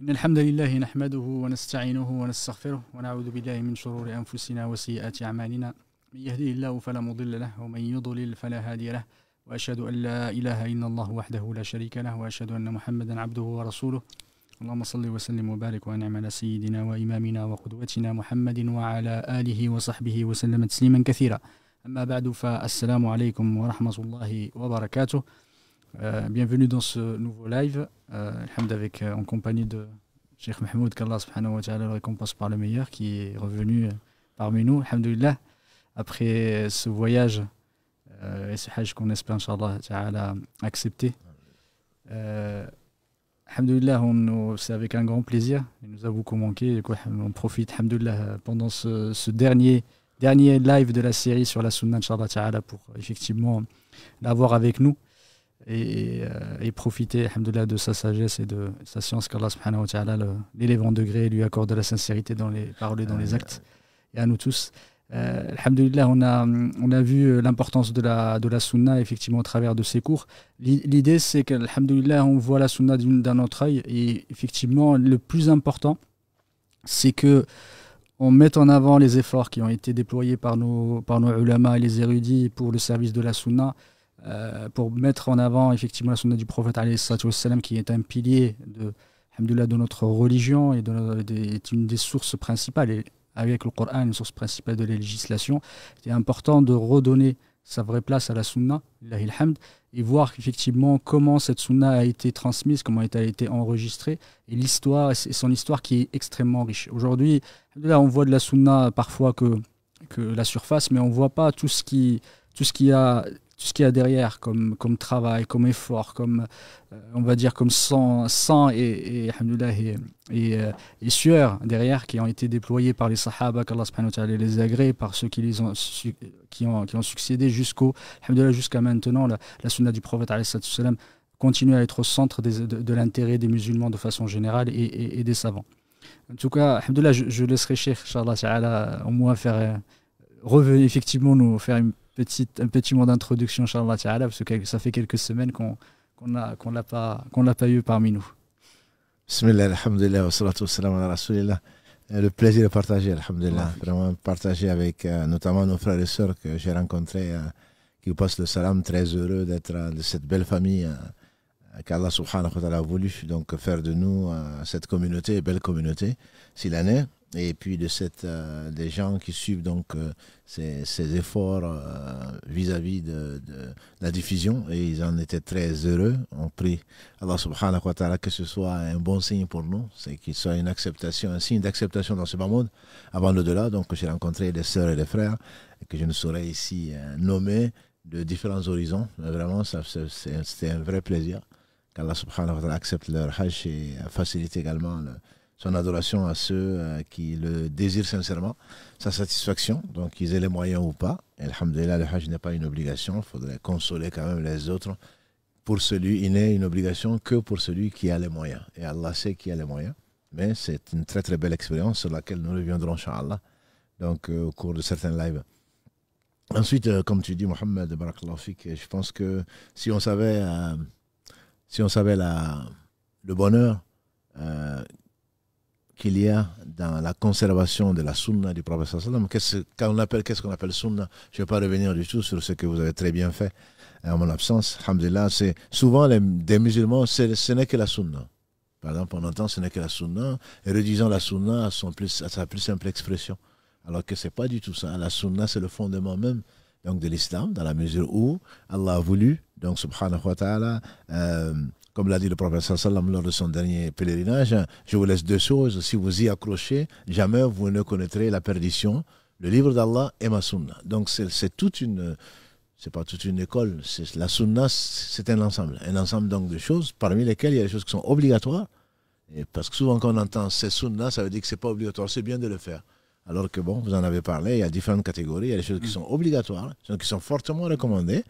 إن الحمد لله نحمده ونستعينه ونستغفره ونعوذ بالله من شرور أنفسنا وسيئات أعمالنا من يهدي الله فلا مضل له ومن يضلل فلا هادي له وأشهد أن لا إله إلا الله وحده لا شريك له وأشهد أن محمدا عبده ورسوله اللهم صل وسلم وبارك وانعم على سيدنا وإمامنا وقدوتنا محمد وعلى آله وصحبه وسلم تسليما كثيرا أما بعد فالسلام عليكم ورحمة الله وبركاته Euh, bienvenue dans ce nouveau live. Euh, avec, euh, en compagnie de Cheikh Mahmoud, qu'Allah le récompense par le meilleur, qui est revenu euh, parmi nous, alhamdulillah, après ce voyage et ce hajj qu'on espère, inshallah ta'ala, accepter. Alhamdulillah, c'est avec un grand plaisir. Il nous a beaucoup manqué. on profite, pendant ce, dernier, dernier live de la série sur la Sunna, inshallah pour effectivement l'avoir avec nous et, euh, et profiter de sa sagesse et de sa science qu'Allah l'élève en ta'ala, l'élève degré, lui accorde de la sincérité dans les paroles et dans les actes, et à nous tous. Euh, on a, on a vu euh, l'importance de la, de la sunna effectivement au travers de ces cours. L'idée, c'est qu'Alhamdulillah, on voit la sunna d'un autre œil. Et effectivement, le plus important, c'est que on mette en avant les efforts qui ont été déployés par nos, par nos et les érudits pour le service de la sunna. Euh, pour mettre en avant effectivement la sunna du prophète qui est un pilier de, de notre religion et de, est une des sources principales, et avec le Coran, une source principale de la législation. C'est important de redonner sa vraie place à la sunna, et voir effectivement comment cette sunna a été transmise, comment elle a été enregistrée, et l'histoire, son histoire qui est extrêmement riche. Aujourd'hui, là, on voit de la sunna parfois que, que la surface, mais on ne voit pas tout ce qui, tout ce qui a tout ce qu'il y a derrière comme, comme travail, comme effort, comme, euh, on va dire, comme sang, sang et, et, euh, et, sueur derrière qui ont été déployés par les Sahaba, qu'Allah les agrée, par ceux qui, les ont, qui, ont, qui ont succédé jusqu'au, jusqu'à maintenant, la, la sunna du prophète, continue à être au centre de, l'intérêt des musulmans de façon générale et, des savants. En tout cas, je, je laisserai Cheikh, inshallah, au moins faire, euh, revenir, effectivement, nous faire une un petit mot d'introduction, Inch'Allah parce que ça fait quelques semaines qu'on ne l'a pas, eu parmi nous. Bismillah, wa euh, Le plaisir de partager, alhamdulillah. Vraiment partager avec euh, notamment nos frères et sœurs que j'ai rencontrés, euh, qui passent le salam, très heureux d'être de cette belle famille qu'Allah subhanahu wa a voulu donc, faire de nous cette communauté, belle communauté, s'il en est et puis de cette, euh, des gens qui suivent donc euh, ces, ces, efforts euh, vis-à-vis de, de, la diffusion et ils en étaient très heureux. On prie Allah subhanahu wa ta'ala que ce soit un bon signe pour nous, c'est qu'il soit une acceptation, un signe d'acceptation dans ce bas monde avant le delà Donc j'ai rencontré des sœurs et des frères que je ne saurais ici nommer de différents horizons. vraiment, c'était un vrai plaisir. Qu'Allah subhanahu wa ta'ala accepte leur hajj et facilite également le, son adoration à ceux euh, qui le désirent sincèrement, sa satisfaction, donc qu'ils aient les moyens ou pas. Alhamdulillah, le hajj n'est pas une obligation, il faudrait consoler quand même les autres. Pour celui, il n'est une obligation que pour celui qui a les moyens. Et Allah sait qui a les moyens. Mais c'est une très très belle expérience sur laquelle nous reviendrons, inshallah, donc euh, au cours de certains lives. Ensuite, euh, comme tu dis, Mohamed, je pense que si on savait, si on savait la, le bonheur qu'il y a dans la conservation de la sunna du prophète sallam. Qu'est-ce qu'on appelle, qu'est-ce qu'on appelle sunna Je ne vais pas revenir du tout sur ce que vous avez très bien fait hein, en mon absence. Alhamdulillah, c'est souvent les, des musulmans, ce n'est que la sunna. Par exemple, on entend ce n'est que la sunna, et réduisant la sunna à, son plus, à sa plus simple expression. Alors que ce n'est pas du tout ça. La sunna, c'est le fondement même donc, de l'islam, dans la mesure où Allah a voulu, donc subhanahu wa ta'ala, euh, comme l'a dit le professeur sallam lors de son dernier pèlerinage, hein, je vous laisse deux choses. Si vous y accrochez, jamais vous ne connaîtrez la perdition, le livre d'Allah et ma sunna. Donc c'est toute une... C'est pas toute une école. La sunna, c'est un ensemble. Un ensemble donc de choses, parmi lesquelles il y a des choses qui sont obligatoires. parce que souvent quand on entend c'est sunna, ça veut dire que c'est pas obligatoire, c'est bien de le faire. Alors que, bon, vous en avez parlé, il y a différentes catégories, il y a des choses qui mm. sont obligatoires, qui sont fortement recommandées.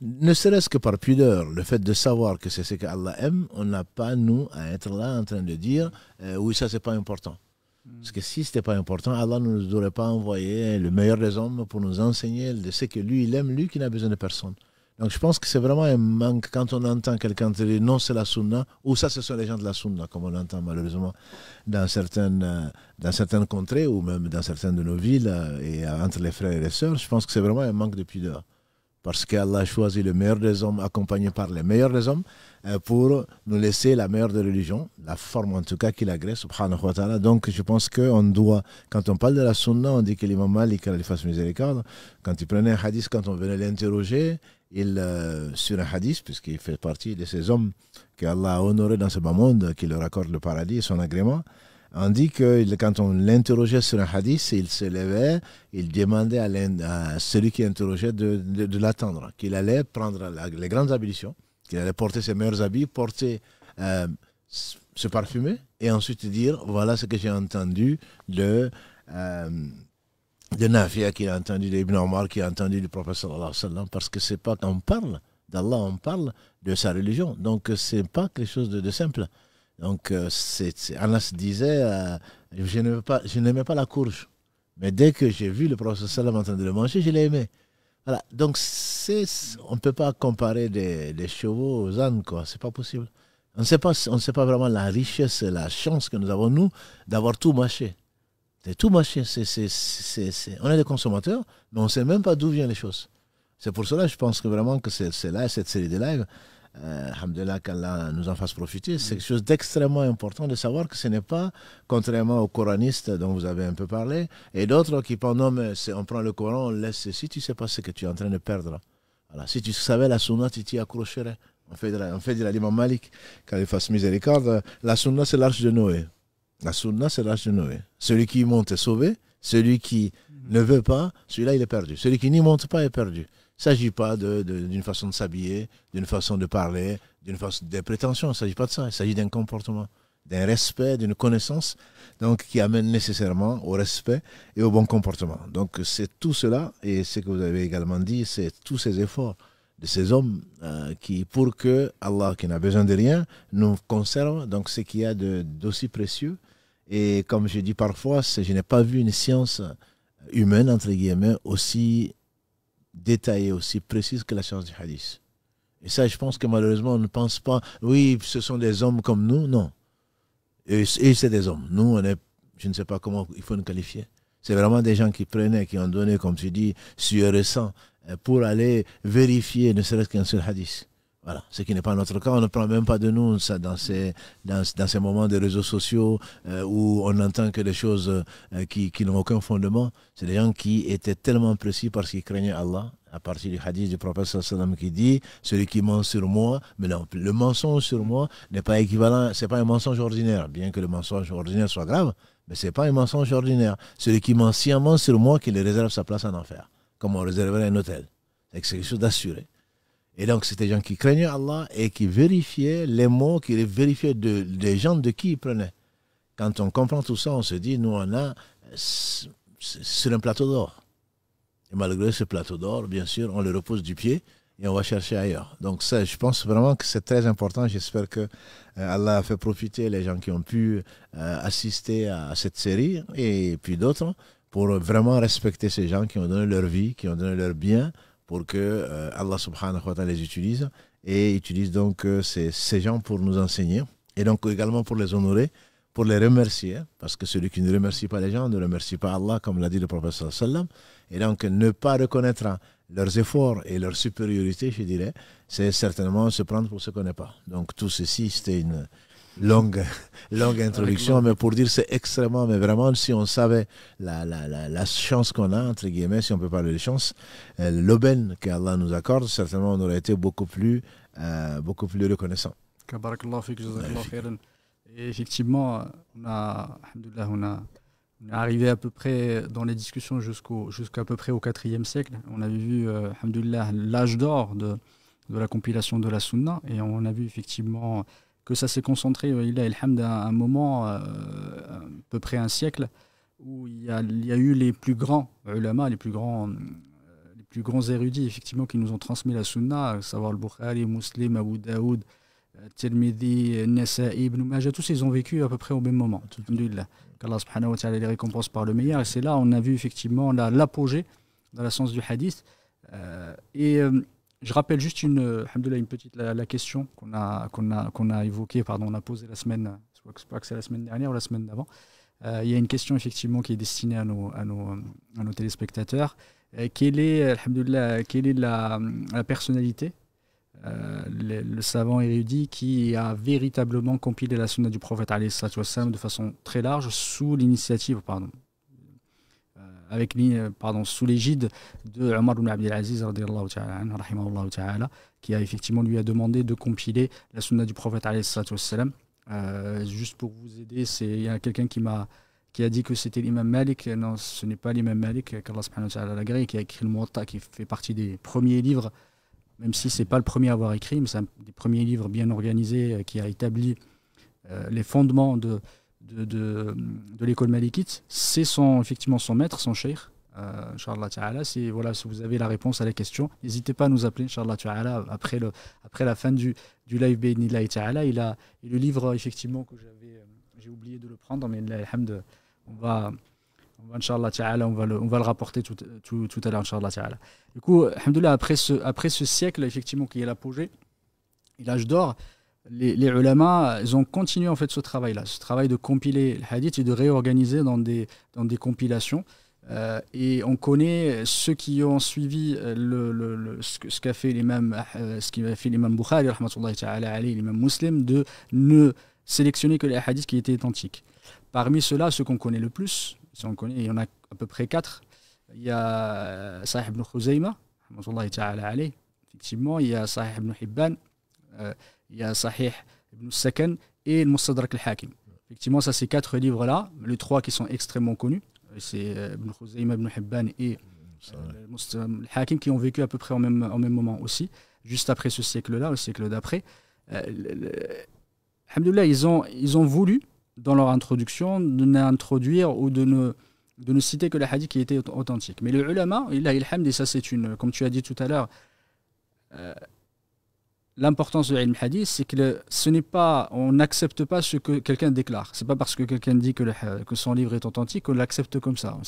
Ne serait-ce que par pudeur, le fait de savoir que c'est ce que Allah aime, on n'a pas, nous, à être là en train de dire euh, oui, ça, c'est pas important. Mm. Parce que si ce n'était pas important, Allah ne nous aurait pas envoyé le meilleur des hommes pour nous enseigner de ce que lui, il aime, lui qui n'a besoin de personne. Donc je pense que c'est vraiment un manque quand on entend quelqu'un dire non, c'est la sunna, ou ça, ce sont les gens de la sunna, comme on l'entend malheureusement dans certaines, euh, dans certaines contrées ou même dans certaines de nos villes euh, et euh, entre les frères et les sœurs. Je pense que c'est vraiment un manque de pudeur. Parce qu'Allah choisi le meilleur des hommes, accompagné par les meilleurs des hommes, pour nous laisser la meilleure des religions, la forme en tout cas qu'il agresse, subhanahu wa ta'ala. Donc je pense qu'on doit, quand on parle de la sunna, on dit que l'imam Malik, qu'il fasse miséricorde, quand il prenait un hadith, quand on venait l'interroger, il, euh, sur un hadith, puisqu'il fait partie de ces hommes que Allah a honorés dans ce bas monde, qui leur accorde le paradis et son agrément, on dit que quand on l'interrogeait sur un hadith, il se levait, il demandait à, celui qui interrogeait de, l'attendre, qu'il allait prendre les grandes ablutions, qu'il allait porter ses meilleurs habits, porter, euh, se parfumer, et ensuite dire, voilà ce que j'ai entendu de... Euh, de Nafia qui a entendu, d'Ibn Omar qui a entendu du prophète sallallahu alayhi wa sallam, parce que c'est pas qu'on parle d'Allah, on parle de sa religion. Donc c'est pas quelque chose de, simple. Donc euh, c'est, se disait, euh, je n'aimais pas, la courge, mais dès que j'ai vu le prophète sallam en train de le manger, je l'ai aimé. Voilà. Donc c'est, on ne peut pas comparer des, chevaux aux ânes, quoi. C'est pas possible. On ne sait pas, sait pas vraiment la richesse, la chance que nous avons nous d'avoir tout mâché tout machin. on est des consommateurs, mais on ne sait même pas d'où viennent les choses. C'est pour cela, je pense que vraiment que c'est là, cette série de live. Euh, Alhamdulillah, qu'Allah nous en fasse profiter, c'est quelque chose d'extrêmement important de savoir que ce n'est pas, contrairement aux coranistes dont vous avez un peu parlé, et d'autres qui pendant non, on prend le Coran, on laisse, si tu ne sais pas ce que tu es en train de perdre, voilà. si tu savais la sunna, tu t'y accrocherais. On fait, de la, on fait de Malik, fasse miséricorde, la sunna c'est l'arche de Noé. La sunna, c'est la Celui qui monte est sauvé. Celui qui ne veut pas, celui-là, il est perdu. Celui qui n'y monte pas est perdu. Il ne s'agit pas d'une façon de s'habiller, d'une façon de parler, d'une façon des prétentions. Il ne s'agit pas de ça. Il s'agit d'un comportement, d'un respect, d'une connaissance, donc qui amène nécessairement au respect et au bon comportement. Donc c'est tout cela et ce que vous avez également dit, c'est tous ces efforts de ces hommes euh, qui, pour que Allah, qui n'a besoin de rien, nous conserve donc ce qu'il y a d'aussi précieux et comme je dis parfois, je n'ai pas vu une science euh, humaine, entre guillemets, aussi détaillée, aussi précise que la science du hadith. Et ça, je pense que malheureusement, on ne pense pas, oui, ce sont des hommes comme nous, non. Et, c'est des hommes. Nous, on est, je ne sais pas comment il faut nous qualifier. C'est vraiment des gens qui prenaient, qui ont donné, comme tu dis, sur et euh, pour aller vérifier, ne serait-ce qu'un seul hadith. Voilà, ce qui n'est pas notre cas. On ne prend même pas de nous ça, dans, ces, dans, ces moments de réseaux sociaux euh, où on n'entend que des choses euh, qui, n'ont aucun fondement. C'est des gens qui étaient tellement précis parce qu'ils craignaient Allah, à partir du hadith du prophète sallam qui dit celui qui ment sur moi mais le mensonge sur moi n'est pas équivalent c'est pas un mensonge ordinaire bien que le mensonge ordinaire soit grave mais ce n'est pas un mensonge ordinaire celui qui ment sciemment sur moi qu'il réserve sa place en enfer comme on réserverait un hôtel c'est quelque chose d'assuré et donc, c'était des gens qui craignaient Allah et qui vérifiaient les mots, qui vérifiaient de, des gens de qui ils prenaient. Quand on comprend tout ça, on se dit, nous, on a sur un plateau d'or. Et malgré ce plateau d'or, bien sûr, on le repose du pied et on va chercher ailleurs. Donc ça, je pense vraiment que c'est très important. J'espère que euh, Allah a fait profiter les gens qui ont pu euh, assister à, cette série et puis d'autres pour vraiment respecter ces gens qui ont donné leur vie, qui ont donné leur bien pour que euh, Allah subhanahu wa ta'ala les utilise et utilise donc euh, ces, ces, gens pour nous enseigner et donc également pour les honorer, pour les remercier, hein, parce que celui qui ne remercie pas les gens ne remercie pas Allah, comme l'a dit le professeur sallam. Et donc ne pas reconnaître leurs efforts et leur supériorité, je dirais, c'est certainement se prendre pour ce qu'on n'est pas. Donc tout ceci, c'était une, longue, longue introduction, mais pour dire c'est extrêmement, mais vraiment, si on savait la, la, la, chance qu'on a, entre guillemets, si on peut parler de chance, euh, l'aubaine qu'Allah nous accorde, certainement on aurait été beaucoup plus, euh, beaucoup plus reconnaissant. Et effectivement, on a, on a, est arrivé à peu près dans les discussions jusqu'au, jusqu'à peu près au 4e siècle. On avait vu, euh, l'âge d'or de, de la compilation de la Sunna, et on a vu effectivement que ça s'est concentré, euh, il a à un moment, euh, à peu près un siècle, où il y a, eu les plus grands euh, ulama, les plus grands les plus grands érudits effectivement qui nous ont transmis la sunna, à savoir le Bukhari, Muslim, Abu Daoud, Tirmidhi, Nasa'i, Ibn Majah, tous ils ont vécu à peu près au même moment. Qu'Allah subhanahu wa ta'ala les récompense par le meilleur. Et c'est là on a vu effectivement l'apogée dans le sens du hadith. et je rappelle juste une, euh, une petite la, question qu'on a, qu'on a, qu'on a évoquée, pardon, on a posée la semaine, je crois que c'est la semaine dernière ou la semaine d'avant. Euh, il y a une question effectivement qui est destinée à nos, à nos, à nos téléspectateurs. Euh, quelle est, quelle est la, la personnalité, le, savant érudit, qui a véritablement compilé la sunna du prophète de façon très large sous l'initiative, pardon, avec euh, pardon, sous l'égide de Omar ibn Abdelaziz, qui a effectivement lui a demandé de compiler la sunna du prophète. Euh, juste pour vous aider, il y a quelqu'un qui m'a qui a dit que c'était l'imam Malik. Non, ce n'est pas l'imam Malik, qu'Allah qui a écrit le Muwatta, qui fait partie des premiers livres, même si c'est pas le premier à avoir écrit, mais c'est un des premiers livres bien organisés euh, qui a établi les fondements de, de, de, de l'école malikite, c'est son, effectivement son maître, son cheikh. Euh, Inch'Allah Ta'ala, si, voilà, si vous avez la réponse à la question, n'hésitez pas à nous appeler, Inch'Allah Ta'ala, après, le, après la fin du, du live Bénillah Ta'ala. Il a, le livre, effectivement, que j'avais, euh, j'ai oublié de le prendre, mais alhamd, on va, on va, Inch'Allah Ta'ala, on va le, on va le rapporter tout, tout, tout à l'heure, Inch'Allah Ta'ala. Du coup, alhamdulillah, après ce, après ce siècle, effectivement, qui est l'apogée, l'âge d'or, les, les ils ont continué en fait ce travail-là, ce travail de compiler le hadith et de réorganiser dans des, dans des compilations. Euh, et on connaît ceux qui ont suivi euh, le, ce qu'a fait l'imam mêmes euh, ce qu'a fait l'imam Bukhari, l'imam Muslim, de ne sélectionner que les hadiths qui étaient authentiques. Parmi ceux-là, ceux qu'on connaît le plus, connaît, il y en a à peu près quatre. Il y a Sahih ibn Khuzayma, effectivement, il y a Sahih ibn Hibban il y a Sahih Ibn Sakan et le Mustadrak al-Hakim. Effectivement, ça, ces quatre livres-là, les trois qui sont extrêmement connus, c'est euh, Ibn Khuzaym, Ibn Hibban et euh, euh, al-Hakim qui ont vécu à peu près en même, en même moment aussi, juste après ce siècle-là, le siècle d'après. Alhamdulillah, ils ont, ils ont voulu, dans leur introduction, de n'introduire ou de ne, de ne citer que le hadith qui était authentique. Mais le ulama, il a ilhamd, et ça c'est une, comme tu as dit tout à l'heure, l'importance de l'ilm hadith, c'est que ce n'est pas, on n'accepte pas ce que quelqu'un déclare. C'est pas parce que quelqu'un dit que, que son livre est authentique qu'on l'accepte comme ça.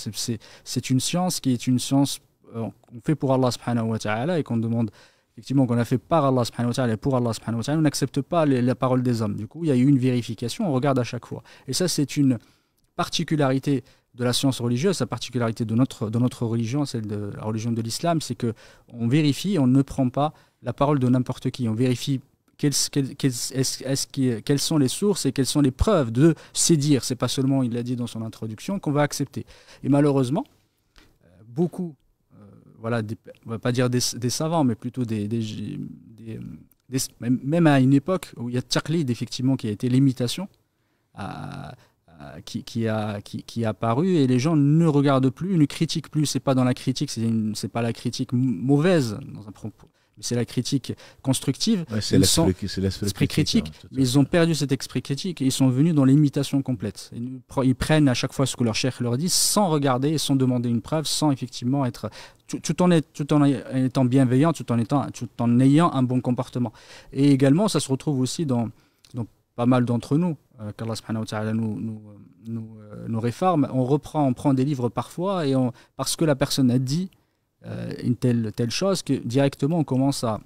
C'est une science qui est une science euh, qu'on fait pour Allah subhanahu wa ta'ala et qu'on demande effectivement qu'on a fait par Allah subhanahu wa ta'ala et pour Allah subhanahu wa ta'ala, on n'accepte pas la parole des hommes. Du coup, il y a eu une vérification, on regarde à chaque fois. Et ça, c'est une particularité de la science religieuse, la particularité de notre, de notre religion, celle de la religion de l'islam, c'est que on vérifie, on ne prend pas la parole de n'importe qui. On vérifie quelles, sont les sources et quelles sont les preuves de ces dires. C'est pas seulement, il l'a dit dans son introduction, qu'on va accepter. Et malheureusement, euh, beaucoup, euh, on voilà, va pas dire des, savants, mais plutôt des, même à une époque où il y a Tchaklid, effectivement, qui a été l'imitation, qui, a, qui, a paru, et les gens ne regardent plus, ne critiquent plus. C'est pas dans la critique, c'est pas la critique mauvaise dans un propos c'est la critique constructive. c'est l'esprit critique. Hein, mais ils ont perdu cet esprit critique et ils sont venus dans l'imitation complète. Ils, prennent à chaque fois ce que leur chef leur dit sans regarder sans demander une preuve, sans effectivement être tout, en étant bienveillant, tout en étant tout en ayant un bon comportement. Et également, ça se retrouve aussi dans, pas mal d'entre nous euh, qu'Allah euh, euh, nous, réforme. On reprend, on prend des livres parfois et on, parce que la personne a dit euh, une telle, telle chose que directement on commence à.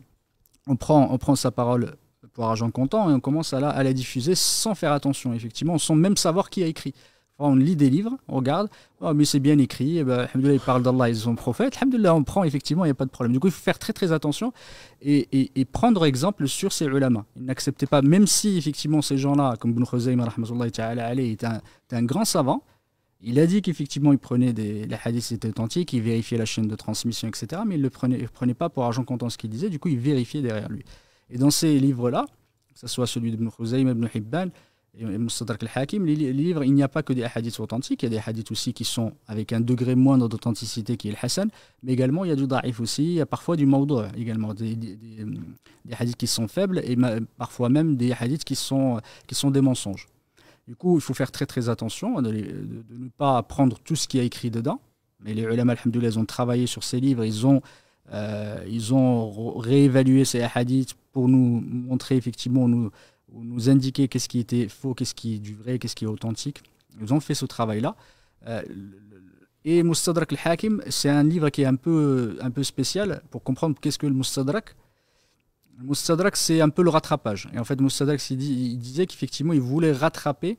On prend, on prend sa parole pour argent comptant et on commence à la, à la diffuser sans faire attention, effectivement, sans même savoir qui a écrit. on lit des livres, on regarde, oh, mais c'est bien écrit, et eh ben, ils parlent d'Allah, ils sont prophètes, on prend, effectivement, il n'y a pas de problème. Du coup, il faut faire très très attention et, prendre exemple sur ces ulama. n'acceptaient pas, même si effectivement ces gens-là, comme Ibn Khuzaymah, était un, un grand savant, il a dit qu'effectivement, il prenait des. Les hadiths étaient authentiques, il vérifiait la chaîne de transmission, etc. Mais il ne prenait, prenait pas pour argent comptant ce qu'il disait, du coup, il vérifiait derrière lui. Et dans ces livres-là, que ce soit celui de Khuzaym, Ibn Hibban, et al-Hakim, les livres, il n'y a pas que des hadiths authentiques, il y a des hadiths aussi qui sont avec un degré moindre d'authenticité qui est le Hassan, mais également il y a du da'if aussi, il y a parfois du mawdu' également, des, hadiths qui sont faibles et parfois même des hadiths qui sont des mensonges. Du coup, il faut faire très très attention de, ne pas prendre tout ce qui est écrit dedans. Mais les ulama, alhamdoulilah, ils ont travaillé sur ces livres, ils ont, euh, ils ont réévalué ces hadiths pour nous montrer effectivement, nous, nous indiquer qu'est-ce qui était faux, qu'est-ce qui est du vrai, qu'est-ce qui est authentique. Ils ont fait ce travail-là. Euh, et Mustadrak al-Hakim, c'est un livre qui est un peu, un peu spécial pour comprendre qu'est-ce que le Mustadrak. Moussadrak, c'est un peu le rattrapage. Et en fait, Moussadrak, il, disait qu'effectivement, il voulait rattraper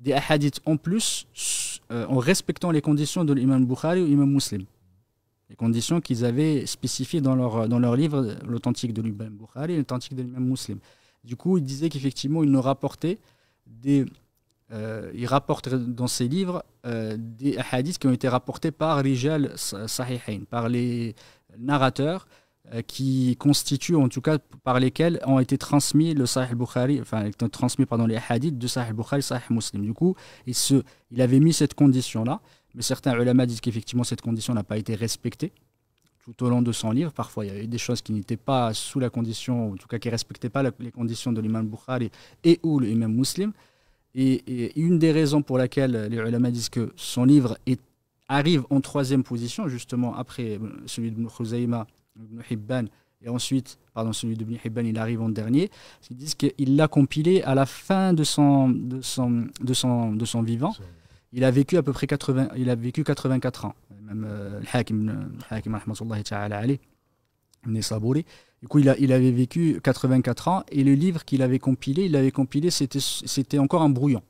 des hadiths en plus euh, en respectant les conditions de l'imam Bukhari ou l'imam Muslim. Les conditions qu'ils avaient spécifiées dans leur, dans leur livre, l'authentique de l'imam Bukhari et l'authentique de l'imam Muslim. Du coup, il disait qu'effectivement, il nous rapportait des. Euh, il rapporte dans ses livres euh, des hadiths qui ont été rapportés par Rijal Sahihain, par les narrateurs euh, qui constituent, en tout cas par lesquels ont été transmis le Sahih Bukhari, enfin transmis pardon, les hadiths de Sahih Bukhari, Sahih Muslim. Du coup, il, se, il avait mis cette condition-là, mais certains ulama disent qu'effectivement cette condition n'a pas été respectée tout au long de son livre. Parfois, il y avait des choses qui n'étaient pas sous la condition, en tout cas qui ne respectaient pas les conditions de l'imam Bukhari et ou l'imam Muslim. Et, et, une des raisons pour laquelle les ulama disent que son livre arrive en troisième position, justement après euh, celui de Khuzayma Hibban, et ensuite, pardon, celui d'Ibn Hibban, il arrive en dernier, ils disent qu'il l'a compilé à la fin de son, de son, de son, de son vivant. Il a vécu à peu près 80, il a vécu 84 ans. Même euh, hakim ta'ala du coup, il, a, il, avait vécu 84 ans et le livre qu'il avait compilé, il l'avait compilé, c'était encore un brouillon.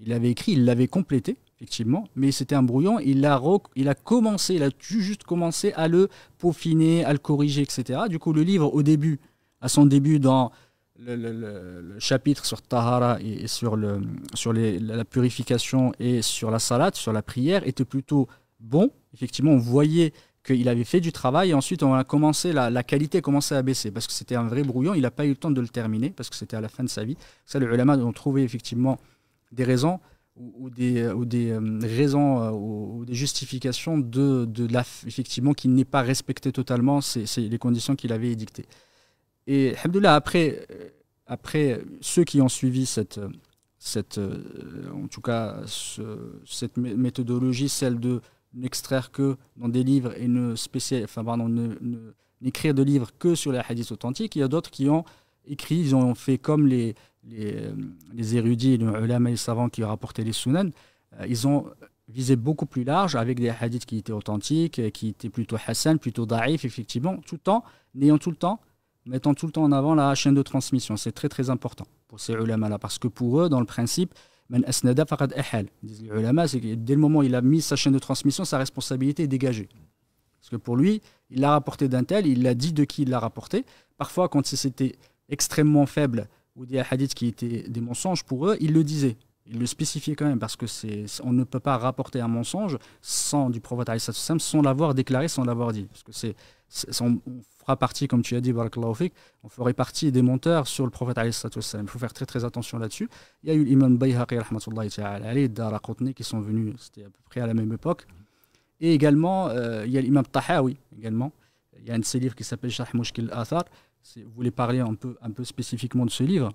Il l'avait écrit, il l'avait complété, effectivement, mais c'était un brouillon. Il a, il a commencé, il a juste commencé à le peaufiner, à le corriger, etc. Du coup, le livre, au début, à son début, dans le, chapitre sur Tahara et, sur, le, sur la purification et sur la salade, sur la prière, était plutôt bon. Effectivement, on voyait qu'il avait fait du travail et ensuite on a commencé la, qualité a commencé à baisser parce que c'était un vrai brouillon il n'a pas eu le temps de le terminer parce que c'était à la fin de sa vie ça les ulama ont trouvé effectivement des raisons ou, des, des euh, raisons euh, ou, des justifications de, de effectivement qu'il n'ait pas respecté totalement ces, les conditions qu'il avait édictées. Et Abdullah, après, euh, après ceux qui ont suivi cette, cette, en tout cas, cette méthodologie, celle de n'extraire que dans des livres et ne spécial, enfin n'écrire de livres que sur les hadiths authentiques. Il y a d'autres qui ont écrit, ils ont fait comme les, les, érudits, les ulama, les savants qui rapportaient les sunan, euh, ils ont visé beaucoup plus large avec des hadiths qui étaient authentiques, qui étaient plutôt hassan, plutôt daif, effectivement, tout temps, n'ayant tout le temps, mettant tout le temps en avant la chaîne de transmission. C'est très très important pour ces ulama-là, parce que pour eux, dans le principe, les dès le moment où il a mis sa chaîne de transmission, sa responsabilité est dégagée. Parce que pour lui, il l'a rapporté d'un tel, il l'a dit de qui il l'a rapporté. Parfois, quand c'était extrêmement faible, ou des hadiths qui étaient des mensonges pour eux, ils le disaient. Ils le spécifiaient quand même parce que c'est on ne peut pas rapporter un mensonge sans du prophète sans l'avoir déclaré, sans l'avoir dit. Parce que c'est on, fera partie, comme tu as dit, on ferait partie des menteurs sur le prophète Il faut faire très très attention là-dessus. Il y a eu l'imam Bayhaqi qui sont venus, c'était à peu près à la même époque. Et également, euh, il y a l'imam Tahawi également. Il y a un de ses livres qui s'appelle Shah Mushkil Athar vous voulez parler un peu, un peu spécifiquement de ce livre,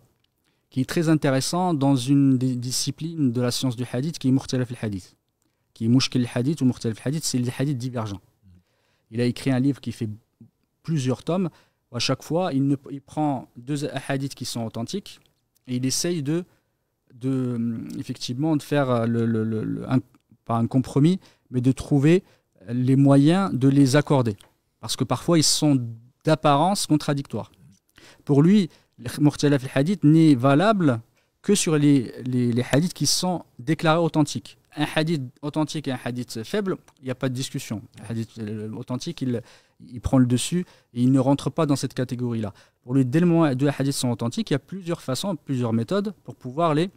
qui est très intéressant dans une des disciplines de la science du hadith qui est Murtalaf al-Hadith, qui est Mushkil al-Hadith ou Murtalaf al-Hadith, c'est les hadiths divergents. Il a écrit un livre qui fait plusieurs tomes. À chaque fois, il, ne, prend deux hadiths qui sont authentiques et il essaye de, de effectivement, de faire le, un, pas un compromis, mais de trouver les moyens de les accorder. Parce que parfois, ils sont d'apparence contradictoire. Pour lui, Murtalaf al-Hadith n'est valable que sur les, hadiths qui sont déclarés authentiques. Un hadith authentique et un hadith faible, il n'y a pas de discussion. Un hadith euh, authentique, il, il prend le dessus et il ne rentre pas dans cette catégorie-là. Pour lui, dès le moment où les hadiths sont authentiques, il y a plusieurs façons, plusieurs méthodes pour pouvoir les,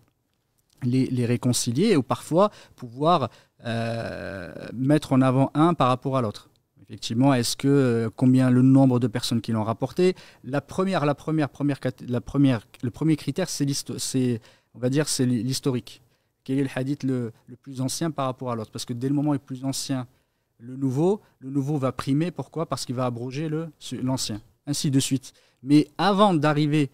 les, réconcilier ou parfois pouvoir euh, mettre en avant un par rapport à l'autre. Effectivement, est-ce que euh, combien le nombre de personnes qui l'ont rapporté La première, la première, première, la première, le premier critère, c'est c'est, on va dire, c'est l'historique. Quel est le hadith le, plus ancien par rapport à l'autre Parce que dès le moment où il est plus ancien, le nouveau, le nouveau va primer. Pourquoi Parce qu'il va abroger le l'ancien, ainsi de suite. Mais avant d'arriver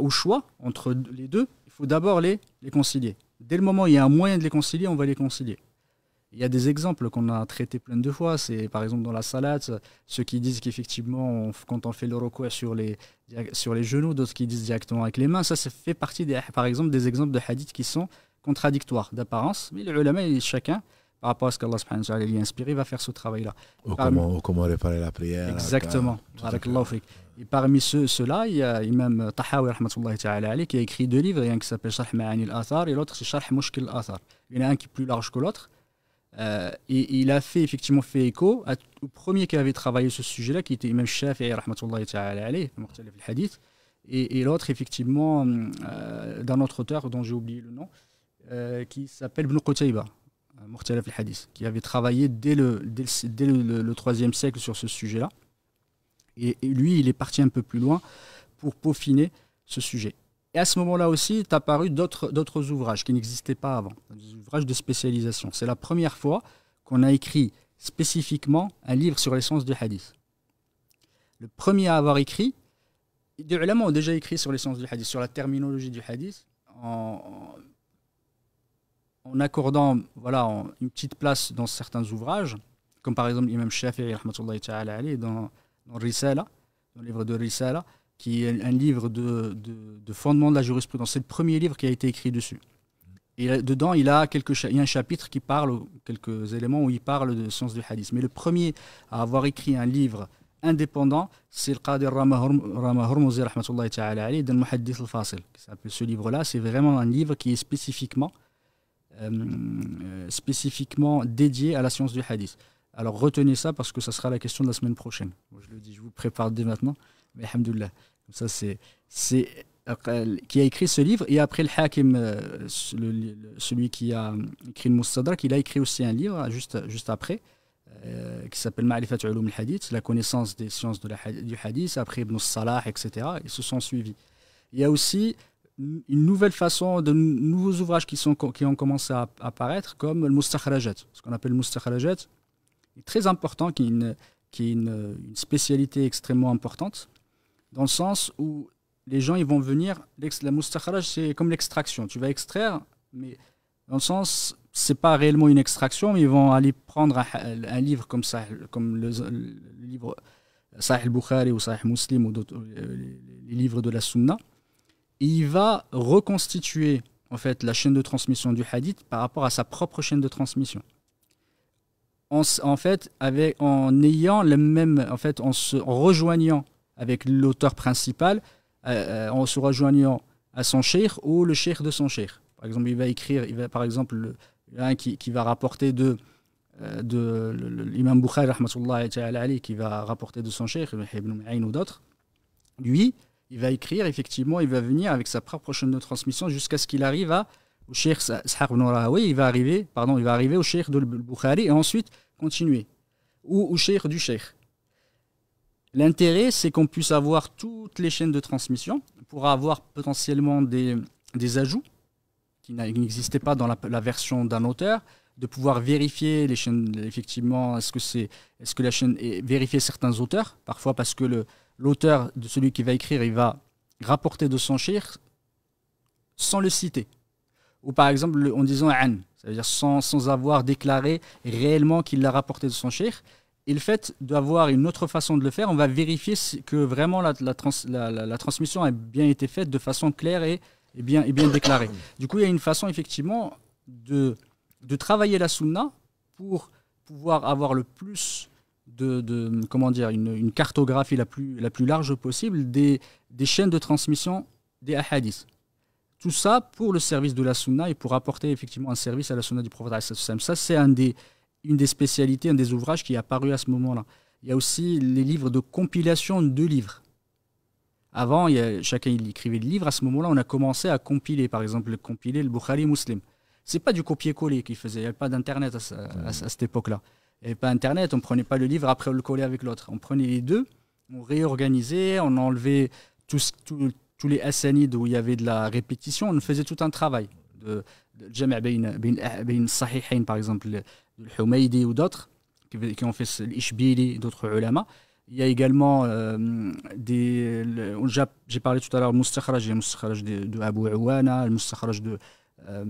au choix entre les deux, il faut d'abord les, les concilier. Dès le moment où il y a un moyen de les concilier, on va les concilier. Il y a des exemples qu'on a traités plein de fois. C'est par exemple dans la salade, ceux qui disent qu'effectivement, quand on fait le recours sur les, sur les genoux, d'autres qui disent directement avec les mains. Ça, ça fait partie, des, par exemple, des exemples de hadiths qui sont contradictoires d'apparence. Mais le ulama, chacun, par rapport à ce qu'Allah subhanahu wa lui a inspiré, va faire ce travail-là. Ou, comment, réparer la prière. Exactement. Avec et parmi ceux, là il y a l'imam Tahawi ta'ala, qui a écrit deux livres, un qui s'appelle Sharh Ma'ani al-Athar et l'autre c'est Sharh Mushkil al-Athar. Il y en a un qui est plus large que l'autre. Euh, et, il a fait effectivement fait écho au premier qui avait travaillé sur ce sujet-là, qui était même chef, et, l'autre effectivement euh, d'un autre auteur dont j'ai oublié le nom, euh, qui s'appelle Ibn Qutayba, qui avait travaillé dès le dès siècle sur ce sujet-là. et, lui, il est parti un peu plus loin pour peaufiner ce sujet. Et à ce moment-là aussi est apparu d'autres ouvrages qui n'existaient pas avant, des ouvrages de spécialisation. C'est la première fois qu'on a écrit spécifiquement un livre sur l'essence du hadith. Le premier à avoir écrit, des ulama ont déjà écrit sur l'essence du hadith, sur la terminologie du hadith, en, en accordant voilà, une petite place dans certains ouvrages, comme par exemple l'imam Shafi'i, dans, dans Risala, dans le livre de Risala, qui est un livre de, de, fondement de la jurisprudence. C'est le premier livre qui a été écrit dessus. Et dedans, il, a quelques, il y a un chapitre qui parle, quelques éléments où il parle de science du hadith. Mais le premier à avoir écrit un livre indépendant, c'est le Qadir Ramahormozi, ta'ala Ali, d'un Muhaddith al-Fasil. Ce livre-là, c'est vraiment un livre qui est spécifiquement, euh, euh, spécifiquement dédié à la science du hadith. Alors retenez ça parce que ça sera la question de la semaine prochaine. Je le dis, je vous prépare dès maintenant. Mais alhamdoulilah. Ça, c'est qui a écrit ce livre. Et après, le Hakim, euh, celui qui a écrit le Mustadrak il a écrit aussi un livre juste, après, euh, qui s'appelle Ma'rifat Ulum al-Hadith, la connaissance des sciences de la, du Hadith, après Ibn Salah, etc. Ils se sont suivis. Il y a aussi une nouvelle façon, de nouveaux ouvrages qui, qui ont commencé à apparaître, comme le Mustakhrajat ce qu'on appelle le est très important, qui est qui est une spécialité extrêmement importante dans le sens où les gens ils vont venir. La mustakharaj, c'est comme l'extraction. Tu vas extraire, mais dans le sens, c'est pas réellement une extraction, mais ils vont aller prendre un, livre comme ça, comme le, livre Sahih Bukhari ou Sahih Muslim ou euh, les, livres de la Sunna. Et il va reconstituer en fait la chaîne de transmission du hadith par rapport à sa propre chaîne de transmission. En, fait, avec, en ayant le même, en fait, en se rejoignant avec l'auteur principal euh, euh, en se rejoignant à son cher ou le cher de son cher. Par exemple, il va écrire, il va, par exemple, le, un qui, va rapporter de, euh, de l'imam Bukhari, qui va rapporter de son cher, Ibn Ma'in ou d'autres, lui, il va écrire, effectivement, il va venir avec sa propre chaîne de transmission jusqu'à ce qu'il arrive à, au cheikh il va arriver, pardon, il va arriver au cher de Bukhari et ensuite continuer. Ou au cher du cher. L'intérêt, c'est qu'on puisse avoir toutes les chaînes de transmission pour avoir potentiellement des, ajouts qui n'existaient pas dans la, version d'un auteur, de pouvoir vérifier les chaînes, effectivement, est-ce que, c'est, est que la chaîne est vérifiée certains auteurs, parfois parce que l'auteur de celui qui va écrire, il va rapporter de son shir sans le citer. Ou par exemple en disant an, c'est-à-dire sans, avoir déclaré réellement qu'il l'a rapporté de son shir. Et le fait d'avoir une autre façon de le faire, on va vérifier que vraiment la, la, transmission a bien été faite de façon claire et, bien, et bien déclarée. Du coup, il y a une façon effectivement de, de travailler la sunna pour pouvoir avoir le plus de, comment dire, une, cartographie la plus, la plus large possible des, des chaînes de transmission des hadiths. Tout ça pour le service de la sunna et pour apporter effectivement un service à la sunna du prophète. Ça, c'est un des une des spécialités, un des ouvrages qui est apparu à ce moment-là. Il y a aussi les livres de compilation de livres. Avant, il y a, chacun il écrivait le livre. À ce moment-là, on a commencé à compiler, par exemple, compiler le Bukhari Muslim. C'est pas du copier-coller qu'il faisait. Il n'y avait pas d'Internet à, cette époque-là. Il n'y avait pas Internet. On prenait pas le livre après on le collait avec l'autre. On prenait les deux, on réorganisait, on enlevait tous, tous, tous les assanides où il y avait de la répétition. On faisait tout un travail. De, par exemple, Humaydi ou d'autres, qui, ont fait l'Ishbili et d'autres ulama. Il y a également euh, des. J'ai parlé tout à l'heure, Mustakharaj, il y a de, de Abu de. Euh,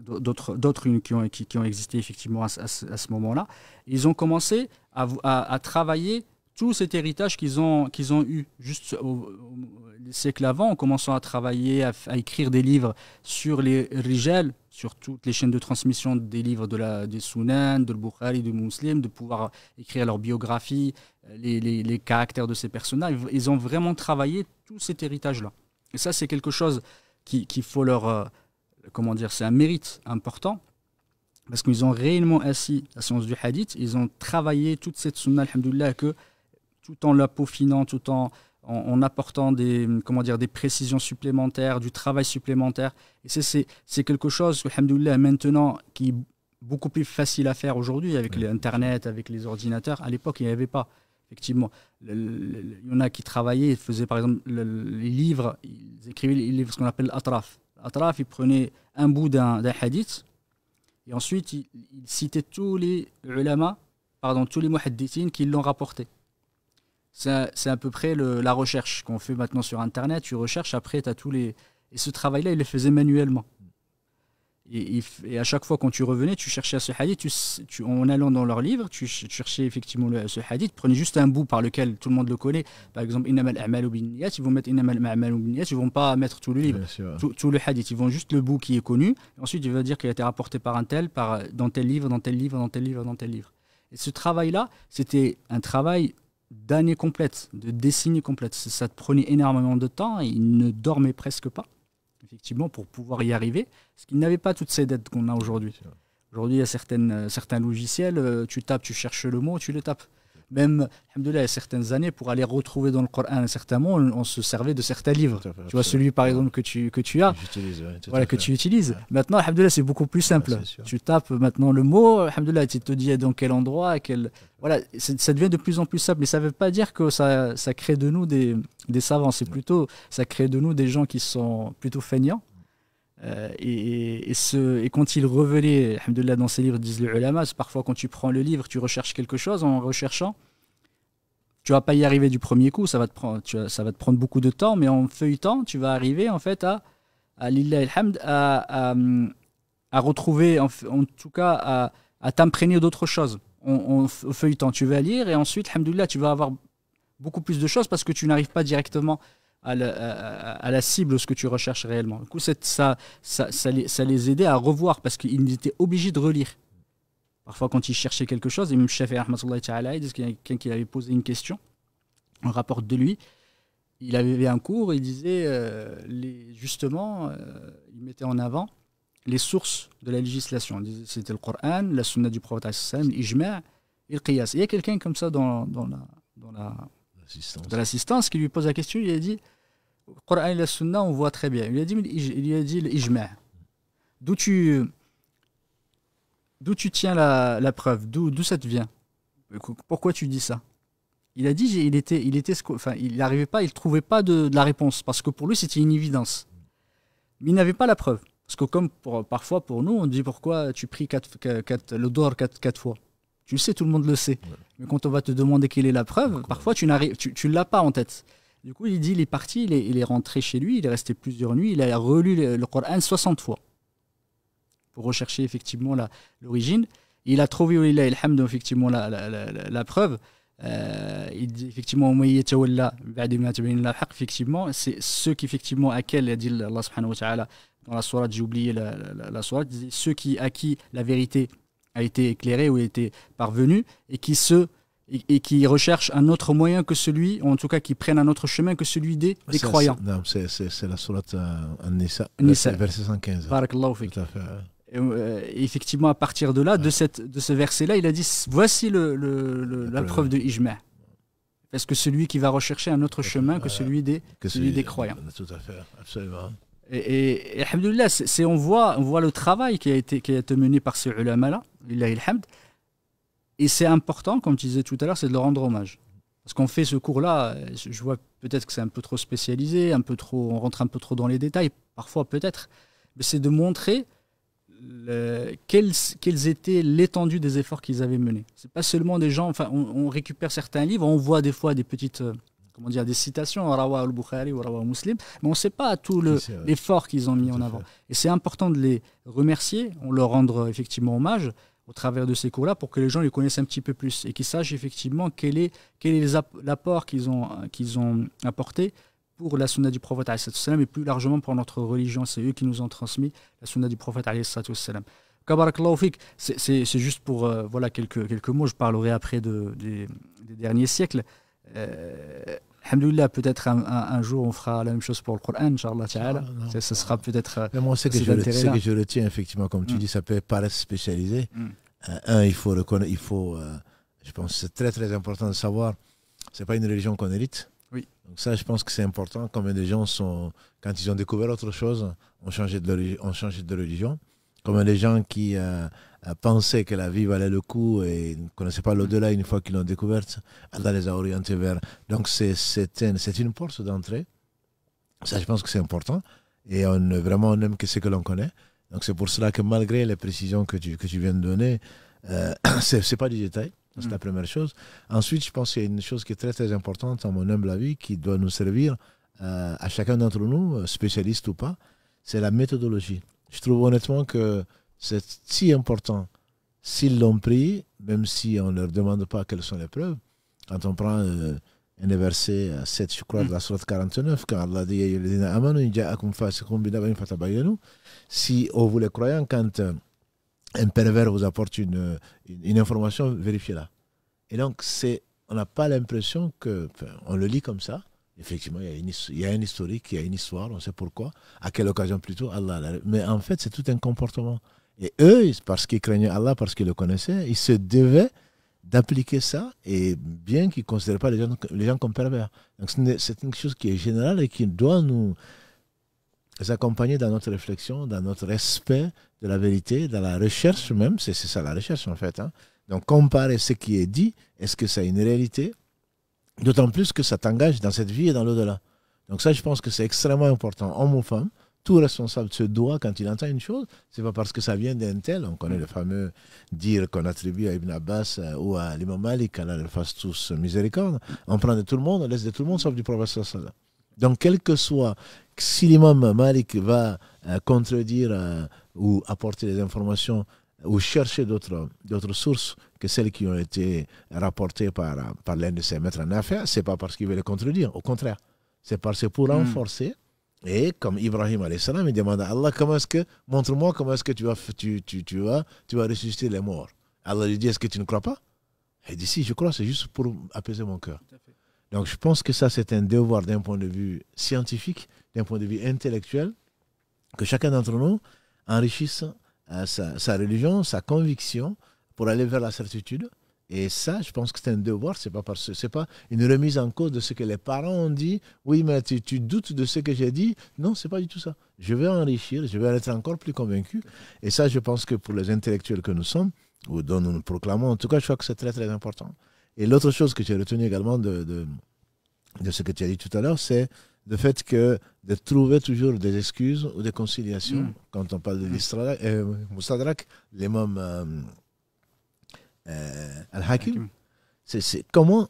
d'autres qui ont, qui, ont existé effectivement à, ce moment-là. Ils ont commencé à, à travailler tout cet héritage qu'ils ont, qu'ils ont eu, juste avant, en commençant à travailler, à, écrire des livres sur les Rijal, sur toutes les chaînes de transmission des livres de la, des Sunan, de Bukhari, de Muslim, de pouvoir écrire leur biographie, les, caractères de ces personnages. Ils ont vraiment travaillé tout cet héritage-là. Et ça, c'est quelque chose qu'il qui faut leur. Euh, comment dire C'est un mérite important parce qu'ils ont réellement assis la science du hadith, ils ont travaillé toute cette sunna, alhamdoulilah, que tout en la peaufinant, tout en, en, apportant des, comment dire, des précisions supplémentaires, du travail supplémentaire. Et c'est quelque chose, alhamdoulilah, maintenant, qui est beaucoup plus facile à faire aujourd'hui avec l'Internet, avec les ordinateurs. À l'époque, il n'y avait pas. Effectivement, il y en a qui travaillaient, faisaient par exemple les livres, ils écrivaient les livres, ce qu'on appelle atraf. L'Atraf, ils prenaient un bout d'un hadith, et ensuite, ils il citaient tous les ulama, pardon, tous les muhaddithines qui l'ont rapporté. C'est à peu près la recherche qu'on fait maintenant sur Internet. Tu recherches, après, tu as tous les. Et ce travail-là, il le faisait manuellement. Et, à chaque fois, quand tu revenais, tu cherchais ce hadith. Tu, tu, en allant dans leur livre, tu cherchais effectivement le, ce hadith. Prenez juste un bout par lequel tout le monde le connaît. Par exemple, al Amal Binniyat. Ils vont mettre Inamal Amal Binniyat. Ils vont pas mettre tout le livre, tout, le hadith. Ils vont juste le bout qui est connu. ensuite, ils vont dire qu'il a été rapporté par un tel, par, dans tel livre, dans tel livre, dans tel livre, dans tel livre. Et ce travail-là, c'était un travail d'années complètes, de décennies complètes. Ça te prenait énormément de temps et il ne dormait presque pas, effectivement, pour pouvoir y arriver, parce qu'il n'avait pas toutes ces dettes qu'on a aujourd'hui. Aujourd'hui, il y a certaines, euh, certains logiciels, euh, tu tapes, tu cherches le mot, tu le tapes même, alhamdoulilah, certaines années, pour aller retrouver dans le Coran un certain mot, on, se servait de certains livres. tu vois, celui par exemple que tu, que tu as, voilà, que tu utilises. Maintenant, alhamdoulilah, c'est beaucoup plus simple. Ah, tu tapes maintenant le mot, alhamdoulilah, tu te dis dans quel endroit, quel... Voilà, ça devient de plus en plus simple. Mais ça ne veut pas dire que ça, ça crée de nous des, des savants. C'est plutôt, ça crée de nous des gens qui sont plutôt feignants euh, et, ce, et, quand il revenait, dans ses livres, disent le ulama, parfois quand tu prends le livre, tu recherches quelque chose en recherchant, tu vas pas y arriver du premier coup, ça va te prendre, ça va te prendre beaucoup de temps, mais en feuilletant, tu vas arriver en fait à, à hamd, à, à, retrouver, en, tout cas, à, à t'imprégner d'autres choses. En, feuilletant, tu vas lire et ensuite, alhamdoulilah, tu vas avoir beaucoup plus de choses parce que tu n'arrives pas directement à la, à, cible ce que tu recherches réellement. Du coup, ça, ça, les, aidait à revoir parce qu'ils étaient obligés de relire. Parfois, quand ils cherchaient quelque chose, et même Chef Ta'ala, il y a quelqu'un qui avait posé une question, un rapport de lui. Il avait un cours, il disait euh, les, justement, euh, il mettait en avant les sources de la législation. C'était le Coran, la sunna du prophète, l'ijma' et le qiyas. Il y a quelqu'un comme ça dans, dans la, dans la de l'assistance qui lui pose la question. Il a dit Coran et la Sunna, on voit très bien. Il a dit, il a dit l'ijma. D'où tu, d'où tu tiens la, la preuve d'où, d'où ça te vient Pourquoi tu dis ça Il a dit il était, il était, enfin, il n'arrivait pas, il trouvait pas de, la réponse parce que pour lui c'était une évidence. Mais il n'avait pas la preuve. Parce que comme parfois pour nous, on dit pourquoi tu pries quatre, le dor quatre fois tu le sais, tout le monde le sait. Mais quand on va te demander quelle est la preuve, parfois tu n'arrives, tu, tu l'as pas en tête. Du coup, il dit, il est parti, il est, il est, rentré chez lui, il est resté plusieurs nuits, il a relu le, Coran 60 fois pour rechercher effectivement l'origine. Il a trouvé où il est, effectivement la, la, la, la preuve. Euh, il dit effectivement, effectivement c'est ceux qui, effectivement, à quel a dit Allah subhanahu wa ta'ala dans la sourate, j'ai oublié la, sourate, ceux qui, à la vérité a été éclairé ou a été parvenu et qui se et, qui un autre moyen que celui, ou en tout cas qui prennent un autre chemin que celui des, croyants. C'est la sourate euh, An-Nisa, verset 115. Et, euh, effectivement, à partir de là, de, cette, de ce verset-là, il a dit voici le, la preuve de Ijma. Parce que celui qui va rechercher un autre chemin que celui des, celui des croyants. Tout à fait, absolument. Et, et, c'est, on, voit, on voit le travail qui a été, qui a été mené par ces ulama-là, et c'est important, comme tu disais tout à l'heure, c'est de leur rendre hommage. Parce qu'on fait ce cours-là, je vois peut-être que c'est un peu trop spécialisé, un peu trop, on rentre un peu trop dans les détails, parfois peut-être, mais c'est de montrer le, quels, étaient l'étendue des efforts qu'ils avaient menés. C'est pas seulement des gens, enfin, on, récupère certains livres, on voit des fois des petites, euh, comment dire, des citations, hein, Rawa al-Bukhari ou Rawa Muslim, mais on ne sait pas tout l'effort qu'ils ont mis en avant. Et c'est important de les remercier, on leur rendre euh, effectivement hommage au travers de ces cours-là pour que les gens les connaissent un petit peu plus et qu'ils sachent effectivement quel est, quel est l'apport qu'ils ont, euh, qu'ils ont apporté pour la sunna du prophète et plus largement pour notre religion. C'est eux qui nous ont transmis la sunna du prophète. C'est juste pour euh, voilà, quelques, quelques mots, je parlerai après de, des derniers siècles. Euh, Alhamdulillah, peut-être un, jour on fera la même chose pour le Coran, Inch'Allah Ta'ala. Ce sera peut-être. Euh, moi, c'est que, je le tiens, effectivement, comme tu mm. dis, ça peut paraître spécialisé. Mm. Euh, un, il faut reconnaître, il faut. je pense c'est très, très important de savoir, c'est pas une religion qu'on hérite. Oui. Donc, ça, je pense que c'est important. Combien des gens sont. Quand ils ont découvert autre chose, ont changé ont changé de religion. Comme les gens qui euh, euh, pensaient que la vie valait le coup et ne connaissaient pas l'au-delà une fois qu'ils l'ont découverte, Allah les a orientés vers. Donc c'est une, porte d'entrée. Ça, je pense que c'est important. Et on, vraiment, on aime que ce que l'on connaît. Donc c'est pour cela que malgré les précisions que tu, viens de donner, euh, c'est pas du détail. C'est la mm. première chose. Ensuite, je pense qu'il y a une chose qui est très très importante, à mon humble avis, qui doit nous servir euh, à chacun d'entre nous, spécialiste ou pas, c'est la méthodologie. Je trouve honnêtement que c'est si important. S'ils l'ont pris, même si on ne leur demande pas quelles sont les preuves, quand on prend euh, un verset 7, euh, je crois, de la hmm. sourate 49, quand Allah dit Si, on vous les croyant, quand euh, un pervers vous apporte une, information, vérifiez-la. Et donc, c'est, on n'a pas l'impression que, on le lit comme ça, Effectivement, il y, a une, historique, il y a une histoire, on sait pourquoi, à quelle occasion plutôt, Allah. Mais en fait, c'est tout un comportement. Et eux, parce qu'ils craignaient Allah, parce qu'ils le connaissaient, ils se devaient d'appliquer ça, et bien qu'ils ne considéraient pas les gens, les gens comme pervers. Donc c'est une chose qui est générale et qui doit nous accompagner dans notre réflexion, dans notre respect de la vérité, dans la recherche même, c'est ça la recherche en fait. Hein. Donc comparer ce qui est dit, est-ce que c'est une réalité D'autant plus que ça t'engage dans cette vie et dans l'au-delà. Donc ça, je pense que c'est extrêmement important. Homme ou femme, tout responsable se doit, quand il entend une chose, c'est pas parce que ça vient d'un tel. On connaît le fameux dire qu'on attribue à Ibn Abbas euh, ou à l'imam Malik, qu'Allah le fasse tous miséricorde. On prend de tout le monde, on laisse de tout le monde, sauf du professeur Salah. Donc, quel que soit, si l'imam Malik va euh, contredire euh, ou apporter des informations ou chercher d'autres sources que celles qui ont été rapportées par, par l'un de ses maîtres en affaires, ce n'est pas parce qu'il veut les contredire, au contraire. C'est parce que pour hmm. renforcer, et comme Ibrahim salam, il demande à Allah, comment est-ce que, montre-moi comment est-ce que tu vas, tu, tu, tu, vas, tu vas ressusciter les morts. Allah lui dit, est-ce que tu ne crois pas Il dit, si, je crois, c'est juste pour apaiser mon cœur. Donc je pense que ça, c'est un devoir d'un point de vue scientifique, d'un point de vue intellectuel, que chacun d'entre nous enrichisse euh, sa, sa, religion, sa conviction, pour aller vers la certitude. Et ça, je pense que c'est un devoir, ce n'est pas, parce, pas une remise en cause de ce que les parents ont dit. Oui, mais tu, tu doutes de ce que j'ai dit. Non, ce n'est pas du tout ça. Je vais enrichir, je vais être encore plus convaincu. Et ça, je pense que pour les intellectuels que nous sommes, ou dont nous nous proclamons, en tout cas, je crois que c'est très, très important. Et l'autre chose que j'ai retenue également de, de, ce que tu as dit tout à l'heure, c'est le fait que de trouver toujours des excuses ou des conciliations. Mm. Quand on parle de l'Istradrak, euh, les euh, mêmes... Euh, Al-Hakim. C'est, comment,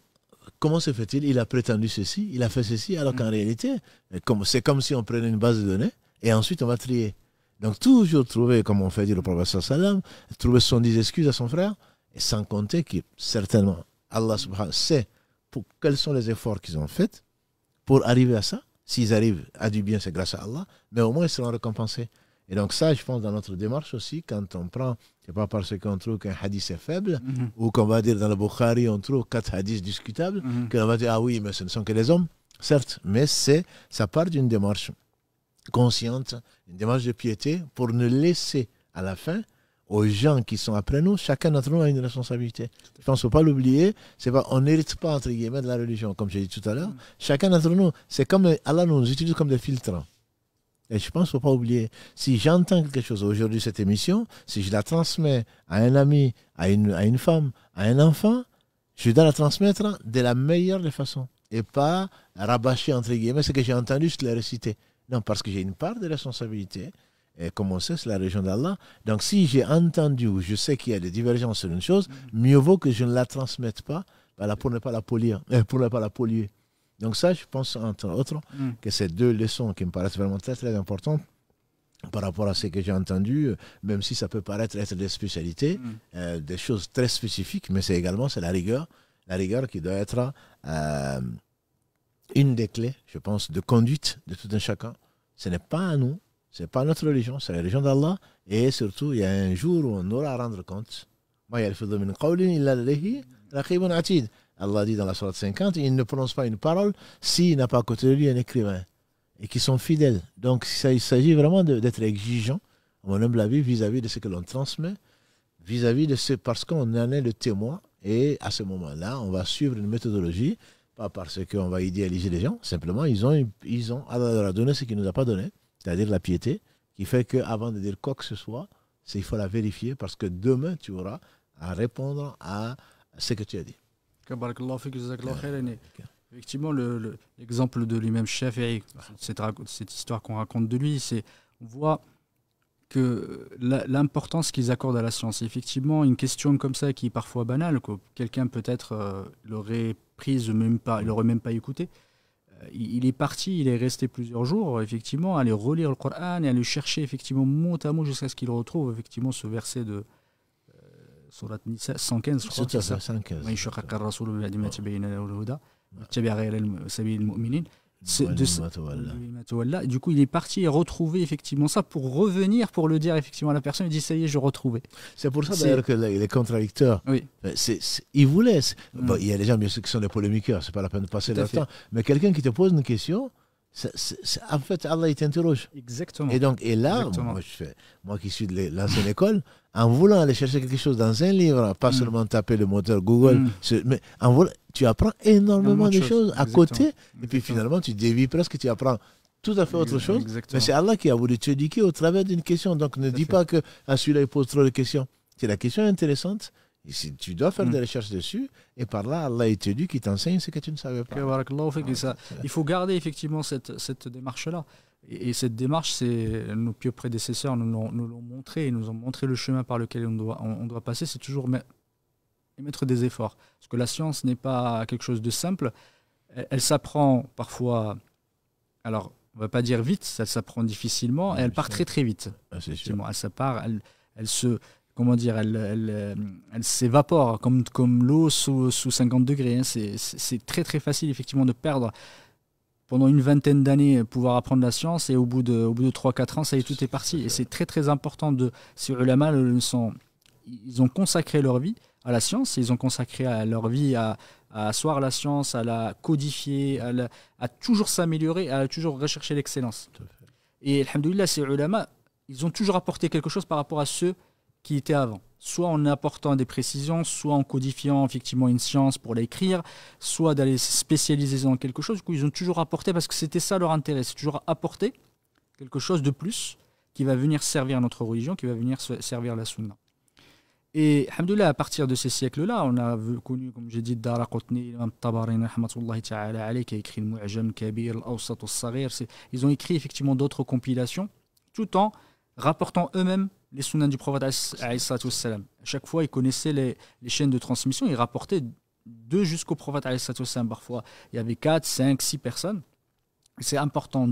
comment se fait-il Il a prétendu ceci, il a fait ceci, alors qu'en mm. réalité, euh, c'est comme si on prenait une base de données et ensuite on va trier. Donc toujours trouver, comme on fait dire le professeur sallam, trouver son dix excuses à son frère, et sans compter que certainement Allah subhanahu sait pour, quels sont les efforts qu'ils ont faits pour arriver à ça. S'ils arrivent à du bien, c'est grâce à Allah, mais au moins ils seront récompensés. Et donc ça, je pense, dans notre démarche aussi, quand on prend ce n'est pas parce qu'on trouve qu'un hadith est faible mhm. ou qu'on va dire dans le Bukhari, on trouve quatre hadiths discutables, mhm. que -hmm. va dire ah oui, mais ce ne sont que les hommes. Certes, mais ça part d'une démarche consciente, une démarche de piété pour ne laisser à la fin aux gens qui sont après nous, chacun d'entre nous a une responsabilité. Je pense qu'il ne faut pas l'oublier. C'est pas, on n'hérite pas entre guillemets de la religion, comme j'ai dit tout à l'heure. Mhm. Chacun d'entre nous, c'est comme Allah nous utilise comme des filtres. Et je pense qu'il ne faut pas oublier, si j'entends quelque chose aujourd'hui, cette émission, si je la transmets à un ami, à une, à une femme, à un enfant, je dois la transmettre de la meilleure des façons et pas rabâcher, entre guillemets, ce que j'ai entendu, je l'ai récité. Non, parce que j'ai une part de responsabilité. Et comme on sait, c'est la région d'Allah. Donc, si j'ai entendu ou je sais qu'il y a des divergences sur une chose, mm. mieux vaut que je ne la transmette pas voilà, pour ne pas la polluer. Euh, pour ne pas la polluer. Donc ça, je pense, entre autres, mm. que ces deux leçons qui me paraissent vraiment très, très importantes par rapport à ce que j'ai entendu, euh, même si ça peut paraître être des spécialités, mm. euh, des choses très spécifiques, mais c'est également c'est la rigueur, la rigueur qui doit être euh, une des clés, je pense, de conduite de tout un chacun. Ce n'est pas à nous, ce n'est pas notre religion, c'est la religion d'Allah. Et surtout, il y a un jour où on aura à rendre compte. Allah dit dans la Sourate 50, il ne prononce pas une parole s'il n'a pas à côté de lui un écrivain et qui sont fidèles. Donc il s'agit vraiment d'être exigeant, à mon humble avis, vis-à-vis de ce que l'on transmet, vis-à-vis de ce, parce qu'on en est le témoin, et à ce moment-là, on va suivre une méthodologie, pas parce qu'on va idéaliser les gens, simplement, ils ont, ils ont, Allah leur a donné ce qu'il ne nous a pas donné, c'est-à-dire la piété, qui fait qu'avant de dire quoi que ce soit, il faut la vérifier, parce que demain, tu auras à répondre à ce que tu as dit. Effectivement, l'exemple le, de lui-même chef' cette, cette histoire qu'on raconte de lui, c'est on voit que l'importance qu'ils accordent à la science. effectivement, une question comme ça qui est parfois banale, quelqu'un peut-être euh, l'aurait prise même pas, il n'aurait même pas écouté. Euh, il est parti, il est resté plusieurs jours, effectivement, à aller relire le Coran et à aller chercher effectivement mot à mot jusqu'à ce qu'il retrouve effectivement ce verset de, Surat النساء 115 جو 115 من يشقق الرسول بعد le تبين له الهدى يتبع غير سبيل المؤمنين du coup, il est parti et retrouvé effectivement ça pour revenir, pour le dire effectivement à la personne. Il dit Ça y est, je retrouvais. C'est pour ça d'ailleurs que les contradicteurs, oui. Euh, c'est ils voulaient... Mm. il y a des gens, bien sûr, qui sont des polémiqueurs, c'est pas la peine de passer leur temps. Mais quelqu'un qui te pose une question, en fait, Allah, il t'interroge. Exactement. Et donc, et là, moi, je moi, qui suis de l'ancienne école, en voulant aller chercher quelque chose dans un livre, pas mm. seulement taper le moteur Google, mm. mais en voulant, tu apprends énormément de choses, à côté, et puis finalement tu dévis presque, tu apprends tout à fait autre chose. Mais c'est Allah qui a voulu t'éduquer au travers d'une question. Donc ne dis pas que à ah, celui-là il pose trop de questions. C'est la question intéressante. Si tu dois faire mm. des recherches dessus, et par là, Allah est t'éduque, qui t'enseigne ce que tu ne savais pas. Il faut garder effectivement cette, cette démarche-là. Et, cette démarche, c'est nos pieux prédécesseurs nous, l'ont, montré, ils nous ont montré le chemin par lequel on doit, on, doit passer, c'est toujours mettre des efforts. Parce que la science n'est pas quelque chose de simple, elle, s'apprend parfois, alors on ne va pas dire vite, ça s'apprend difficilement, et elle part très très vite. Ah, c'est sûr. Elle, part, elle, elle se comment dire, elle, elle, euh, elle, s'évapore comme, comme l'eau sous, sous 50 degrés. Hein. c'est très très facile effectivement de perdre pendant une vingtaine d'années euh, pouvoir apprendre la science et au bout de, bout de 3-4 ans, ça y est, tout est parti. Et c'est très très important de. Ces ulama, sont, ils ont consacré leur vie à la science, ils ont consacré leur vie à, asseoir la science, à la codifier, à, toujours s'améliorer, à toujours rechercher l'excellence. Et Alhamdulillah, ces ulama, ils ont toujours apporté quelque chose par rapport à ceux qui étaient avant soit en apportant des précisions, soit en codifiant effectivement une science pour l'écrire, soit d'aller spécialiser dans quelque chose. Du coup, ils ont toujours apporté, parce que c'était ça leur intérêt, c'est toujours apporter quelque chose de plus qui va venir servir notre religion, qui va venir servir la sunna. Et alhamdoulilah, à partir de ces siècles-là, on a connu, comme j'ai dit, Dara Qutni, Tabarin, qui a écrit le Mu'ajam Kabir, al Ils ont écrit effectivement d'autres compilations, tout en rapportant eux-mêmes les sunna du prophète. À chaque fois, il connaissait les, les chaînes de transmission, il rapportait deux jusqu'au prophète. Parfois, il y avait quatre, cinq, six personnes. C'est important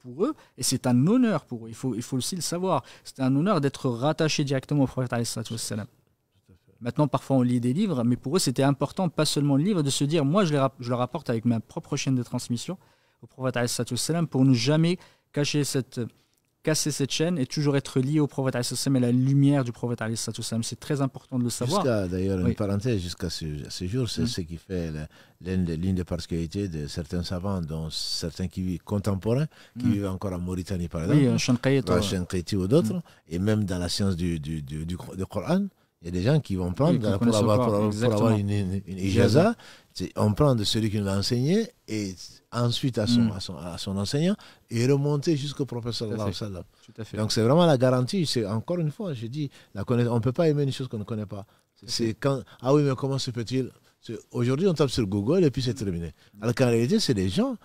pour eux et c'est un honneur pour eux. Il faut, il faut aussi le savoir. C'est un honneur d'être rattaché directement au prophète. Maintenant, parfois, on lit des livres, mais pour eux, c'était important, pas seulement le livre, de se dire moi, je, je le rapporte avec ma propre chaîne de transmission au prophète pour ne jamais cacher cette casser cette chaîne et toujours être lié au prophète et la lumière du prophète C'est très important de le savoir. D'ailleurs, une parenthèse, jusqu'à ce, jour, c'est mm. ce qui fait l'une des particularités de certains savants, dont certains qui vivent, contemporains, qui mm. vivent encore en Mauritanie, par exemple, euh, oui, bah, ou d'autres, mm. et même dans la science du, du Coran. Il y a des gens qui vont prendre pour, avoir, pour, avoir, une, une, On prend de celui qui nous l'a enseigné et ensuite mm. à son, à son, enseignant et remonter jusqu'au professeur. Donc c'est vraiment la garantie. C'est Encore une fois, je dis, la on ne peut pas aimer une chose qu'on ne connaît pas. C'est quand, ah oui, mais comment se peut-il Aujourd'hui, on tape sur Google et puis c'est terminé. Mm. Alors qu'en réalité, c'est des gens,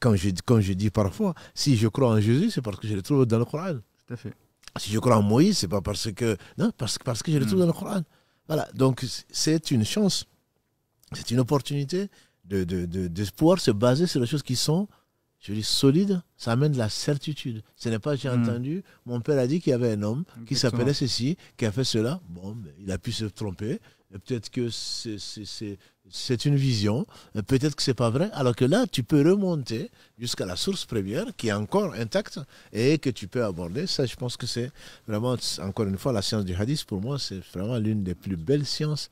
quand je, quand je dis parfois, si je crois en Jésus, c'est parce que je le trouve dans le Coran. à fait. Si je crois en Moïse, c'est pas parce que. Non, parce, parce que je le trouve hmm. dans le Coran. Voilà. Donc, c'est une chance. C'est une opportunité de, de, pouvoir se baser sur des choses qui sont, je dis, solides. Ça amène de la certitude. Ce n'est pas, j'ai hmm. entendu, mon père a dit qu'il y avait un homme qui s'appelait ceci, qui a fait cela. Bon, ben, il a pu se tromper peut-être que c'est une vision, peut-être que c'est pas vrai, alors que là, tu peux remonter jusqu'à la source première qui est encore intacte et que tu peux aborder. Ça, je pense que c'est vraiment, encore une fois, la science du hadith, pour moi, c'est vraiment l'une des plus belles sciences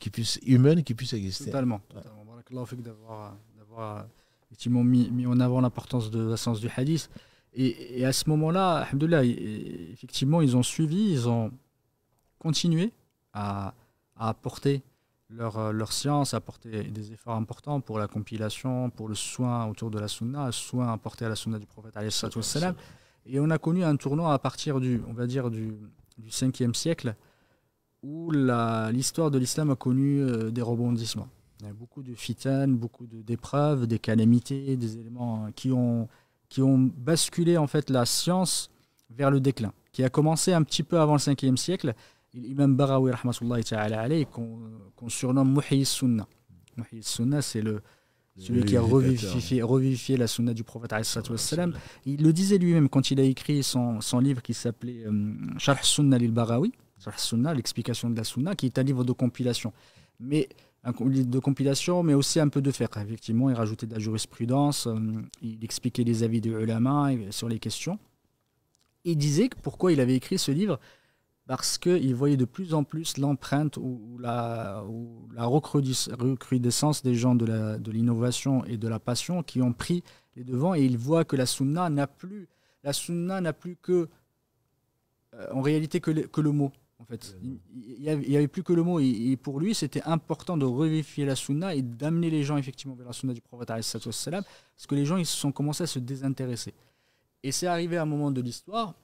qui puisse, humaine qui puisse exister. Totalement. totalement. d'avoir d'avoir mis, mis en avant l'importance de la science du hadith. Et, et à ce moment-là, effectivement, ils ont suivi, ils ont continué à à apporter leur, euh, leur science, à apporter des efforts importants pour la compilation, pour le soin autour de la sunna, soin apporté à la sunna du prophète. Et on a connu un tournant à partir du, on va dire, du, du 5e siècle où l'histoire de l'islam a connu euh, des rebondissements. Il y a beaucoup de fitanes, beaucoup d'épreuves, des calamités, des éléments qui ont, qui ont basculé en fait la science vers le déclin, qui a commencé un petit peu avant le 5e siècle L'imam Barawi, qu'on surnomme Muhyi Sunna. Muhyi Sunna, c'est celui qui a revivifié, la sunna du prophète Il le disait lui-même quand il a écrit son, livre qui s'appelait euh, Sharh Sunna lil Barawi, Sharh Sunnah, l'explication de la sunna, qui est un livre de compilation. Mais un livre de compilation, mais aussi un peu de faire. Effectivement, il rajoutait de la jurisprudence, euh, il expliquait les avis des ulama euh, sur les questions. Il disait pourquoi il avait écrit ce livre parce qu'il voyait de plus en plus l'empreinte ou la, recrudescence des gens de l'innovation de et de la passion qui ont pris les devants et il voit que la sunna n'a plus, la sunna n'a plus que, euh, en réalité, que le, mot. En fait, il n'y avait, plus que le mot. Et, pour lui, c'était important de revivifier la sunna et d'amener les gens effectivement vers la sunna du prophète parce que les gens ils se sont commencés à se désintéresser. Et c'est arrivé à un moment de l'histoire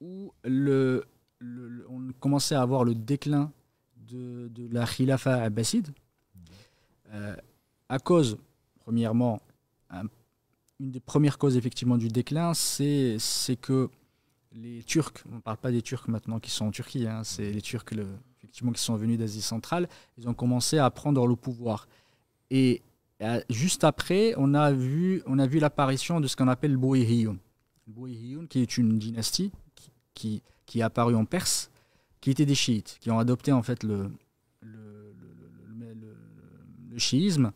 où le, on commençait à avoir le déclin de, la khilafa abbasside euh, à cause, premièrement, une des premières causes effectivement du déclin, c'est que les Turcs, on ne parle pas des Turcs maintenant qui sont en Turquie, hein, c'est les Turcs effectivement qui sont venus d'Asie centrale, ils ont commencé à prendre le pouvoir. Et euh, juste après, on a vu, vu l'apparition de ce qu'on appelle le Le Bouhiyun. qui est une dynastie qui qui est apparu en Perse, qui étaient des chiites, qui ont adopté en fait le, chiisme.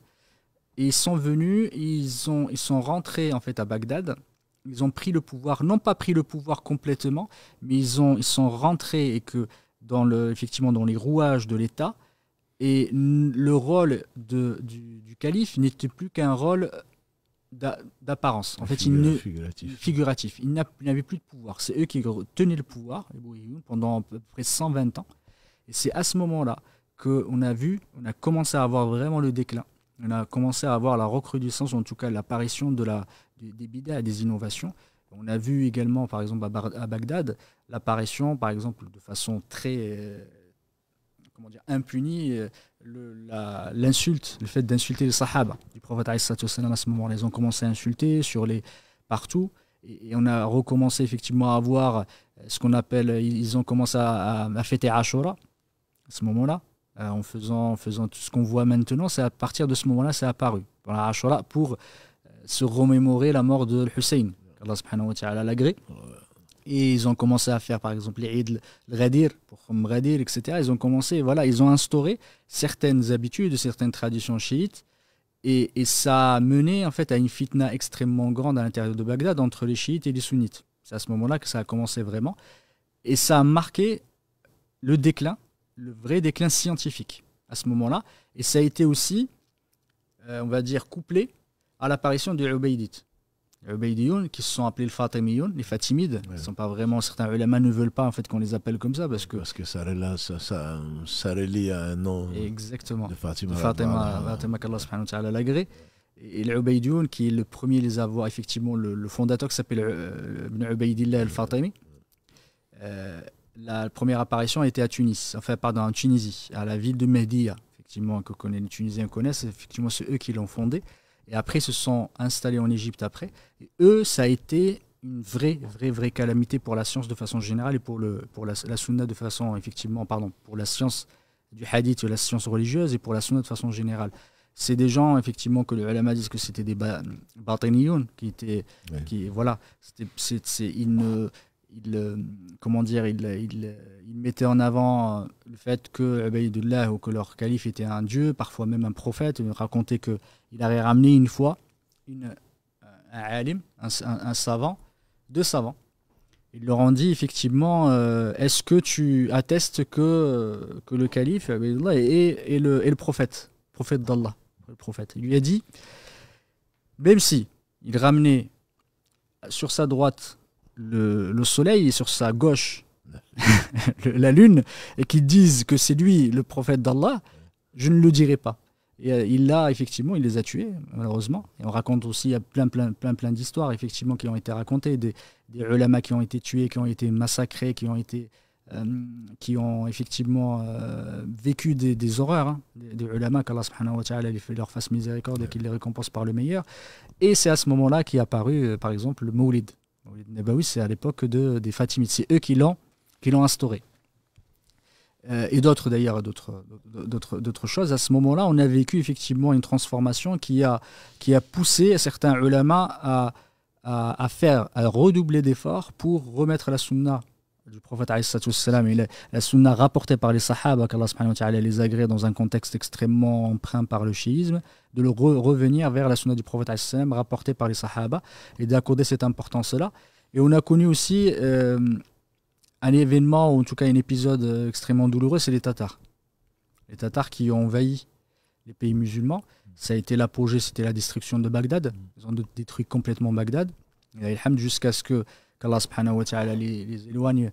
Et ils sont venus, ils, ont, ils sont rentrés en fait à Bagdad. Ils ont pris le pouvoir, non pas pris le pouvoir complètement, mais ils, ont, ils sont rentrés et que dans le, effectivement dans les rouages de l'État. Et le rôle du calife n'était plus qu'un rôle d'apparence. En fait, il figuratif. Il n'avait plus de pouvoir. C'est eux qui tenaient le pouvoir, pendant à peu près 120 ans. Et c'est à ce moment-là qu'on a vu, on a commencé à avoir vraiment le déclin. On a commencé à avoir la recrudescence, en tout cas l'apparition de la, des bidets et des innovations. On a vu également, par exemple, à, Bagdad, l'apparition, par exemple, de façon très euh, comment dire, impuni euh, l'insulte, le, fait d'insulter les Sahaba du prophète à ce moment-là. Ils ont commencé à insulter sur les, partout. Et, on a recommencé effectivement à voir euh, ce qu'on appelle. Ils ont commencé à, fêter Ashura à ce moment-là, euh, en, faisant, faisant tout ce qu'on voit maintenant. C'est à partir de ce moment-là, c'est apparu. Voilà, Ashura pour se remémorer la mort de Hussein. Allah subhanahu wa ta'ala l'agré. Et ils ont commencé à faire, par exemple, les idles, le radir, pour radir, etc. Ils ont commencé, voilà, ils ont instauré certaines habitudes, certaines traditions chiites. Et, ça a mené, en fait, à une fitna extrêmement grande à l'intérieur de Bagdad entre les chiites et les sunnites. C'est à ce moment-là que ça a commencé vraiment. Et ça a marqué le déclin, le vrai déclin scientifique à ce moment-là. Et ça a été aussi, euh, on va dire, couplé à l'apparition de Ubaidites. Ubaydiyun, qui se sont appelés le Fatimiyoun, les Fatimides. Ils ne sont pas vraiment certains. Ulama ne veulent pas en fait qu'on les appelle comme ça parce que. Parce que ça, ça, ça, ça relie à un nom. Exactement. De Fatima. Fatima, Fatima qu'Allah subhanahu wa ta'ala l'agrée. Et qui est le premier les avoir, effectivement, le, fondateur qui s'appelle euh, Ibn Ubaydillah al-Fatimi. Euh, la première apparition a été à Tunis, enfin, pardon, en Tunisie, à la ville de Mehdia, effectivement, que connaît, les Tunisiens connaissent, effectivement, c'est eux qui l'ont fondé et après se sont installés en Égypte après. Et eux, ça a été une vraie, vraie, vraie calamité pour la science de façon générale et pour, le, pour la, la sunna de façon, effectivement, pardon, pour la science du hadith, la science religieuse et pour la sunna de façon générale. C'est des gens, effectivement, que les ulama disent que c'était des bataniyoun, qui étaient, qui, voilà, c'était, c'est ils ne, il, euh, comment dire, il, il, mettait en avant euh, le fait que ou que leur calife était un dieu, parfois même un prophète. Il racontait qu'il avait ramené une fois une, euh, un alim, un, savant, deux savants. Il leur ont dit effectivement est-ce que tu attestes que, que le calife et est, le, est le prophète, prophète d'Allah le prophète. Il lui a dit même si il ramenait sur sa droite le, soleil et sur sa gauche, la lune, et qu'ils disent que c'est lui le prophète d'Allah, je ne le dirai pas. Et euh, il l'a effectivement, il les a tués, malheureusement. Et on raconte aussi, il y a plein, plein, plein, plein d'histoires, effectivement, qui ont été racontées, des, des qui ont été tués, qui ont été massacrés, qui ont été, euh, qui ont effectivement euh, vécu des, horreurs, hein. des, des, ulama qu'Allah subhanahu wa ta'ala leur fasse miséricorde et qu'il les récompense par le meilleur. Et c'est à ce moment-là qu'est apparu, par exemple, le Moulid, eh ben oui, c'est à l'époque des Fatimides. C'est eux qui l'ont, qui l'ont instauré. Euh, et d'autres d'ailleurs, d'autres, d'autres, d'autres choses. À ce moment-là, on a vécu effectivement une transformation qui a, qui a poussé certains ulama à, à, à faire, à redoubler d'efforts pour remettre la sunna du prophète et la sunna rapportée par les sahaba qu'Allah les agrée dans un contexte extrêmement empreint par le chiisme, de le revenir vers la sunna du prophète rapportée par les sahaba et d'accorder cette importance-là. Et on a connu aussi euh, un événement, ou en tout cas un épisode euh, extrêmement douloureux, c'est les Tatars. Les Tatars qui ont envahi les pays musulmans. Ça a été l'apogée, c'était la destruction de Bagdad. Ils ont détruit complètement Bagdad. Jusqu'à ce que Allah subhanahu wa ta'ala les, les, éloigne,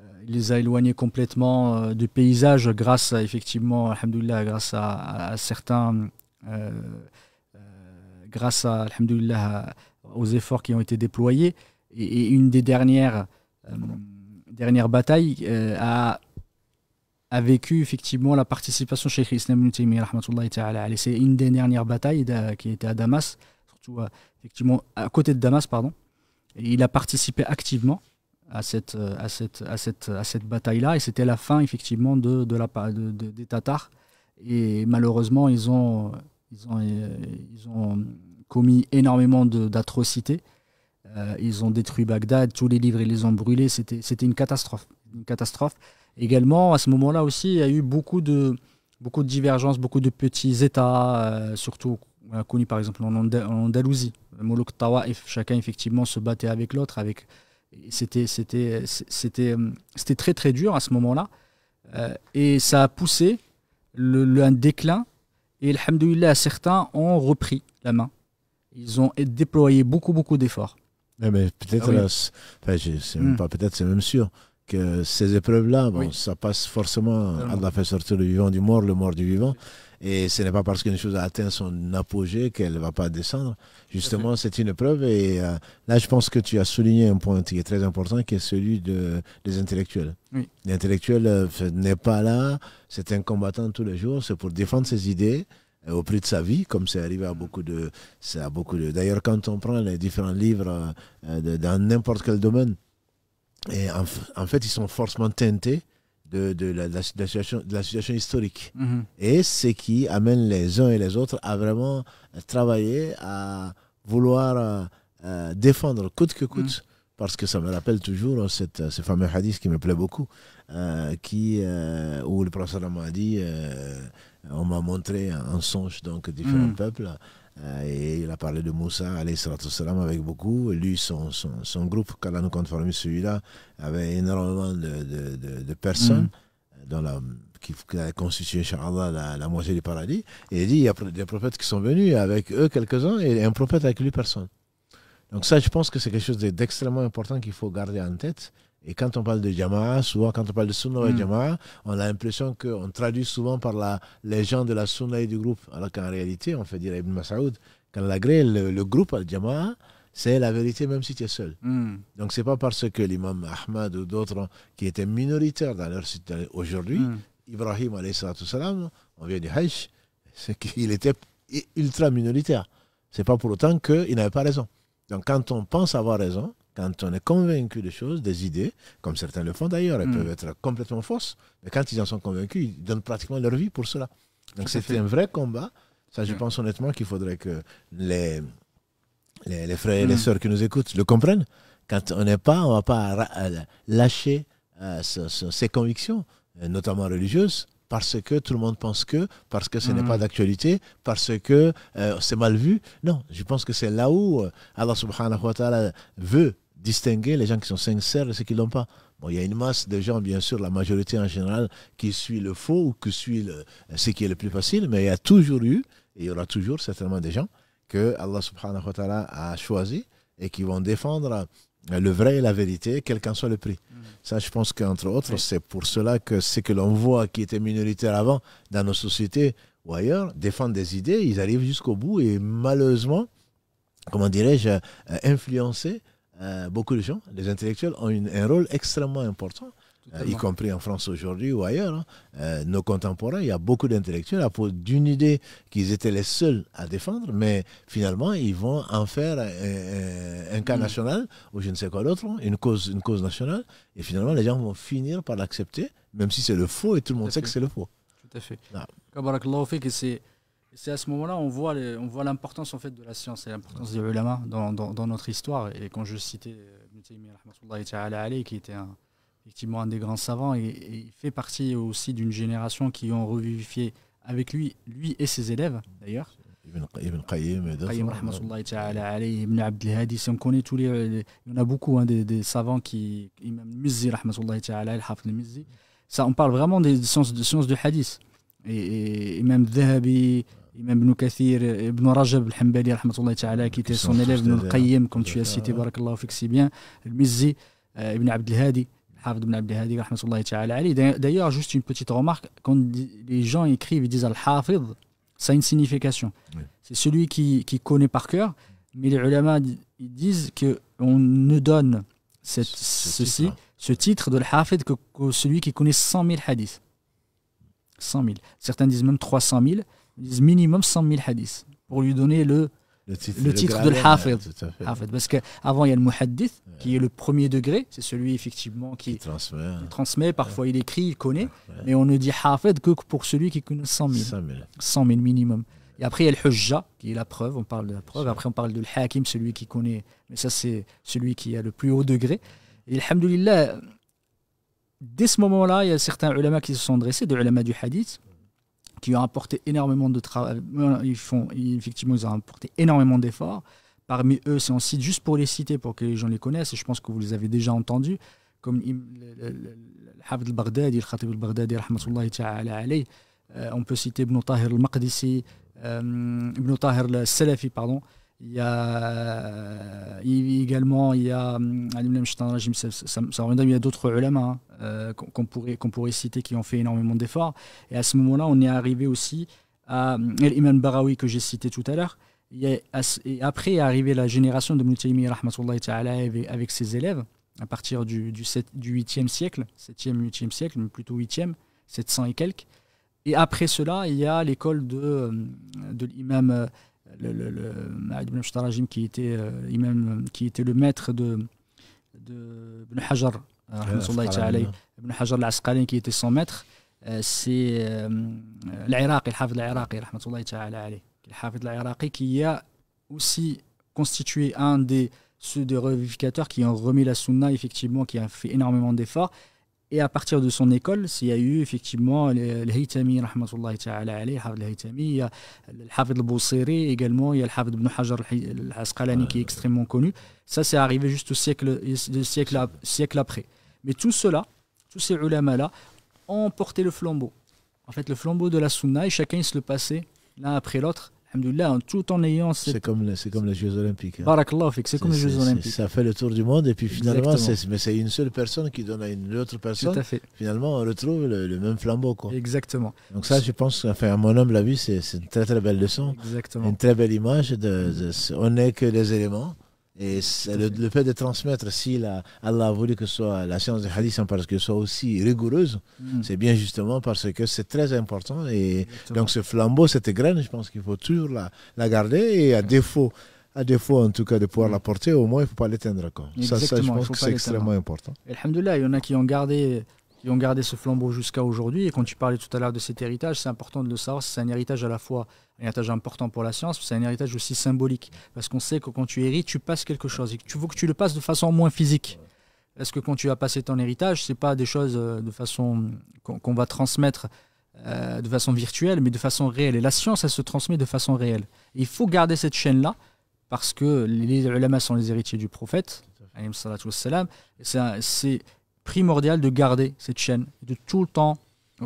euh, les a éloignés complètement euh, du paysage grâce à, effectivement, Alhamdulillah, grâce à, certains, euh, euh, grâce à, Alhamdulillah aux efforts qui ont été déployés. Et, une des dernières, euh, dernières batailles a, a vécu effectivement la participation chez Islam ibn Taymiyyah, C'est une des dernières batailles qui était à Damas, surtout effectivement à côté de Damas, pardon il a participé activement à cette, euh, à cette, à cette, à cette bataille-là. Et c'était la fin, effectivement, de, la, de, des Tatars. Et malheureusement, ils ont, ont, euh, ils ont commis énormément d'atrocités. Euh, ils ont détruit Bagdad, tous les livres, ils les ont brûlés. C'était une catastrophe. Une catastrophe. Également, à ce moment-là aussi, il y a eu beaucoup de, beaucoup de divergences, beaucoup de petits États, surtout on a connu par exemple en, Andalousie, Mo'lok Tawaif, chacun effectivement se battait avec l'autre. Avec... C'était très très dur à ce moment-là. Euh, et ça a poussé le, un déclin. Et alhamdoulilah, certains ont repris la main. Ils ont déployé beaucoup beaucoup d'efforts. Eh ben, ah Mais, hmm. peut-être, c'est même, même sûr que ces épreuves-là, ça passe forcément, à Allah fait sortir le vivant du mort, le mort du vivant. Et ce n'est pas parce qu'une chose a atteint son apogée qu'elle ne va pas descendre. Justement, c'est une preuve. Et euh, là, je pense que tu as souligné un point qui est très important, qui est celui de, des intellectuels. L'intellectuel euh, n'est pas là, c'est un combattant tous les jours, c'est pour défendre ses idées euh, au prix de sa vie, comme c'est arrivé à beaucoup de... À beaucoup de. D'ailleurs, quand on prend les différents livres de, dans n'importe quel domaine, et en, fait, ils sont forcément teintés de, de, la, de, situation, de historique. et mhm. Et ce qui amène les uns et les autres à vraiment travailler, à vouloir euh, euh, défendre coûte que coûte. Mhm. Parce que ça me rappelle toujours hein, cette, ce fameux hadith qui me plaît beaucoup, euh, qui, où le professeur a dit, on m'a montré un songe donc différents mhm. peuples. Euh, et il a parlé de Moussa, salam avec beaucoup. Lui, son, son, son groupe, Kalanou celui-là, avait énormément de, de, de, personnes mm. dans la, qui, constitue la, la, moitié du paradis. Et il dit il y a des prophètes qui sont venus, avec eux quelques-uns, et un prophète avec lui, personne. Donc, ça, je pense que c'est quelque chose d'extrêmement important qu'il faut garder en tête. Et quand on parle de Jama'a, souvent quand on parle de Sunna et mm. Jama'a, on a l'impression qu'on traduit souvent par la, les gens de la Sunna et du groupe. Alors qu'en réalité, on fait dire à Ibn Masoud. quand l'agré, le, le groupe Al-Jama'a, c'est la vérité même si tu es seul. Donc mm. Donc c'est pas parce que l'imam Ahmad ou d'autres qui étaient minoritaires dans leur cité aujourd'hui, mm. Ibrahim salam, on vient du Hajj, c'est qu'il était ultra minoritaire. C'est pas pour autant qu'il n'avait pas raison. Donc quand on pense avoir raison, quand on est convaincu de choses, des idées, comme certains le font d'ailleurs, elles mm. peuvent être complètement fausses, mais quand ils en sont convaincus, ils donnent pratiquement leur vie pour cela. Donc c'est un vrai combat. Ça, je mm. pense honnêtement qu'il faudrait que les, les, frères et les mm. sœurs qui nous écoutent le comprennent. Quand on n'est pas, on ne va pas euh, lâcher ses euh, convictions, euh, notamment religieuses, parce que tout le monde pense que, parce que ce n'est pas d'actualité, parce que c'est mal vu. Non, je pense que c'est là où Allah subhanahu wa ta'ala veut distinguer les gens qui sont sincères et ceux qui ne l'ont pas. Bon, il y a une masse de gens, bien sûr, la majorité en général, qui suit le faux ou qui suit ce qui est le plus facile, mais il y a toujours eu, et il y aura toujours certainement des gens que Allah subhanahu wa ta'ala a choisi et qui vont défendre euh, le vrai et la vérité, quel qu'en soit le prix. Mm. Ça, je pense qu'entre autres, c'est pour cela que ce que l'on voit qui était minoritaire avant dans nos sociétés ou ailleurs, défendent des idées, ils arrivent jusqu'au bout et malheureusement, comment dirais-je, euh, influencés euh, beaucoup de gens, les intellectuels, ont un rôle extrêmement important, euh, y compris en France aujourd'hui ou ailleurs. Hein. Euh, nos contemporains, il y a beaucoup d'intellectuels à cause d'une idée qu'ils étaient les seuls à défendre, mais finalement, ils vont en faire un, cas mm. national ou je ne sais quoi d'autre, hein, une cause, une cause nationale, et finalement, les gens vont finir par l'accepter, même si c'est le faux et tout le monde sait que c'est le faux. Tout à fait. c'est c'est à ce moment-là on voit on voit l'importance en fait de la science et l'importance des ulama dans, notre histoire. Et quand je citais euh, qui était effectivement un des grands savants et, il fait partie aussi d'une génération qui ont revivifié avec lui, lui et ses élèves d'ailleurs. Ibn Qayyim, hein, Ibn on connaît tous les, il y en a beaucoup hein, des, savants qui, Imam Mizzi, ça on parle vraiment des, sciences, de sciences hadith et, même Ibn Ibn Rajab al-Hambali, qui était son élève, qayyim comme tu as cité, barakallahu fik, si bien, Al-Mizzi, Ibn Abd al-Hadi, Hafid Ibn Abd al-Hadi, ta'ala D'ailleurs, juste une petite remarque, quand les gens écrivent, ils disent Al-Hafid, ça a une signification. C'est celui qui, qui connaît par cœur, mais les ulama ils disent qu'on ne donne cette, ce, ceci, titre, hein. ce titre de al que, que celui qui connaît 100 000 hadiths. 100 000. Certains disent même 300 000 minimum 100 000 hadiths pour lui donner le, le titre, de l'Hafid. Parce qu'avant, il y a le Muhaddith, qui est le premier degré, c'est celui effectivement qui, hein. transmet, parfois il écrit, il connaît, mais on ne dit Hafid que pour celui qui connaît 100 000. 100 000, minimum. Et après, il y a le Hujja, qui est la preuve, on parle de la preuve. Après, on parle de l'Hakim, celui qui connaît, mais ça, c'est celui qui a le plus haut degré. Et Alhamdulillah, dès ce moment-là, il y a certains ulama qui se sont dressés, de ulama du hadith, qui ont apporté énormément de travail. Ils font, effectivement, ils ont apporté énormément d'efforts. Parmi eux, si on cite juste pour les citer, pour que les gens les connaissent, et je pense que vous les avez déjà entendus, comme le al-Baghdadi, Khatib al-Baghdadi, euh, on peut citer Ibn Tahir al-Maqdisi, euh, Ibn Tahir al-Salafi, pardon, il y a également, il y a, ça, hum, il y a d'autres ulama hein, euh, qu'on pourrait, qu'on pourrait citer qui ont fait énormément d'efforts. Et à ce moment-là, on est arrivé aussi à hum, l'imam Barawi que j'ai cité tout à l'heure. Et après est arrivée la génération de Moutaimi avec ses élèves à partir du, du, 7, du 8e siècle, 7e, 8e siècle, plutôt 8e, 700 et quelques. Et après cela, il y a l'école de, hum, de l'imam euh, le, le, le qui était euh, qui était le maître de, de Ibn Hajar, euh, Ibn Hajar al qui était son maître, euh, c'est l'Iraq le al qui a aussi constitué un des ceux des revivificateurs qui ont remis la sunna effectivement, qui a fait énormément d'efforts. Et à partir de son école, il y a eu effectivement le ta'ala alayhi, le Haytami, il y a al-Bousiri également, il y le ibn Hajar al-Asqalani qui est extrêmement connu. Ça, c'est arrivé juste au siècle, siècle, siècle après. Mais tout cela, tous ces ulama-là, ont porté le flambeau. En fait, le flambeau de la sunna, et chacun il se le passait l'un après l'autre c'est comme les Jeux Olympiques hein. c'est comme les Jeux Olympiques ça fait le tour du monde et puis finalement mais c'est une seule personne qui donne à une autre personne finalement on retrouve le, même flambeau exactement donc ça je pense qu'à à mon homme la vie c'est une très très belle leçon une très belle image de, on n'est que des éléments et le, fait de transmettre, si la, Allah a voulu que soit la science des hadiths hein, soit aussi rigoureuse, mm. c'est bien justement parce que c'est très important. Et donc ce flambeau, cette graine, je pense qu'il faut toujours la, garder. Et à défaut, à défaut en tout cas de pouvoir mm. la porter, au moins il ne faut pas l'éteindre. Ça, ça, je pense que c'est extrêmement important. Alhamdulillah, il y en a qui ont gardé ils ont gardé ce flambeau jusqu'à aujourd'hui. Et quand tu parlais tout à l'heure de cet héritage, c'est important de le savoir. C'est un héritage à la fois un héritage important pour la science, c'est un héritage aussi symbolique. Parce qu'on sait que quand tu hérites, tu passes quelque chose. Et tu veux que tu le passes de façon moins physique. Parce que quand tu as passé ton héritage, c'est pas des choses euh, de façon qu'on va transmettre euh, de façon virtuelle, mais de façon réelle. Et la science, elle se transmet de façon réelle. il faut garder cette chaîne-là parce que les ulama sont les héritiers du prophète. C'est primordial de garder cette chaîne, de tout le temps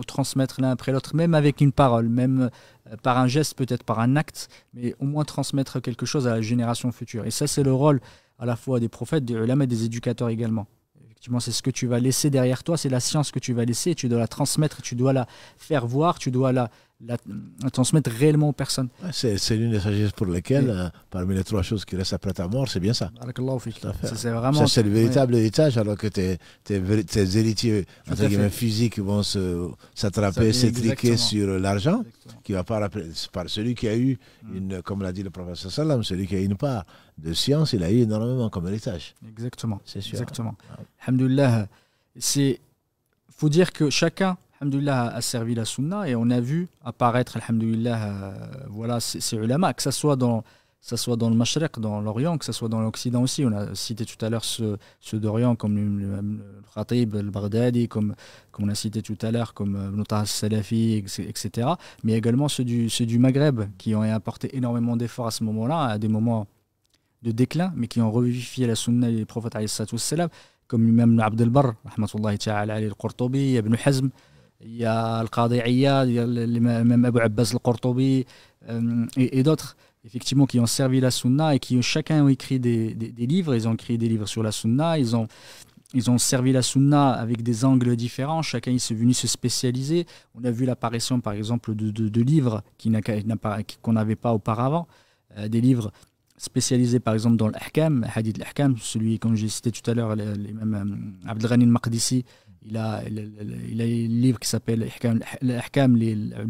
transmettre l'un après l'autre, même avec une parole, même euh, par un geste, peut-être par un acte, mais au moins transmettre quelque chose à la génération future. Et ça, c'est le rôle à la fois des prophètes, de des éducateurs également. Effectivement, c'est ce que tu vas laisser derrière toi, c'est la science que tu vas laisser, tu dois la transmettre, tu dois la faire voir, tu dois la, la, transmettre réellement aux personnes. Ah, c'est l'une des sagesses pour lesquelles, euh, parmi les trois choses qui restent après ta mort, c'est bien ça. C'est vraiment. C'est le véritable héritage, alors que tes, tes, héritiers physiques vont s'attraper, s'étriquer sur l'argent, qui va pas par celui qui a eu, mm. une, comme l'a dit le professeur Salam, celui qui a eu une part de science, il a eu énormément comme héritage. Exactement. C'est sûr. Exactement. Ah Alhamdulillah, il faut dire que chacun Alhamdulillah, a servi la sunna et on a vu apparaître, euh, voilà, ces ulama, que ce soit dans, ça soit dans le Mashriq, dans l'Orient, que ce soit dans l'Occident aussi. On a cité tout à l'heure ceux, d'Orient comme le, Khatib, le Baghdadi, comme, comme on a cité tout à l'heure, comme euh, Ibn Tahas Salafi, etc. Mais également ceux du, du Maghreb qui ont apporté énormément d'efforts à ce moment-là, à des moments de déclin, mais qui ont revivifié la sunna les prophètes, comme lui-même Abdelbar, al Qurtubi, Ibn Hazm il y a al Iyad, il y a même Abu Abbas al-Qurtubi euh, et, d'autres effectivement qui ont servi la sunna et qui chacun ont écrit des, des, livres, ils ont écrit des livres sur la sunna, ils ont, ils ont servi la sunna avec des angles différents, chacun il venu se spécialiser. On a vu l'apparition par exemple de, de, de livres qu'on n'avait pas auparavant, euh, des livres spécialisés par exemple dans l'ahkam, hadith l'ahkam, celui comme j'ai cité tout à l'heure, l'imam euh, Abdelghani al-Maqdisi, il a il a un livre qui s'appelle l'Ahkam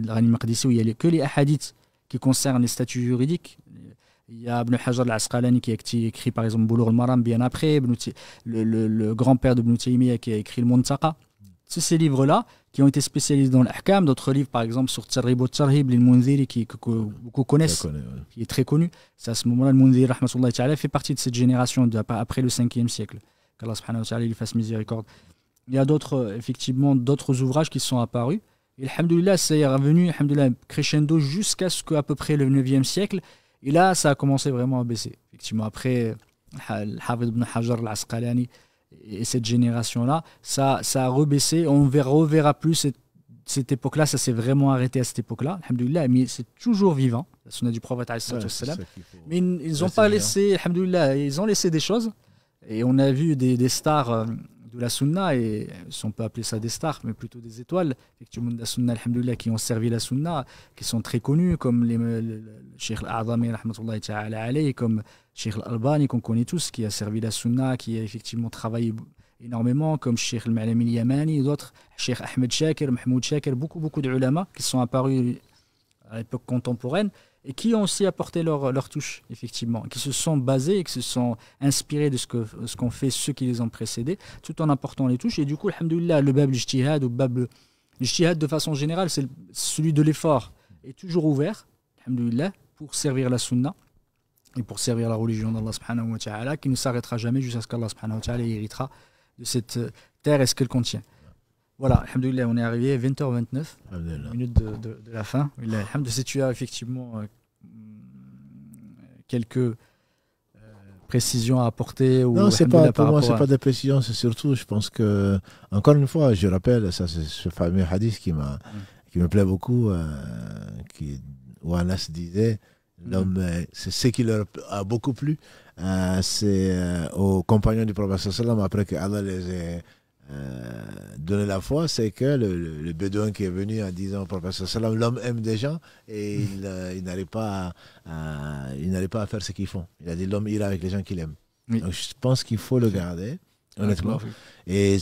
l'Arani Maqdisi où il n'y a que les hadiths qui concernent les statuts juridiques il y a Ibn Hajar al-Asqalani qui a écrit par exemple Boulour al-Maram bien après, le, le, grand-père de Ibn Taymiyyah qui a écrit le Muntaqa. C'est ces livres-là qui ont été spécialisés dans l'ahkam. D'autres livres, par exemple, sur Taribu Tarhib, les munziri qui, que, beaucoup connaissent, qui est très connu. C'est à ce moment-là, le Munziri, fait partie de cette génération après le 5e siècle. Qu'Allah subhanahu ta'ala lui fasse miséricorde il y a d'autres, euh, effectivement, d'autres ouvrages qui sont apparus. Et ça est revenu, alhamdoulilah, crescendo jusqu'à ce qu'à peu près le 9e siècle. Et là, ça a commencé vraiment à baisser. Effectivement, après, euh, Hafid ibn Hajar al-Asqalani et cette génération-là, ça, ça a rebaissé. On ne reverra plus cette, cette époque-là. Ça s'est vraiment arrêté à cette époque-là. Alhamdulillah, mais c'est toujours vivant. La a du prophète, ouais, Mais ils n'ont pas laissé, ils ont laissé des choses. Et on a vu des, des stars. Euh, de la sunna, et si on peut appeler ça des stars, mais plutôt des étoiles, effectivement, de la sunna, alhamdoulilah, qui ont servi la sunna, qui sont très connus, comme le, Cheikh Al-Adami, alayhi, comme Cheikh Al-Albani, qu'on connaît tous, qui a servi la sunna, qui a effectivement travaillé énormément, comme Cheikh al malami yamani d'autres, Cheikh Ahmed Shaker, Mahmoud Shaker, beaucoup, beaucoup de ulama qui sont apparus à l'époque contemporaine, et qui ont aussi apporté leur, leur touche, effectivement, qui se sont basés et qui se sont inspirés de ce qu'ont ce fait ceux qui les ont précédés, tout en apportant les touches. Et du coup, alhamdoulilah, le bab l'ijtihad ou bab l'ijtihad de façon générale, c'est celui de l'effort, est toujours ouvert, alhamdoulilah, pour servir la sunna et pour servir la religion d'Allah subhanahu wa ta'ala, qui ne s'arrêtera jamais jusqu'à ce qu'Allah subhanahu wa ta'ala héritera de cette euh, terre et ce qu'elle contient. Voilà, on est arrivé à 20h29, minute de, la fin. Si tu as effectivement euh, quelques euh, précisions à apporter ou Non, pas pour moi, c'est n'est pas des précisions, c'est surtout, je pense que encore une fois, je rappelle, ça c'est ce fameux hadith qui m'a, qui me plaît beaucoup, euh, qui où Anas disait, mm-hmm. l'homme, euh, c'est ce qui leur a beaucoup plu, c'est aux compagnons du prophète après que Allah les ait euh, donner la foi, c'est que le, le, bédouin qui est venu en disant professeur Salam, l'homme aime des gens et hmm. il, euh, n'arrive pas à, il pas faire ce qu'ils font. Il a dit l'homme ira avec les gens qu'il aime. Donc je pense qu'il faut le garder. Honnêtement. Et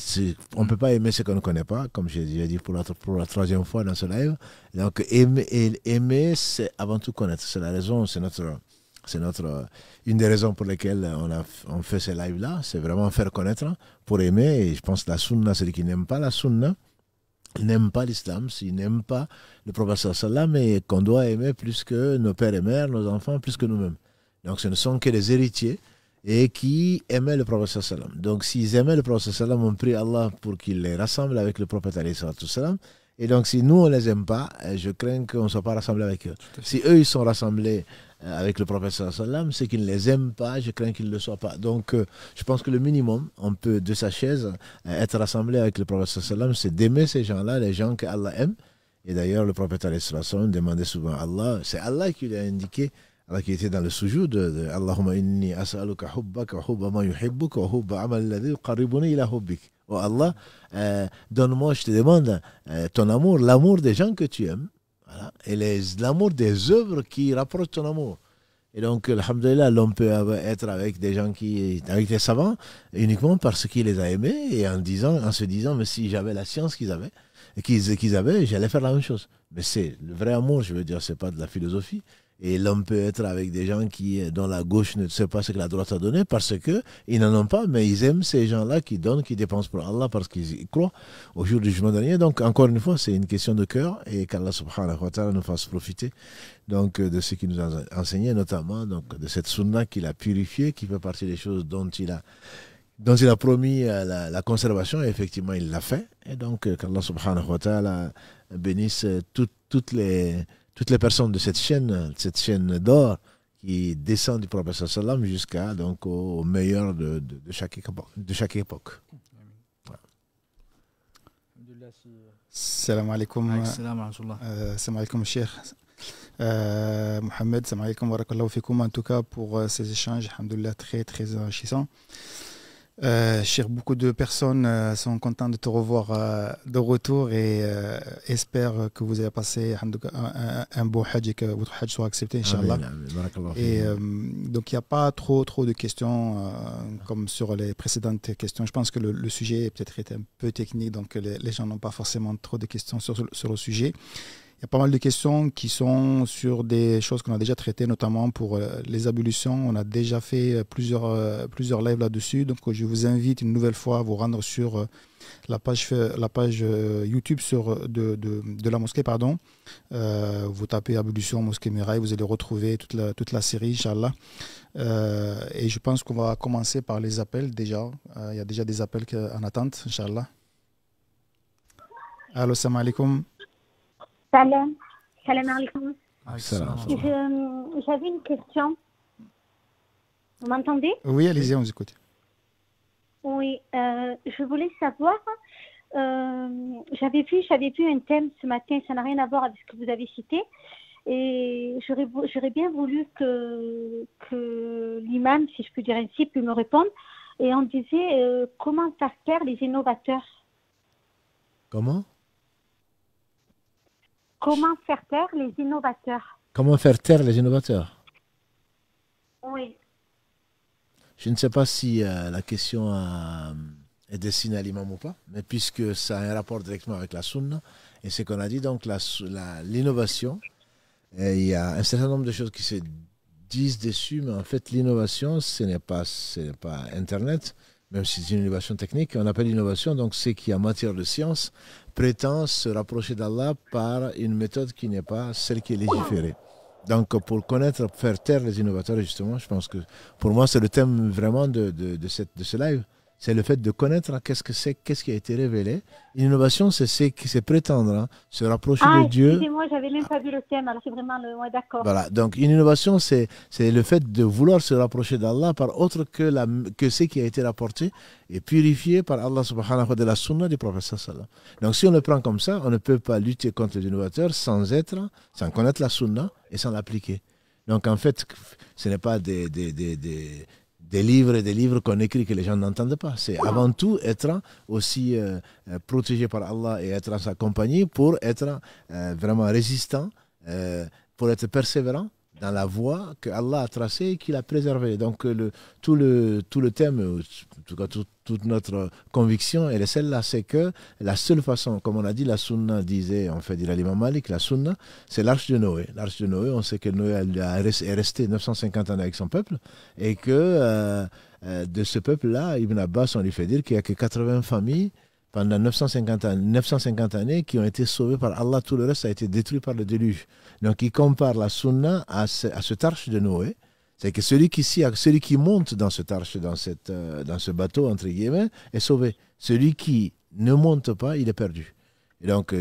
on ne peut pas aimer ce qu'on ne connaît pas, comme j'ai dit pour la, pour la troisième fois dans ce live. Donc aimer, aimer c'est avant tout connaître. C'est la raison, c'est notre, c'est notre euh, une des raisons pour lesquelles on, a, fait ces lives-là, c'est vraiment faire connaître hein, pour aimer. Et je pense que la sunna, celui qui n'aime pas la sunna, n'aime pas l'islam, s'il n'aime pas le professeur sallam, et qu'on doit aimer plus que nos pères et mères, nos enfants, plus que nous-mêmes. Donc ce ne sont que les héritiers et qui aimaient le professeur sallam. Donc s'ils aimaient le prophète sallam, on prie Allah pour qu'il les rassemble avec le prophète sallam. Et donc si nous on les aime pas, eh, je crains qu'on ne soit pas rassemblés avec eux. Si eux ils sont rassemblés euh, avec le professeur Salam, c'est qu'il ne les aime pas, je crains qu'il ne le soit pas. Donc, euh, je pense que le minimum, on peut, de sa chaise, euh, être rassemblé avec le professeur Salam, c'est d'aimer ces gens-là, les gens que Allah aime. Et d'ailleurs, le prophète sallam demandait souvent à Allah, c'est Allah qui lui a indiqué, Allah qui était dans le sujoud, de, Allahumma inni as'aluka hubbaka hubba ma yuhibbuka hubba amal ladhi ila hubbik. Oh Allah, donne-moi, je te demande ton amour, l'amour des gens que tu aimes et hein. l'amour des œuvres qui rapproche ton amour. Et donc, alhamdoulilah, l'on peut être avec des gens qui, avec des savants, uniquement parce qu'il les a aimés et en, disant, en se disant, mais si j'avais la science qu'ils avaient, qu'ils avaient, j'allais faire la même chose. Mais c'est le vrai amour, je veux dire, c'est pas de la philosophie, et l'homme peut être avec des gens qui, dont la gauche ne sait pas ce que la droite a donné parce que ils n'en ont pas, mais ils aiment ces gens-là qui donnent, qui dépensent pour Allah parce qu'ils y croient au jour du jugement dernier. Donc, encore une fois, c'est une question de cœur et qu'Allah subhanahu wa ta'ala nous fasse profiter donc, euh, de ce qu'il nous a enseigné, notamment donc, de cette sunna qu'il a purifiée, qui fait partie des choses dont il a dont il a promis euh, la, la, conservation, et effectivement, il l'a fait. Et donc, euh, qu'Allah subhanahu wa ta'ala bénisse toutes, toutes les, toutes les personnes de cette chaîne, cette chaîne d'or, qui descendent du prophète sallam jusqu'à donc au, meilleur de, de, de, chaque époque. De chaque époque. Euh, salam alaikum. Salam euh, alaikum, cher. Euh, Mohamed, salam alaikum wa fikum. En tout cas, pour euh, ces échanges, alhamdoulilah, très, très enrichissants. Chers, euh, cher, beaucoup de personnes euh, sont contentes de te revoir euh, de retour et espèrent que vous avez passé un, bon beau hajj et que votre hajj soit accepté, Inch'Allah. Et donc, il n'y a pas trop, trop de questions comme sur les précédentes questions. Je pense que le, sujet sujet peut-être un peu technique, donc les, gens n'ont pas forcément trop de questions sur, sur le sujet. Il y a pas mal de questions qui sont sur des choses qu'on a déjà traitées, notamment pour euh, les ablutions. On a déjà fait euh, plusieurs, euh, plusieurs lives là-dessus. Donc, je vous invite une nouvelle fois à vous rendre sur la page, la page YouTube sur, de, de, de la mosquée. Pardon. vous tapez Ablution Mosquée Mirail, vous allez retrouver toute la, toute la série, Inch'Allah. et je pense qu'on va commencer par les appels déjà. Il y a déjà des appels en attente, Inch'Allah. Allô, salam Salam. Salam alaikum. Ah, j'avais une question. Vous m'entendez Oui, allez-y, on vous écoute. Oui, euh, je voulais savoir, euh, j'avais vu, vu un thème ce matin, ça n'a rien à voir avec ce que vous avez cité, et j'aurais bien voulu que, que l'imam, si je peux dire ainsi, puisse me répondre. Et on disait euh, comment faire les innovateurs. Comment Comment faire taire les innovateurs Comment faire taire les innovateurs Oui. Je ne sais pas si euh, la question euh, est destinée à l'imam ou pas, mais puisque ça a un rapport directement avec la sunna, et c'est qu'on a dit, donc l'innovation, il y a un certain nombre de choses qui se disent dessus, mais en fait l'innovation, ce n'est pas, pas Internet, même si c'est une innovation technique, on appelle innovation donc c'est qui, en matière de science, prétend se rapprocher d'Allah par une méthode qui n'est pas celle qui est légiférée. Donc, pour connaître, faire taire les innovateurs, justement, je pense que pour moi, c'est le thème vraiment de, de ce live c'est le fait de connaître hein, qu'est-ce que c'est, qu'est-ce qui a été révélé. L'innovation, c'est c'est prétendre, hein, se rapprocher de ah, Dieu. moi j'avais même pas vu le thème, alors c'est vraiment le... ouais, d'accord. Voilà, donc une innovation, c'est le fait de vouloir se rapprocher d'Allah par autre que, la, que ce qui a été rapporté et purifié par Allah subhanahu wa ta'ala de la sunna du prophète Donc si on le prend comme ça, on ne peut pas lutter contre les innovateurs sans être, sans connaître la sunna et sans l'appliquer. Donc en fait, ce n'est pas des, des, des des livres et des livres qu'on écrit que les gens n'entendent pas. C'est avant tout être aussi euh, euh, protégé par Allah et être en sa compagnie pour être euh, vraiment résistant, pour être persévérant dans la voie que Allah a tracée et qu'il a préservée. Donc euh, le, tout, le, tout le thème, euh, en tout cas toute notre conviction, elle est celle-là, c'est que la seule façon, comme on a dit, la sunna disait, on fait, dire a l'imam Malik, la sunna, c'est l'arche de Noé. L'arche de Noé, on sait que Noé est resté 950 ans avec son peuple et que euh, de ce peuple-là, Ibn Abbas, on lui fait dire qu'il n'y a que 80 familles pendant 950, 950 années qui ont été sauvés par Allah. Tout le reste a été détruit par le déluge. Donc il compare la sunna à, ce, à arche de Noé. C'est que celui qui, celui qui monte dans ce arche, dans, cette, euh, dans ce bateau, entre guillemets, est sauvé. Celui qui ne monte pas, il est perdu donc euh,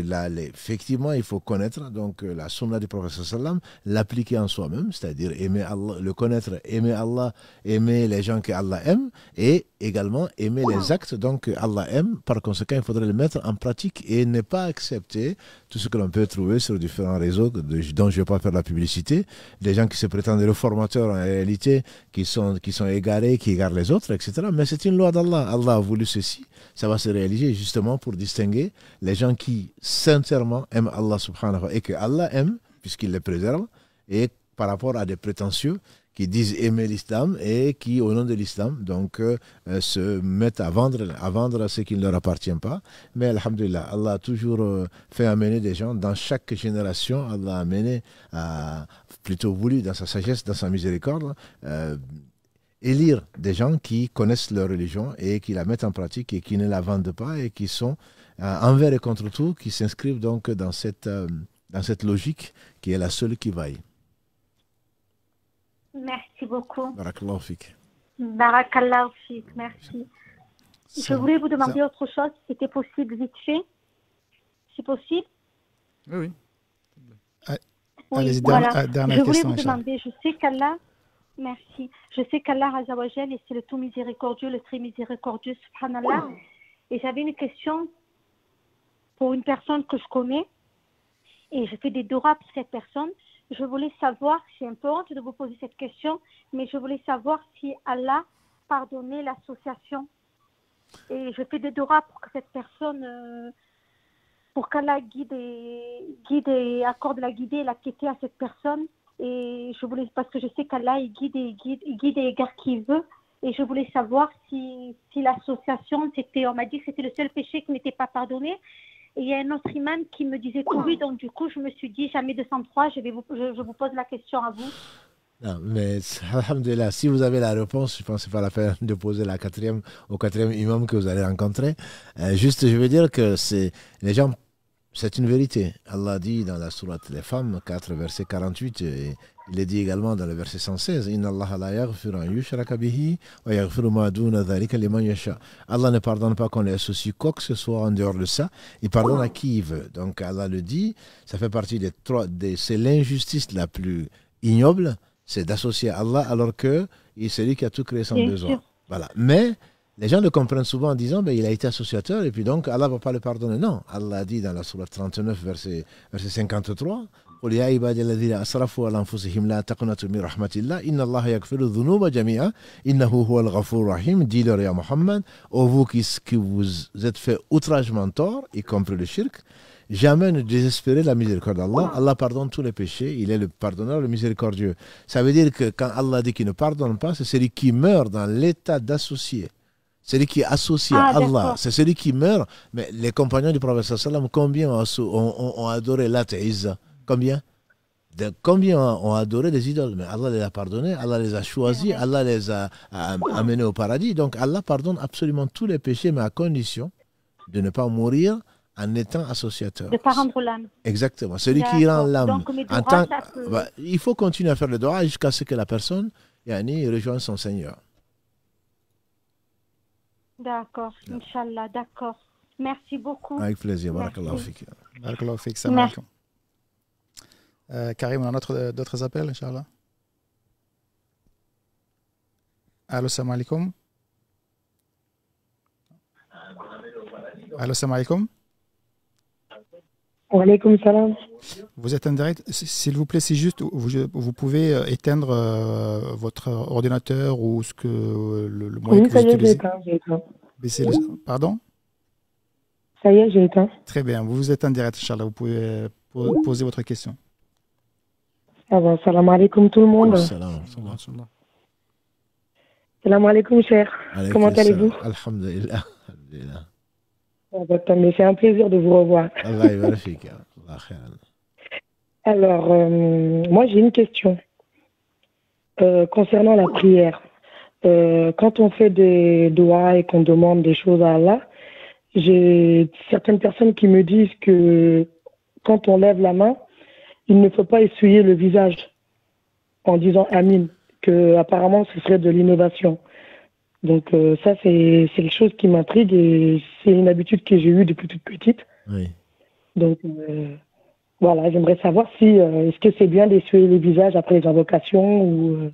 effectivement, il faut connaître donc euh, la sunna du prophète sallam, l'appliquer en soi-même, c'est-à-dire aimer Allah, le connaître, aimer Allah, aimer les gens que Allah aime, et également aimer les actes donc Allah aime. Par conséquent, il faudrait le mettre en pratique et ne pas accepter tout ce que l'on peut trouver sur différents réseaux dont je ne vais pas faire la publicité, des gens qui se prétendent réformateurs en réalité, qui sont qui sont égarés, qui égarent les autres, etc. Mais c'est une loi d'Allah. Allah a voulu ceci ça va se réaliser justement pour distinguer les gens qui sincèrement aiment Allah subhanahu wa et que Allah aime, puisqu'il les préserve, et par rapport à des prétentieux qui disent aimer l'islam et qui, au nom de l'islam, donc euh, euh, se mettent à vendre, à vendre ce qui ne leur appartient pas. Mais Alhamdulillah, Allah a toujours euh, fait amener des gens dans chaque génération. Allah a amené, plutôt voulu, dans sa sagesse, dans sa miséricorde, élire des gens qui connaissent leur religion et qui la mettent en pratique et qui ne la vendent pas et qui sont euh, envers et contre tout, qui s'inscrivent donc dans cette, euh, dans cette logique qui est la seule qui vaille. Merci beaucoup. Barakallahu fik. fik, merci. Je voulais vous demander autre chose, si c'était possible vite fait. C'est possible Oui, oui. Ah, je voulais vous demander, je sais qu'Allah Merci. Je sais qu'Allah et c'est le tout miséricordieux, le très miséricordieux, subhanallah. Et j'avais une question pour une personne que je connais. Et je fais des doigts pour cette personne. Je voulais savoir, c'est un peu honte de vous poser cette question, mais je voulais savoir si Allah pardonnait l'association. Et je fais des doigts pour que cette personne, euh, pour qu'Allah guide et, guide et accorde la guider, et la quitter à cette personne. Et je voulais, parce que je sais qu'Allah, il guide, et guide, guide et garde qui veut. Et je voulais savoir si, si l'association, c'était, on m'a dit que c'était le seul péché qui n'était pas pardonné. Et il y a un autre imam qui me disait oui, donc du coup, je me suis dit, jamais 203, je, vais vous, je, vous pose la question à vous. Non, mais Alhamdulillah, si vous avez la réponse, je pense que pas la peine de poser la quatrième au quatrième imam que vous allez rencontrer. Euh, juste, je veux dire que c'est les gens c'est une vérité. Allah dit dans la sourate des Femmes, 4, verset 48, et il est dit également dans le verset 116, Allah ne pardonne pas qu'on les associe quoi que ce soit en dehors de ça, il pardonne à qui il veut. Donc Allah le dit, ça fait partie des trois, c'est l'injustice la plus ignoble, c'est d'associer Allah alors que c'est lui qui a tout créé sans besoin. Voilà. Mais les gens le comprennent souvent en disant ben, il a été associateur et puis donc Allah ne va pas le pardonner. Non, Allah dit dans la surah 39, verset, verset 53 Dis-leur ya Muhammad, oh, vous qui, qui vous êtes fait outragement tort, y compris le shirk, jamais ne désespérez la miséricorde d'Allah. Allah pardonne tous les péchés, il est le pardonneur, le miséricordieux. Ça veut dire que quand Allah dit qu'il ne pardonne pas, c'est celui qui meurt dans l'état d'associé celui qui est associé ah, à Allah, c'est celui qui meurt. Mais les compagnons du prophète sallam, combien ont, ont, ont adoré l'athéisme Combien de, Combien ont, adoré les idoles Mais Allah les a pardonnés, Allah les a choisis, Allah les a, amenés au paradis. Donc Allah pardonne absolument tous les péchés, mais à condition de ne pas mourir en étant associateur. De Exactement. Celui qui rend l'âme. Bah, il faut continuer à faire le doigt jusqu'à ce que la personne yani, rejoigne son Seigneur. D'accord, Inshallah. Inch'Allah, d'accord. Merci beaucoup. Avec plaisir, Barakallah Fik. Barakallahu Fik, salam alaikum. Euh, Karim, on a d'autres appels, Inch'Allah Allo, salam alaikum. Allô, salam alaikum. Vous êtes en direct. S'il vous plaît, c'est juste, vous, vous, pouvez euh, éteindre euh, votre ordinateur ou ce que euh, le, moyen que vous utilisez. éteint. Pardon Ça y est, j'ai éteint. Très bien. Vous êtes en direct, Charles. Vous pouvez poser votre question. salam alaikum tout le monde. Salam. Salam alaikum, cher. Comment allez-vous Alhamdulillah. Ah, bah, c'est un plaisir de vous revoir. Hein. Alors, euh, moi j'ai une question euh, concernant la prière. Euh, quand on fait des doigts et qu'on demande des choses à Allah, j'ai certaines personnes qui me disent que quand on lève la main, il ne faut pas essuyer le visage en disant Amin, que apparemment ce serait de l'innovation. Donc euh, ça, c'est c'est les chose qui m'intrigue et c'est une habitude que j'ai eue depuis toute petite. Donc euh, voilà, j'aimerais savoir si euh, est-ce que c'est bien d'essuyer les visages après les invocations ou,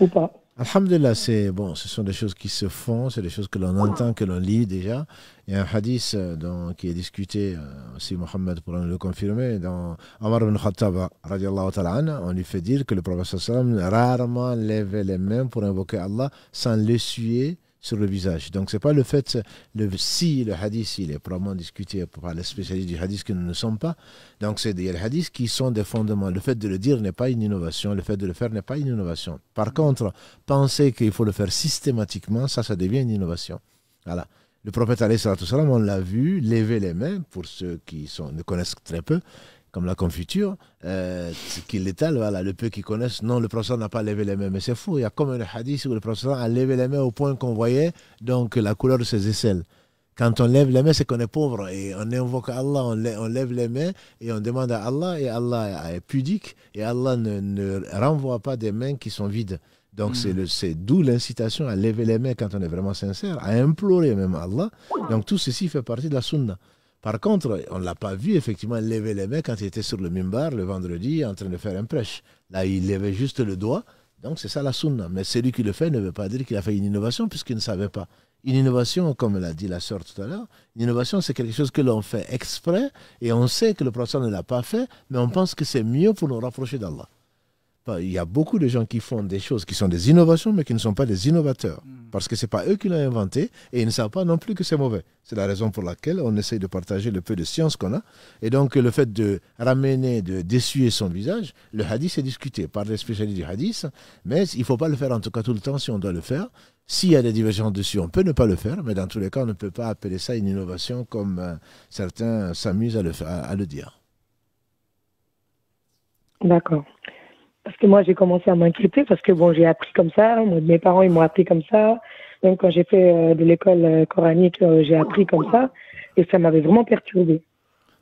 ou pas. Alhamdulillah, c'est bon, ce sont des choses qui se font, c'est des choses que l'on entend, que l'on lit déjà. Il y a un hadith euh, qui est discuté, euh, si Mohammed pourra nous le confirmer, dans Omar ibn Khattab, on lui fait dire que le prophète sallam rarement lève les mains pour invoquer Allah sans l'essuyer sur le visage. Donc c'est pas le fait, le, si le hadith, il est probablement discuté par les spécialistes du hadith que nous ne sommes pas, donc c'est des hadiths qui sont des fondements. Le fait de le dire n'est pas une innovation, le fait de le faire n'est pas une innovation. Par contre, penser qu'il faut le faire systématiquement, ça, ça devient une innovation. Voilà. Le prophète, on l'a vu, lever les mains, pour ceux qui sont, ne connaissent que très peu, comme la confiture, euh, qu'il l'étalent, voilà, le peu qui connaissent, non, le professeur n'a pas levé les mains. Mais c'est fou, il y a comme un hadith où le professeur a levé les mains au point qu'on voyait donc, la couleur de ses aisselles. Quand on lève les mains, c'est qu'on est pauvre et on invoque Allah, on lève, les mains et on demande à Allah et Allah est pudique et Allah ne, renvoie pas des mains qui sont vides. Donc hmm. c'est d'où l'incitation à lever les mains quand on est vraiment sincère, à implorer même Allah. Donc tout ceci fait partie de la sunna. Par contre, on ne l'a pas vu effectivement lever les mains quand il était sur le mimbar le vendredi en train de faire un prêche. Là, il levait juste le doigt. Donc, c'est ça la sunna. Mais celui qui le fait ne veut pas dire qu'il a fait une innovation puisqu'il ne savait pas. Une innovation, comme l'a dit la sœur tout à l'heure, une innovation, c'est quelque chose que l'on fait exprès et on sait que le professeur ne l'a pas fait, mais on pense que c'est mieux pour nous rapprocher d'Allah il y a beaucoup de gens qui font des choses qui sont des innovations, mais qui ne sont pas des innovateurs. Hmm. Parce que ce n'est pas eux qui l'ont inventé et ils ne savent pas non plus que c'est mauvais. C'est la raison pour laquelle on essaye de partager le peu de science qu'on a. Et donc, le fait de ramener, de d'essuyer son visage, le hadith est discuté par les spécialistes du hadith, mais il ne faut pas le faire en tout cas tout le temps si on doit le faire. S'il y a des divergences dessus, on peut ne pas le faire, mais dans tous les cas, on ne peut pas appeler ça une innovation comme euh, certains s'amusent à le, à le dire. D'accord parce que moi, j'ai commencé à m'inquiéter parce que bon, j'ai appris comme ça. Hein. mes parents, ils m'ont appris comme ça. Même quand j'ai fait euh, de l'école euh, coranique, euh, j'ai appris comme ça. Et ça m'avait vraiment perturbé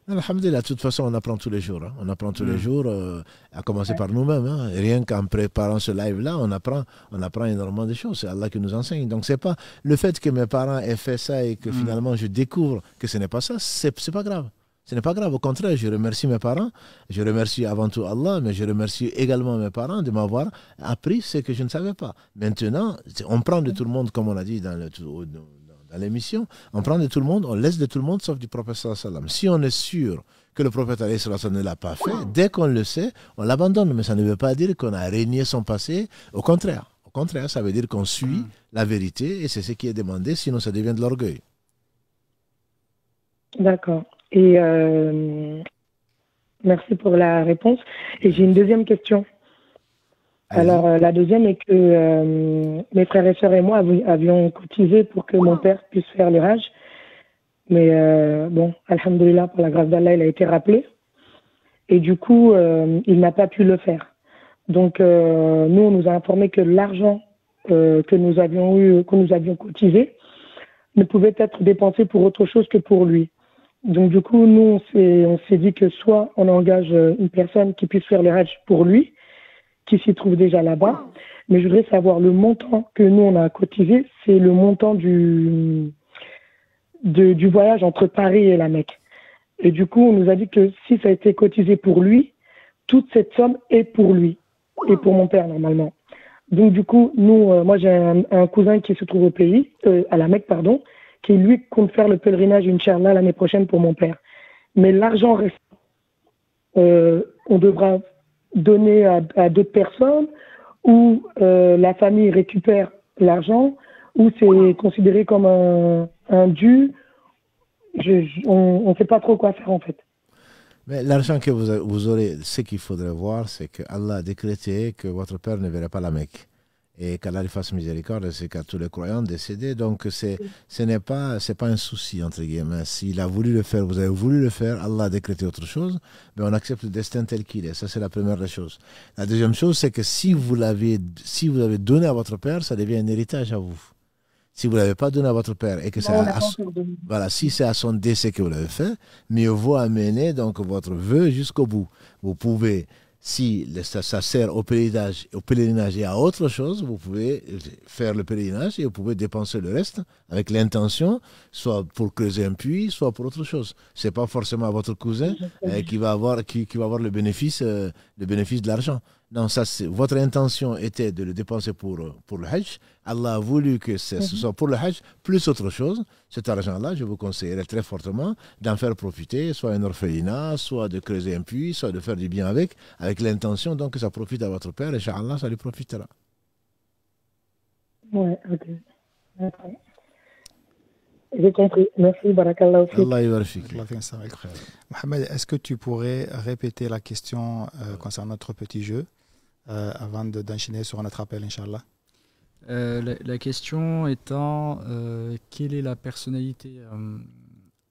Alhamdulillah, de toute façon, on apprend tous les jours. Hein. On apprend tous les mm. jours, à commencer par nous-mêmes. Hein. Rien qu'en préparant ce live-là, on apprend, on apprend énormément de choses. C'est Allah qui nous enseigne. Donc, c'est pas le fait que mes parents aient fait ça et que mm. finalement je découvre que ce n'est pas ça, c'est pas grave. Ce n'est pas grave, au contraire, je remercie mes parents, je remercie avant tout Allah, mais je remercie également mes parents de m'avoir appris ce que je ne savais pas. Maintenant, on prend de tout le monde, comme on l'a dit dans le, l'émission, on prend de tout le monde, on laisse de tout le monde sauf du prophète sallam. Si on est sûr que le prophète ne l'a pas fait, dès qu'on le sait, on l'abandonne. Mais ça ne veut pas dire qu'on a régné son passé. Au contraire, au contraire, ça veut dire qu'on suit hmm. la vérité et c'est ce qui est demandé, sinon ça devient de l'orgueil. D'accord. Et euh, merci pour la réponse. Et j'ai une deuxième question. Alors, euh, la deuxième est que euh, mes frères et sœurs et moi avions cotisé pour que mon père puisse faire le Mais bon, Alhamdulillah, pour la grâce d'Allah, il a été rappelé. Et du coup, il n'a pas pu le faire. Donc, nous, on nous a informé que l'argent que nous avions eu, que nous avions cotisé, ne pouvait être dépensé pour autre chose que pour lui. Donc du coup, nous, on s'est dit que soit on engage euh, une personne qui puisse faire le Hajj pour lui, qui s'y trouve déjà là-bas, mais je voudrais savoir le montant que nous, on a cotisé, c'est le montant du, du voyage entre Paris et la Mecque. Et du coup, on nous a dit que si ça a été cotisé pour lui, toute cette somme est pour lui et pour mon père normalement. Donc du coup, nous, euh, moi j'ai un, cousin qui se trouve au pays, euh, à la Mecque pardon, qui lui compte faire le pèlerinage Inch'Allah l'année prochaine pour mon père. Mais l'argent reste, euh, on devra donner à, d'autres personnes ou euh, la famille récupère l'argent ou c'est considéré comme un, un dû. on ne sait pas trop quoi faire en fait. Mais l'argent que vous, vous aurez, ce qu'il faudrait voir, c'est que Allah a décrété que votre père ne verra pas la Mecque et qu'Allah fasse miséricorde, c'est qu'à tous les croyants décédés. Donc, c'est, ce n'est pas, c'est pas un souci, entre guillemets. S'il a voulu le faire, vous avez voulu le faire, Allah a décrété autre chose, mais on accepte le destin tel qu'il est. Ça, c'est la première chose. La deuxième chose, c'est que si vous l'avez, si vous avez donné à votre père, ça devient un héritage à vous. Si vous ne l'avez pas donné à votre père et que bah, c'est à, voilà, si c'est à son décès que vous l'avez fait, mieux vaut amener donc votre vœu jusqu'au bout. Vous pouvez si ça, sert au pèlerinage, au pèlerinage et à autre chose, vous pouvez faire le pèlerinage et vous pouvez dépenser le reste avec l'intention, soit pour creuser un puits, soit pour autre chose. Ce n'est pas forcément votre cousin euh, qui va avoir qui, va avoir le bénéfice euh, le bénéfice de l'argent non, ça, votre intention était de le dépenser pour, pour le Hajj. Allah a voulu que ce, mhm. soit pour le Hajj, plus autre chose. Cet argent-là, je vous conseillerais très fortement d'en faire profiter, soit un orphelinat, soit de creuser un puits, soit de faire du bien avec, avec l'intention donc que ça profite à votre père, et Inch'Allah, ça lui profitera. Oui, ok. J'ai compris. Merci, Barakallah. Mohamed, est-ce que tu pourrais répéter la question euh, concernant notre petit jeu euh, avant d'enchaîner sur un autre appel, Inch'Allah. Euh, la, question étant euh, quelle est la personnalité euh,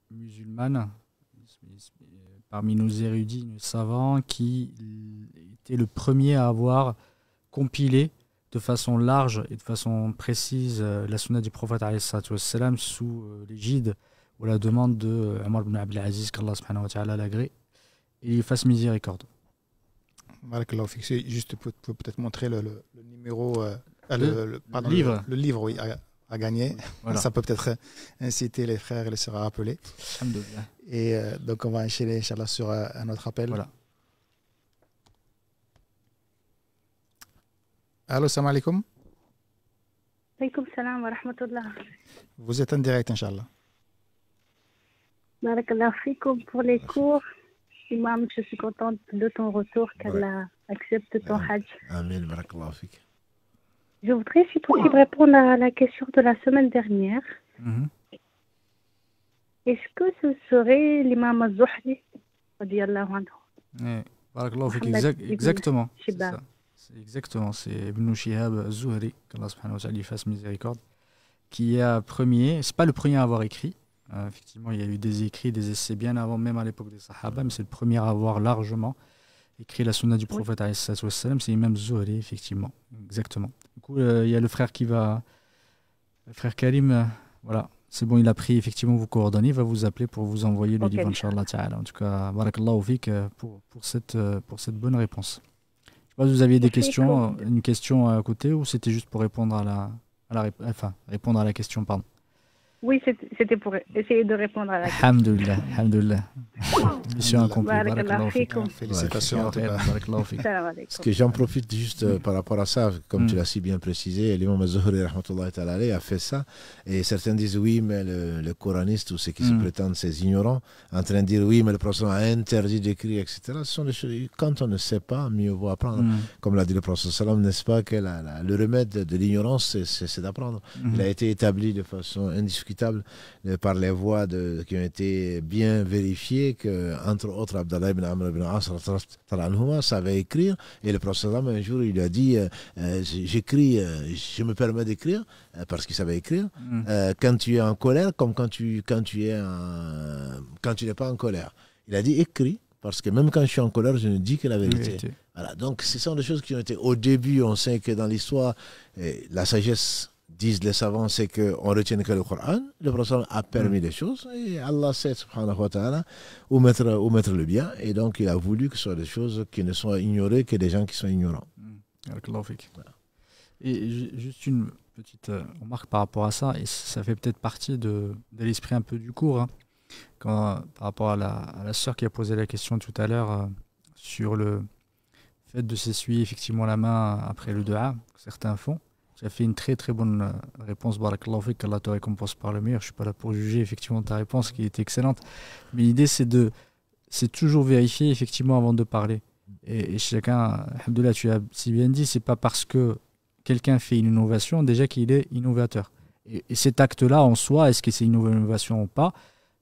musulmane parmi nos érudits, nos savants, qui était le premier à avoir compilé de façon large et de façon précise la sunna du prophète sous l'égide ou la demande de Omar ibn Abdelaziz, qu'Allah l'agrée, et il fasse miséricorde. Juste pour, peut-être montrer le, numéro, euh, le, livre, le, livre oui, à, gagner. Ça peut peut-être inciter les frères et les sœurs à rappeler. Et donc, on va enchaîner, Inch'Allah, sur euh, un autre appel. Voilà. Allô, salam alaikum. Alaykoum salam wa rahmatullah. Vous êtes en direct, Inch'Allah. Barakallah pour les cours. Imam, Je suis contente de ton retour, qu'Allah accepte ton Hajj. Amen, barakallahu Je voudrais, si possible, répondre à la question de la semaine dernière. Mhm. Est-ce que ce serait l'imam Zuhri, anhu oui. Barakallahu exactement. C'est exactement, c'est Ibn Shihab Zuhri, qu'Allah subhanahu wa ta'ala fasse miséricorde, qui est premier, c'est pas le premier à avoir écrit, euh, effectivement, il y a eu des écrits, des essais bien avant, même à l'époque des Sahaba, mais c'est le premier à avoir largement écrit la sunna du prophète, oui. c'est même Zuhri, effectivement. Exactement. Du coup, euh, il y a le frère qui va. Le frère Karim, euh, voilà, c'est bon, il a pris effectivement vos coordonnées, il va vous appeler pour vous envoyer le livre, Inch'Allah En tout cas, barakallahu fik pour, pour, cette, pour cette bonne réponse. Je pense vous aviez des questions, une question à côté, ou c'était juste pour répondre à la, à la, enfin, répondre à la question, pardon. Oui, c'était pour essayer de répondre à la question. Alhamdulillah, alhamdulillah. Mission accomplie. Félicitations. Parce que j'en profite juste euh, par rapport à ça, comme tu hmm. l'as si bien précisé, l'imam Zuhri a fait ça. Et certains disent oui, mais le, le coraniste ou ceux qui se hmm. prétendent ces ignorants, en train de dire oui, mais le prophète a interdit d'écrire, etc. Ce sont des choses, quand on ne sait pas, mieux vaut apprendre. Hmm. Comme l'a dit le prophète n'est-ce pas que le remède de l'ignorance, c'est d'apprendre. Il a été établi de façon indiscutable euh, par les voies de, qui ont été bien vérifiées que, entre autres, Abdallah ibn Amr ibn Asr savait écrire. Et le professeur un jour, il a dit euh, euh, J'écris, je me permets d'écrire, parce qu'il savait écrire, mm. quand tu es en colère, comme quand tu, quand tu es quand tu n'es pas en colère. Il a dit Écris, parce que même quand je suis en colère, je ne dis que la vérité. voilà, donc ce sont des choses qui ont été. Au début, on sait que dans l'histoire, la sagesse disent les savants, c'est qu'on retient que le Coran. Le prophète a permis mm. des choses et Allah sait, subhanahu wa ta'ala, où mettre, où mettre le bien. Et donc, il a voulu que ce soit des choses qui ne soient ignorées que des gens qui sont ignorants. Mm. Et juste une petite euh, remarque par rapport à ça, et ça fait peut-être partie de, de l'esprit un peu du cours, hein. quand, par rapport à la, à sœur qui a posé la question tout à l'heure euh, sur le fait de s'essuyer effectivement la main après le 2 certains font. Tu as fait une très très bonne euh, réponse, Barakallahu Fik, qu'Allah te récompense par le meilleur. Je ne suis pas là pour juger effectivement ta réponse qui était excellente. Mais l'idée c'est de c'est toujours vérifier effectivement avant de parler. Et, chacun, Abdullah, tu as si bien dit, c'est pas parce que quelqu'un fait une innovation déjà qu'il est innovateur. Et, cet acte-là en soi, est-ce que c'est une innovation ou pas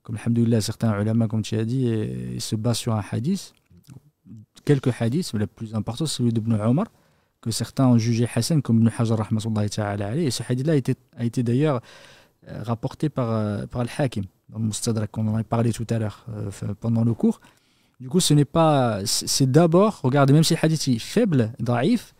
Comme Alhamdulillah, certains ulama, comme tu as dit, et se basent sur un hadith, quelques hadiths, mais le plus important, c'est celui d'Ibn Omar que certains ont jugé Hassan comme Ibn Hajar Et ce hadith-là a été, d'ailleurs euh, rapporté par, euh, par Al-Hakim, dans Mustadrak, on en a parlé tout à l'heure euh, pendant le cours. Du coup, ce n'est pas. C'est d'abord, regardez, même si le hadith est faible, daif,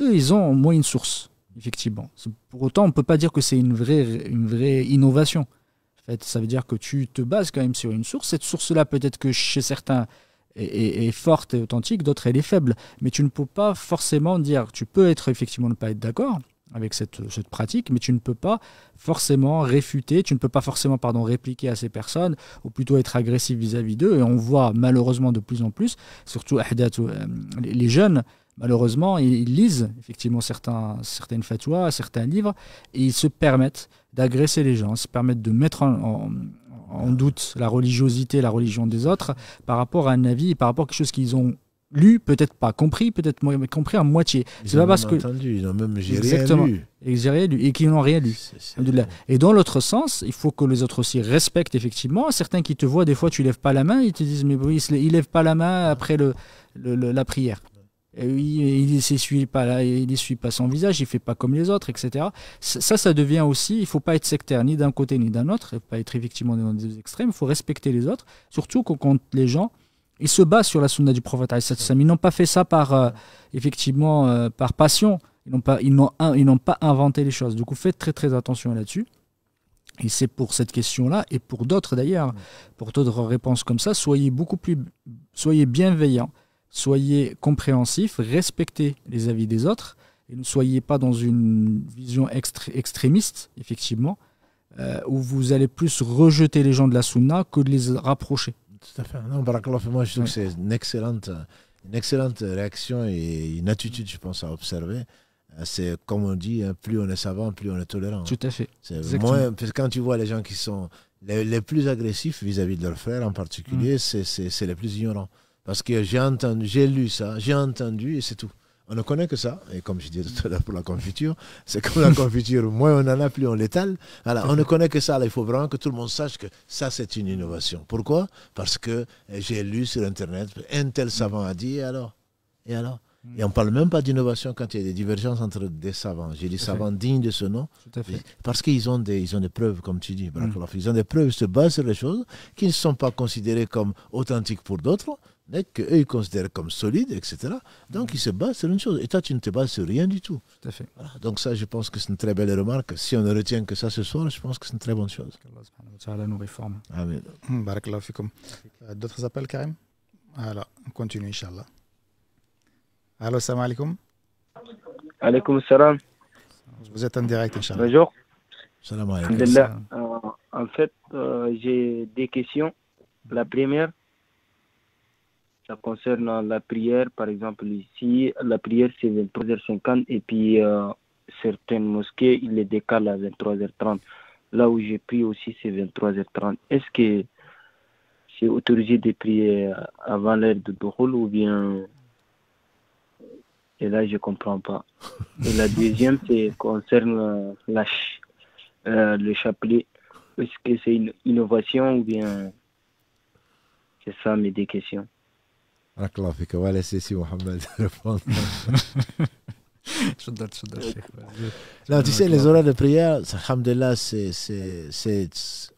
eux, ils ont au moins une source, effectivement. Pour autant, on ne peut pas dire que c'est une vraie, une vraie innovation. En fait, ça veut dire que tu te bases quand même sur une source. Cette source-là, peut-être que chez certains, est, forte et authentique, d'autres elle est faible. Mais tu ne peux pas forcément dire, tu peux être effectivement ne pas être d'accord avec cette, cette, pratique, mais tu ne peux pas forcément réfuter, tu ne peux pas forcément pardon, répliquer à ces personnes, ou plutôt être agressif vis-à-vis d'eux. Et on voit malheureusement de plus en plus, surtout euh, les jeunes, malheureusement, ils, lisent effectivement certains, certaines fatwas, certains livres, et ils se permettent d'agresser les gens, ils se permettent de mettre en en doute la religiosité, la religion des autres, par rapport à un avis, par rapport à quelque chose qu'ils ont lu, peut-être pas compris, peut-être compris à moitié. C'est pas parce que entendu, ils ont même rien lu. Exactement, et qu'ils n'ont rien lu. et dans l'autre sens, il faut que les autres aussi respectent effectivement. Certains qui te voient des fois, tu lèves pas la main, ils te disent mais oui, ils lèvent pas la main après le la prière il ne s'essuie pas, il pas son visage, il fait pas comme les autres, etc. Ça, ça devient aussi, il faut pas être sectaire ni d'un côté ni d'un autre, il faut pas être effectivement dans des extrêmes, il faut respecter les autres, surtout quand les gens ils se basent sur la sunna du prophète. Ils n'ont pas fait ça par, euh, effectivement, euh, par passion. Ils n'ont pas, ils n'ont, pas inventé les choses. Du coup, faites très très attention là-dessus. Et c'est pour cette question-là et pour d'autres d'ailleurs, pour d'autres réponses comme ça, soyez beaucoup plus, soyez bienveillants, soyez compréhensifs, respectez les avis des autres et ne soyez pas dans une vision extrémiste, effectivement, euh, où vous allez plus rejeter les gens de la sunna que de les rapprocher. Tout à fait. Non, moi je trouve que c'est une excellente, une excellente réaction et une attitude, je pense, à observer. C'est comme on dit, hein, plus on est savant, plus on est tolérant. Tout à fait. Moins, quand tu vois les gens qui sont les, plus agressifs vis-à-vis de leurs frères en particulier, mm. c'est les plus ignorants. Parce que j'ai j'ai lu ça, j'ai entendu et c'est tout. On ne connaît que ça. Et comme je disais tout à l'heure pour la confiture, c'est comme la confiture. Moins on en a, plus on l'étale. Voilà, on ne connaît que ça. Là, il faut vraiment que tout le monde sache que ça, c'est une innovation. Pourquoi Parce que eh, j'ai lu sur Internet, un tel savant a dit, et alors Et alors Mm. Et on ne parle même pas d'innovation quand il y a des divergences entre des savants. J'ai des savants dignes de ce nom. Parce qu'ils ont, des, ont des preuves, comme tu dis, mm. Ils ont des preuves, ils se basent sur des choses qui ne sont pas considérées comme authentiques pour d'autres, mais qu'eux, ils considèrent comme solides, etc. Donc, mm. ils se basent sur une chose. Et toi, tu ne te bases sur rien du tout. tout à fait. Donc, ça, je pense que c'est une très belle remarque. Si on ne retient que ça ce soir, je pense que c'est une très bonne chose. Allah nous réforme. Euh, d'autres appels, Karim Alors, on continue, Inch'Allah. Allô, salam alaikum. Alaikum salam. Vous êtes en direct, Inch'Allah. Bonjour. Salam euh, en fait, euh, j'ai des questions. La première, ça concerne la prière. Par exemple, ici, la prière, c'est 23h50 et puis euh, certaines mosquées, ils les décalent à 23h30. Là où j'ai pris aussi, c'est 23h30. Est-ce que c'est autorisé de prier avant l'heure de Dohol ou bien et là, je comprends pas. Et la deuxième, c'est concerne euh, euh, le chapelet. Est-ce que c'est une innovation ou bien c'est ça mes deux questions. Aklafik, on va laisser si Mohamed répondre. Non, tu sais, les horaires de prière, c'est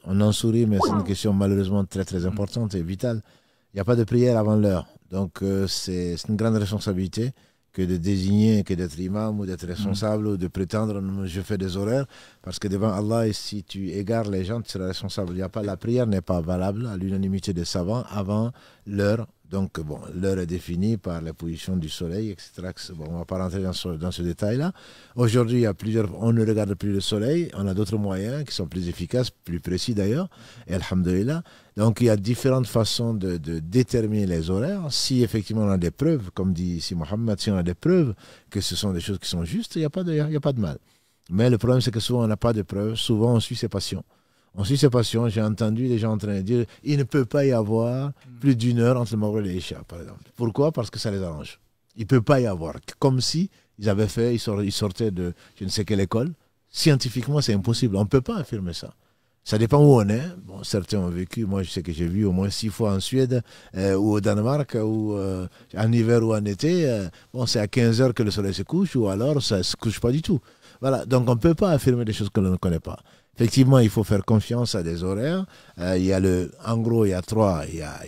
on en sourit, mais c'est une question malheureusement très très importante et vitale. Il n'y a pas de prière avant l'heure. Donc, euh, c'est une grande responsabilité que de désigner, que d'être imam ou d'être responsable ou de prétendre je fais des horaires. Parce que devant Allah, si tu égares les gens, tu seras responsable. Il y a pas, la prière n'est pas valable à l'unanimité des savants avant l'heure donc, bon, l'heure est définie par la position du soleil, etc. Bon, on ne va pas rentrer dans ce, détail-là. Aujourd'hui, il y a plusieurs, on ne regarde plus le soleil, on a d'autres moyens qui sont plus efficaces, plus précis d'ailleurs, et alhamdulillah. Donc, il y a différentes façons de, déterminer les horaires. Si effectivement on a des preuves, comme dit ici Mohammed, si on a des preuves que ce sont des choses qui sont justes, il n'y a, a pas de mal. Mais le problème, c'est que souvent on n'a pas de preuves, souvent on suit ses passions. En passion. j'ai entendu des gens en train de dire il ne peut pas y avoir mm. plus d'une heure entre le et les chats, par exemple. Pourquoi Parce que ça les arrange. Il ne peut pas y avoir. Comme si ils avaient fait, ils sortaient de je ne sais quelle école. Scientifiquement, c'est impossible. On ne peut pas affirmer ça. Ça dépend où on est. Bon, certains ont vécu. Moi, je sais que j'ai vu au moins six fois en Suède euh, ou au Danemark, ou euh, en hiver ou en été. Euh, bon, c'est à 15 heures que le soleil se couche, ou alors ça ne se couche pas du tout. Voilà. Donc, on ne peut pas affirmer des choses que l'on ne connaît pas. Effectivement, il faut faire confiance à des horaires. Euh, il y a en gros, il y a trois, il y a,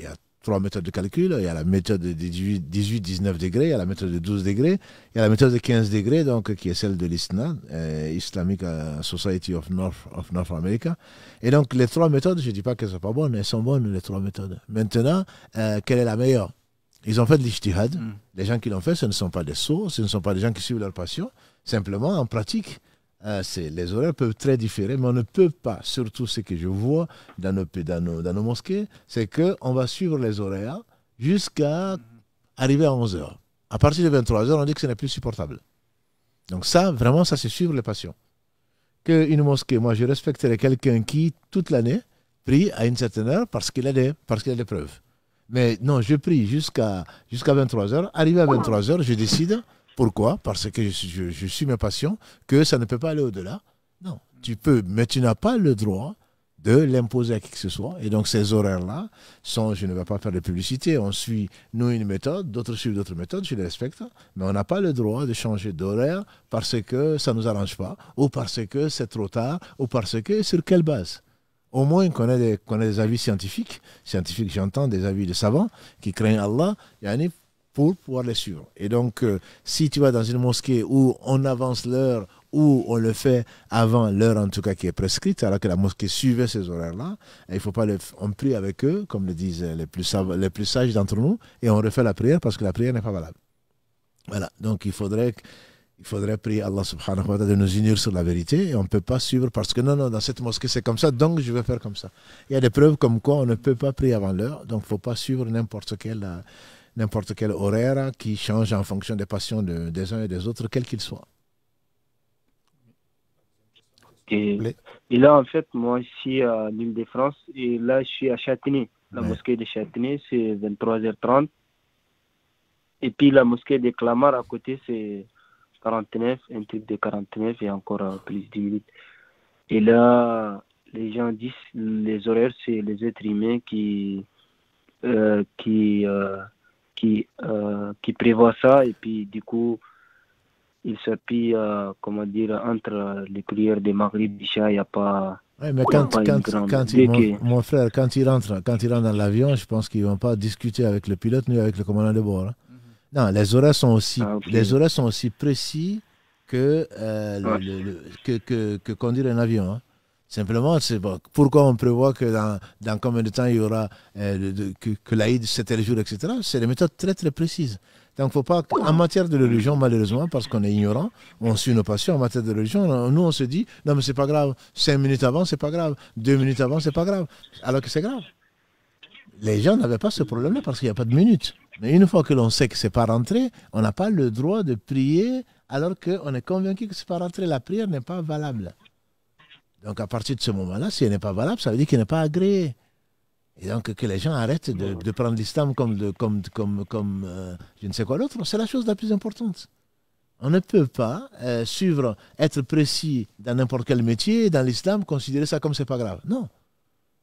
trois méthodes de calcul. Il y a la méthode de 18-19 degrés, il y a la méthode de 12 degrés, il y a la méthode de 15 degrés, donc, qui est celle de l'ISNA, euh, Islamic euh, Society of North, of North America. Et donc, les trois méthodes, je ne dis pas qu'elles ne sont pas bonnes, elles sont bonnes, les trois méthodes. Maintenant, quelle est la meilleure Ils ont fait de l'ijtihad. Mm. Les gens qui l'ont fait, ce ne sont pas des sourds, ce ne sont pas des gens qui suivent leur passion. Simplement, en pratique, euh, c'est les horaires peuvent très différer, mais on ne peut pas, surtout ce que je vois dans nos, dans nos, dans nos mosquées, c'est qu'on va suivre les horaires jusqu'à arriver à 11h. À partir de 23h, on dit que ce n'est plus supportable. Donc ça, vraiment, ça c'est suivre les passions. Qu'une mosquée, moi je respecterais quelqu'un qui, toute l'année, prie à une certaine heure parce qu'il a, des, parce qu'il a des preuves. Mais non, je prie jusqu'à jusqu'à 23h. Arrivé à 23h, je décide pourquoi Parce que je, suis mes passion, que ça ne peut pas aller au-delà. Non, tu peux, mais tu n'as pas le droit de l'imposer à qui que ce soit. Et donc ces horaires-là sont, je ne vais pas faire de publicité, on suit, nous, une méthode, d'autres suivent d'autres méthodes, je les respecte, mais on n'a pas le droit de changer d'horaire parce que ça ne nous arrange pas, ou parce que c'est trop tard, ou parce que sur quelle base au moins qu'on ait, des avis scientifiques, scientifiques j'entends des avis de savants qui craignent Allah, pour pouvoir les suivre. Et donc, euh, si tu vas dans une mosquée où on avance l'heure, où on le fait avant l'heure en tout cas qui est prescrite, alors que la mosquée suivait ces horaires-là, il faut pas le, on prie avec eux, comme le disent les plus, sages, les plus sages d'entre nous, et on refait la prière parce que la prière n'est pas valable. Voilà, donc il faudrait, il faudrait prier Allah subhanahu wa ta'ala de nous unir sur la vérité, et on ne peut pas suivre parce que non, non, dans cette mosquée c'est comme ça, donc je vais faire comme ça. Il y a des preuves comme quoi on ne peut pas prier avant l'heure, donc il ne faut pas suivre n'importe quelle... Euh, n'importe quel horaire hein, qui change en fonction des passions des uns et des autres, quels qu'ils soient. Et, là, en fait, moi, je suis à l'île de France et là, je suis à Châtenay. La mosquée de Châtenay, c'est 23h30. Et puis la mosquée de Clamart à côté, c'est 49, un truc de 49 et encore euh, plus de 10 minutes. Et là, les gens disent les horaires, c'est les êtres humains qui, euh, qui, euh, euh, qui, prévoit ça. Et puis, du coup, il s'appuie, euh, comment dire, entre les prières des Maghrib, déjà il n'y a pas. Oui, mais quand, mon, frère, quand il rentre, quand il rentre dans l'avion, je pense qu'ils ne vont pas discuter avec le pilote ni avec le commandant de bord. Hein. Mhm. Non, les horaires sont aussi, ah, les horaires sont aussi précis que, euh, que, conduire un avion. Hein. Simplement, c'est pourquoi on prévoit que dans, combien de temps il y aura euh, que, l'Aïd, se jour, etc. C'est des méthodes très très précises. Donc, faut pas, en matière de religion, malheureusement, parce qu'on est ignorant, on suit nos passions en matière de religion. Nous, on se dit, non, mais c'est pas grave. Cinq minutes avant, c'est pas grave. Deux minutes avant, c'est pas grave. Alors que c'est grave. Les gens n'avaient pas ce problème-là parce qu'il n'y a pas de minutes. Mais une fois que l'on sait que c'est pas rentré, on n'a pas le droit de prier alors qu'on est convaincu que c'est pas rentré. La prière n'est pas valable. Donc à partir de ce moment-là, si elle n'est pas valable, ça veut dire qu'elle n'est pas agréée. Et donc que les gens arrêtent de, prendre l'islam comme, comme, euh, je ne sais quoi l'autre, c'est la chose la plus importante. On ne peut pas euh, suivre, être précis dans n'importe quel métier, dans l'islam, considérer ça comme c'est pas grave. Non.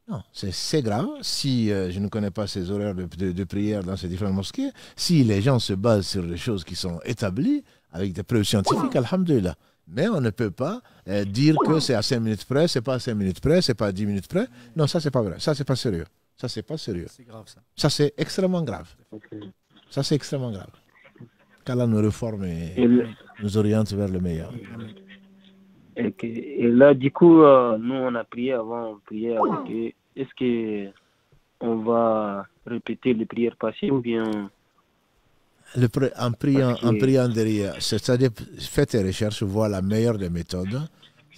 Non, c'est grave si euh, je ne connais pas ces horaires de, prière dans ces différentes mosquées, si les gens se basent sur des choses qui sont établies avec des preuves scientifiques, alhamdulillah. Mais on ne peut pas euh, dire que c'est à 5 minutes près, c'est pas à 5 minutes près, c'est pas à 10 minutes près. Non, ça, c'est pas vrai. Ça, c'est pas sérieux. Ça, c'est pas sérieux. C'est grave, ça. Ça, c'est extrêmement grave. Ça, c'est extrêmement grave. Qu'Allah nous réforme et, nous oriente vers le meilleur. Et là, du coup, euh, nous, on a prié avant, on Est-ce qu'on va répéter les prières passées ou bien le, en, priant, en priant derrière, c'est-à-dire fais tes recherches, vois la meilleure des méthodes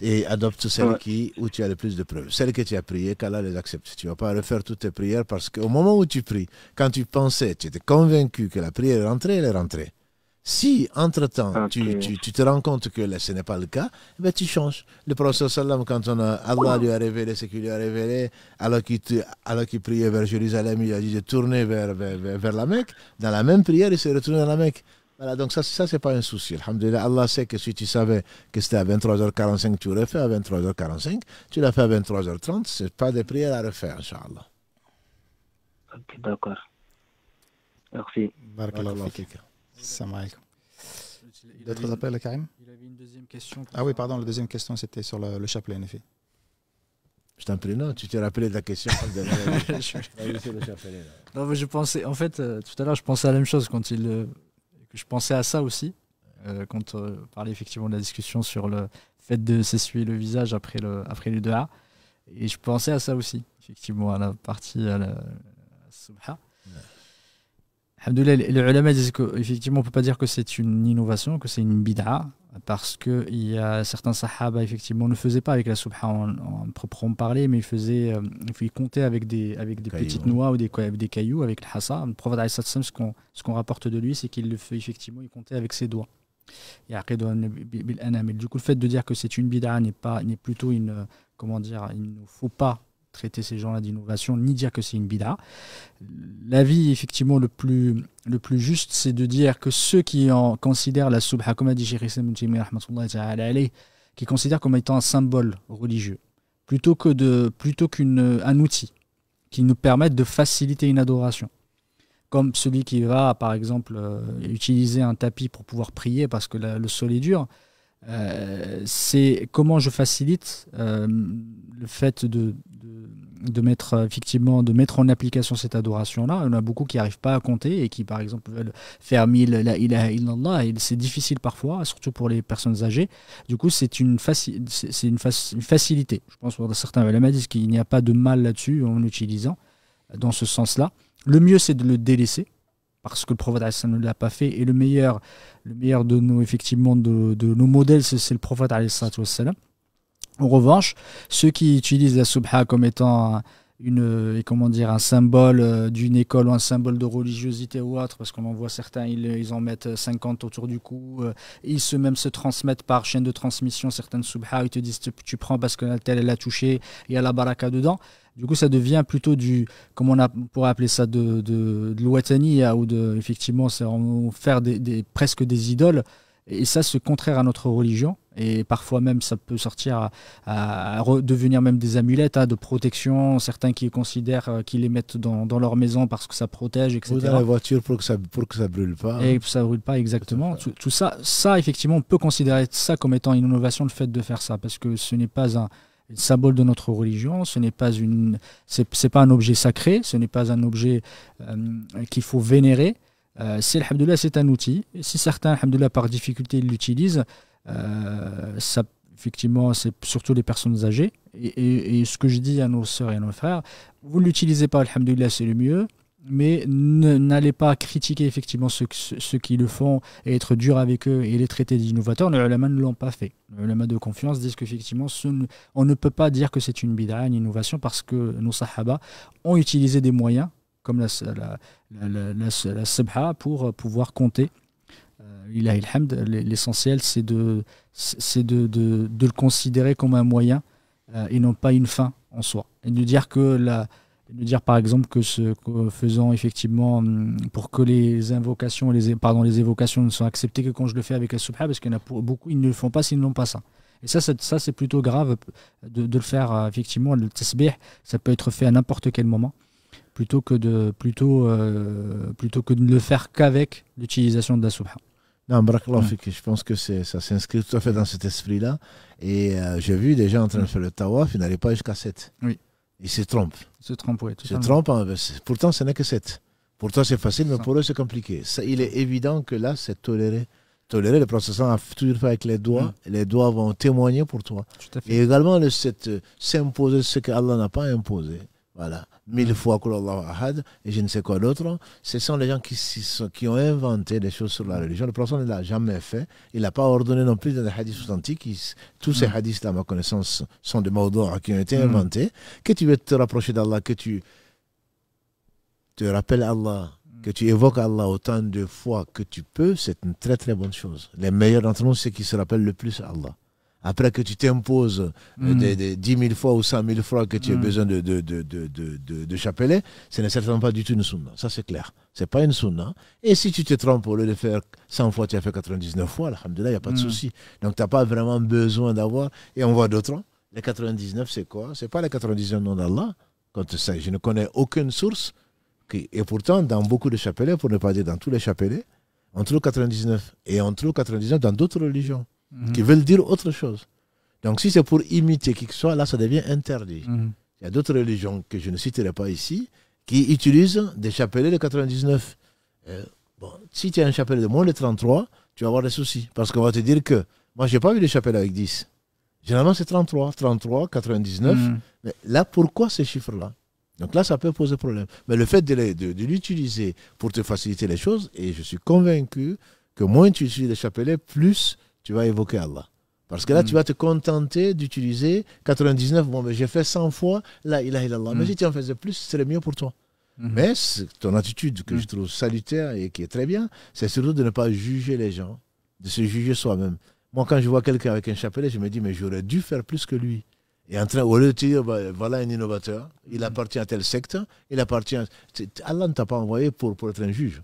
et adopte celle qui, où tu as le plus de preuves. Celle que tu as priée, qu'Allah les accepte. Tu ne vas pas refaire toutes tes prières parce qu'au moment où tu pries, quand tu pensais, tu étais convaincu que la prière est rentrée, elle est rentrée. Si, entre-temps, tu, te rends compte que ce n'est pas le cas, eh ben, tu changes. Le professeur sallam, quand on a, Allah lui a révélé ce qu'il lui a révélé, alors qu'il priait vers Jérusalem, il a dit de tourner vers, vers, la Mecque. Dans la même prière, il s'est retourné à la Mecque. Voilà, donc ça, ça n'est pas un souci. Alhamdulillah, Allah sait que si tu savais que c'était à 23h45, tu l'aurais fait à 23h45, tu l'as fait à 23h30, ce n'est pas des prières à refaire, Inch'Allah. Ok, d'accord. Merci. quelqu'un Salam D'autres appels, Karim Il avait une deuxième question. Ah oui, pardon, la deuxième question, c'était sur le, chapelet, en effet. Je t'en non, tu t'es rappelé de la question. je... non, je pensais, en fait, euh, tout à l'heure, je pensais à la même chose quand il. Euh, je pensais à ça aussi, euh, quand on parlait effectivement de la discussion sur le fait de s'essuyer le visage après le, après a Et je pensais à ça aussi, effectivement, à la partie à la, à la subha. Alhamdoulilah, les ulama disent qu'effectivement, on ne peut pas dire que c'est une innovation, que c'est une bid'a, parce que il y a certains sahaba, effectivement, ne faisaient pas avec la subha en, proprement parler, mais ils faisaient, euh, ils comptaient avec des, avec des petites hein. noix ou des, des cailloux, avec le hassa. Le prophète, ce qu'on rapporte de lui, c'est qu'il le fait, effectivement, il comptait avec ses doigts. Du coup, le fait de dire que c'est une bid'a n'est pas, n'est plutôt une, euh, comment dire, il ne faut pas traiter ces gens-là d'innovation, ni dire que c'est une bida. L'avis, effectivement, le plus, le plus juste, c'est de dire que ceux qui en considèrent la soubha, comme a dit qui considèrent comme étant un symbole religieux, plutôt que de plutôt qu'un outil qui nous permette de faciliter une adoration comme celui qui va, par exemple, euh, utiliser un tapis pour pouvoir prier parce que le sol est dur. Euh, c'est comment je facilite euh, le fait de, de, mettre effectivement de mettre en application cette adoration là. On a beaucoup qui n'arrivent pas à compter et qui par exemple veulent faire mille la ilaha illallah et c'est difficile parfois, surtout pour les personnes âgées. Du coup, c'est une, c'est une, facilité. Je pense que certains ulama disent qu'il n'y a pas de mal là-dessus en utilisant dans ce sens-là. Le mieux, c'est de le délaisser parce que le prophète ne l'a pas fait. Et le meilleur, le meilleur de nos, effectivement, de, de nos modèles, c'est le prophète. En revanche, ceux qui utilisent la subha comme étant une, euh, comment dire, un symbole euh, d'une école ou un symbole de religiosité ou autre, parce qu'on en voit certains, ils, euh, en mettent 50 autour du cou, ils se même se transmettent par chaîne de transmission, certaines subha, ils te disent tu prends parce que telle elle a touché, il y a la baraka dedans. Du coup, ça devient plutôt du, comment on, a, pourrait appeler ça, de, de, de ou de, effectivement, c'est faire des, des, presque des idoles. Et ça, c'est contraire à notre religion. Et parfois même, ça peut sortir à, redevenir devenir même des amulettes hein, de protection. Certains qui considèrent euh, qu'ils les mettent dans, dans, leur maison parce que ça protège, etc. dans la voiture pour que ça pour que ça brûle pas. Et que ça brûle pas exactement. Tout, ça, ça effectivement, on peut considérer ça comme étant une innovation le fait de faire ça parce que ce n'est pas un symbole de notre religion, ce n'est pas une, c'est pas un objet sacré, ce n'est pas un objet euh, qu'il faut vénérer. Euh, c'est c'est un outil. Si certains, par difficulté, l'utilisent, ça, effectivement, c'est surtout les personnes âgées. Et, ce que je dis à nos sœurs et à nos frères, vous ne l'utilisez pas, alhamdulillah, c'est le mieux mais n'allez pas critiquer effectivement ceux, qui le font et être dur avec eux et les traiter d'innovateurs. Les ulama ne l'ont pas fait. Les ulama de confiance disent qu'effectivement, on ne peut pas dire que c'est une bid'a, une innovation, parce que nos sahaba ont utilisé des moyens, comme la, la, pour pouvoir compter a l'essentiel c'est de, c'est de, de, de, le considérer comme un moyen euh, et non pas une fin en soi. Et de dire que la, de dire par exemple que ce que faisant effectivement hum, pour que les invocations les pardon les évocations ne soient acceptées que quand je le fais avec la subha parce qu'il y en a pour, beaucoup ils ne le font pas s'ils n'ont pas ça. Et ça, ça c'est plutôt grave de, le faire euh, effectivement le tasbih, ça peut être fait à n'importe quel moment plutôt que de plutôt euh, plutôt que de ne le faire qu'avec l'utilisation de la subha. Non, je pense que ça s'inscrit tout à fait dans cet esprit-là. Et euh, j'ai vu des gens en train de faire le tawaf, ils n'allaient pas jusqu'à 7. Oui. Ils se trompent. se trompent, oui. Se trompent, hein, pourtant, ce n'est que 7. Pour toi, c'est facile, mais pour eux, c'est compliqué. il est évident que là, c'est toléré. Toléré, le processus a toujours fait avec les doigts. Mm. Les doigts vont témoigner pour toi. Et également, le, cette, euh, s'imposer ce que Allah n'a pas imposé. Voilà. Mille fois que Had et je ne sais quoi d'autre. Ce sont les gens qui, qui ont inventé des choses sur la religion. Le prophète ne l'a jamais fait. Il n'a pas ordonné non plus dans des hadiths authentiques. tous ces hmm. hadiths, à ma connaissance, sont des maudors qui ont été hmm. inventés. Que tu veux te rapprocher d'Allah, que tu te rappelles Allah, que tu évoques Allah autant de fois que tu peux, c'est une très très bonne chose. Les meilleurs d'entre nous, c'est qui se rappellent le plus Allah après que tu t'imposes euh, mm. des, 10 000 fois ou 100 000 fois que tu as mm. besoin de, de, chapelet, ce n'est certainement pas du tout une sunna. Ça, c'est clair. Ce n'est pas une sunna. Et si tu te trompes, au lieu de faire 100 fois, tu as fait 99 fois, alhamdoulilah, il n'y a pas de mm. souci. Donc, tu n'as pas vraiment besoin d'avoir. Et on voit d'autres. Hein. Les 99, c'est quoi C'est pas les 99 noms d'Allah. Quand ça, je ne connais aucune source. Qui... Et pourtant, dans beaucoup de chapelets, pour ne pas dire dans tous les chapelets, on trouve 99. Et on trouve 99 dans d'autres religions. Mhm. qui veulent dire autre chose. Donc si c'est pour imiter qui que soit, là, ça devient interdit. Mhm. Il y a d'autres religions que je ne citerai pas ici qui utilisent des chapelets de 99. Euh, bon, si tu as un chapelet de moins de 33, tu vas avoir des soucis. Parce qu'on va te dire que moi, j'ai pas vu de chapelet avec 10. Généralement, c'est 33, 33, 99. Mais là, pourquoi ces chiffres-là Donc là, ça peut poser problème. Mais le fait de, l'utiliser pour te faciliter les choses, et je suis convaincu que moins tu utilises des chapelets, plus tu vas évoquer Allah. Parce que là, tu vas te contenter d'utiliser 99. Bon, mais j'ai fait 100 fois il a illallah. Allah. Mais mm. si tu en faisais plus, ce serait mieux pour toi. Mm-hmm. Mais ton attitude que je mm. trouve salutaire et qui est très bien, c'est surtout de ne pas juger les gens, de se juger soi-même. Moi, quand je vois quelqu'un avec un chapelet, je me dis, mais j'aurais dû faire plus que lui. Et en train, au lieu de dire, bah, voilà un innovateur, il mm. appartient à tel secte, il appartient. À... Allah ne t'a pas envoyé pour, pour être un juge.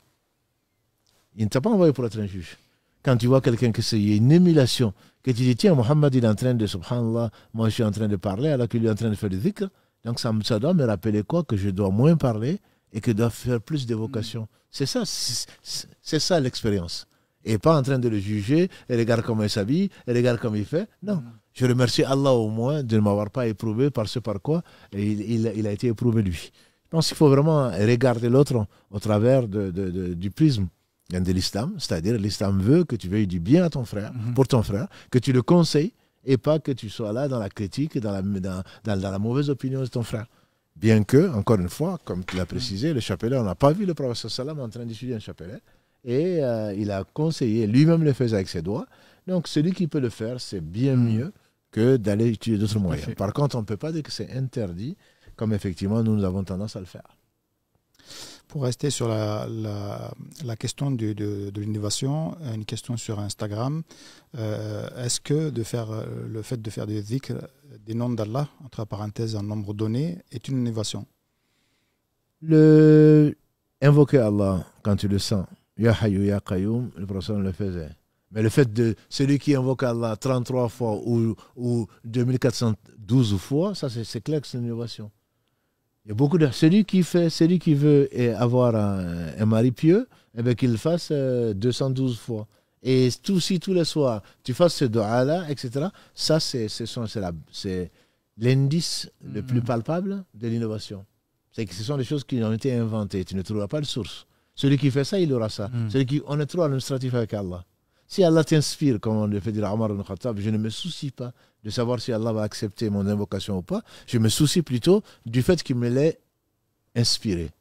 Il ne t'a pas envoyé pour être un juge. Quand tu vois quelqu'un qui c'est une émulation, que tu dis, tiens, Mohammed, il est en train de, subhanallah, moi je suis en train de parler alors qu'il est en train de faire des zikr. Donc ça, ça, doit me rappeler quoi Que je dois moins parler et que je dois faire plus d'évocation. Mm. C'est ça, c'est ça l'expérience. Et pas en train de le juger, et regarde comment il s'habille, et regarde comment il fait. Non. Mm. Je remercie Allah au moins de ne m'avoir pas éprouvé par ce par quoi il, a été éprouvé lui. Je pense qu'il faut vraiment regarder l'autre au travers du prisme de l'islam, c'est-à-dire l'islam veut que tu veuilles du bien à ton frère, mhm. pour ton frère, que tu le conseilles et pas que tu sois là dans la critique, dans la, dans, la mauvaise opinion de ton frère. Bien que, encore une fois, comme tu l'as mhm. précisé, le chapelet, on n'a pas vu le professeur Salam en train d'étudier un chapelet. Et euh, il a conseillé, lui-même le faisait avec ses doigts. Donc celui qui peut le faire, c'est bien mhm. mieux que d'aller utiliser d'autres moyens. Par contre, on ne peut pas dire que c'est interdit, comme effectivement nous, nous avons tendance à le faire. Pour rester sur la, la, question de, l'innovation, une question sur Instagram, euh, est-ce que de faire, euh, le fait de faire des zikr, des noms d'Allah, entre parenthèses, un nombre donné, est une innovation le... Invoquer Allah quand tu le sens, Ya Hayyu Ya Qayyum, le professeur le faisait. Mais le fait de celui qui invoque Allah 33 fois ou, ou 2412 fois, ça c'est clair que c'est une innovation beaucoup de. Celui qui, fait, celui qui veut avoir un, mari pieux, eh ben, qu'il fasse 212 euh, fois. Et tout, si tous les soirs, tu fasses ce doha-là, etc., ça, c'est l'indice le mm. plus palpable de l'innovation. C'est que ce sont des choses qui ont été inventées. Tu ne trouveras pas de source. Celui qui fait ça, il aura ça. Mm. Celui qui, on est trop administratif avec Allah. Si Allah t'inspire, comme on le fait dire Omar ibn khattab je ne me soucie pas de savoir si Allah va accepter mon invocation ou pas. Je me soucie plutôt du fait qu'il me l'ait inspiré.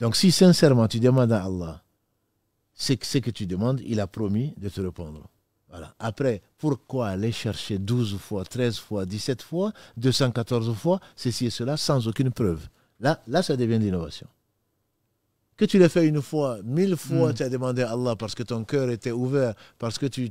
Donc si sincèrement tu demandes à Allah ce que tu demandes, il a promis de te répondre. Voilà. Après, pourquoi aller chercher 12 fois, 13 fois, 17 fois, 214 fois, ceci et cela, sans aucune preuve Là, là ça devient de l'innovation. Que tu l'as fait une fois, mille fois, hmm. tu as demandé à Allah parce que ton cœur était ouvert, parce que tu,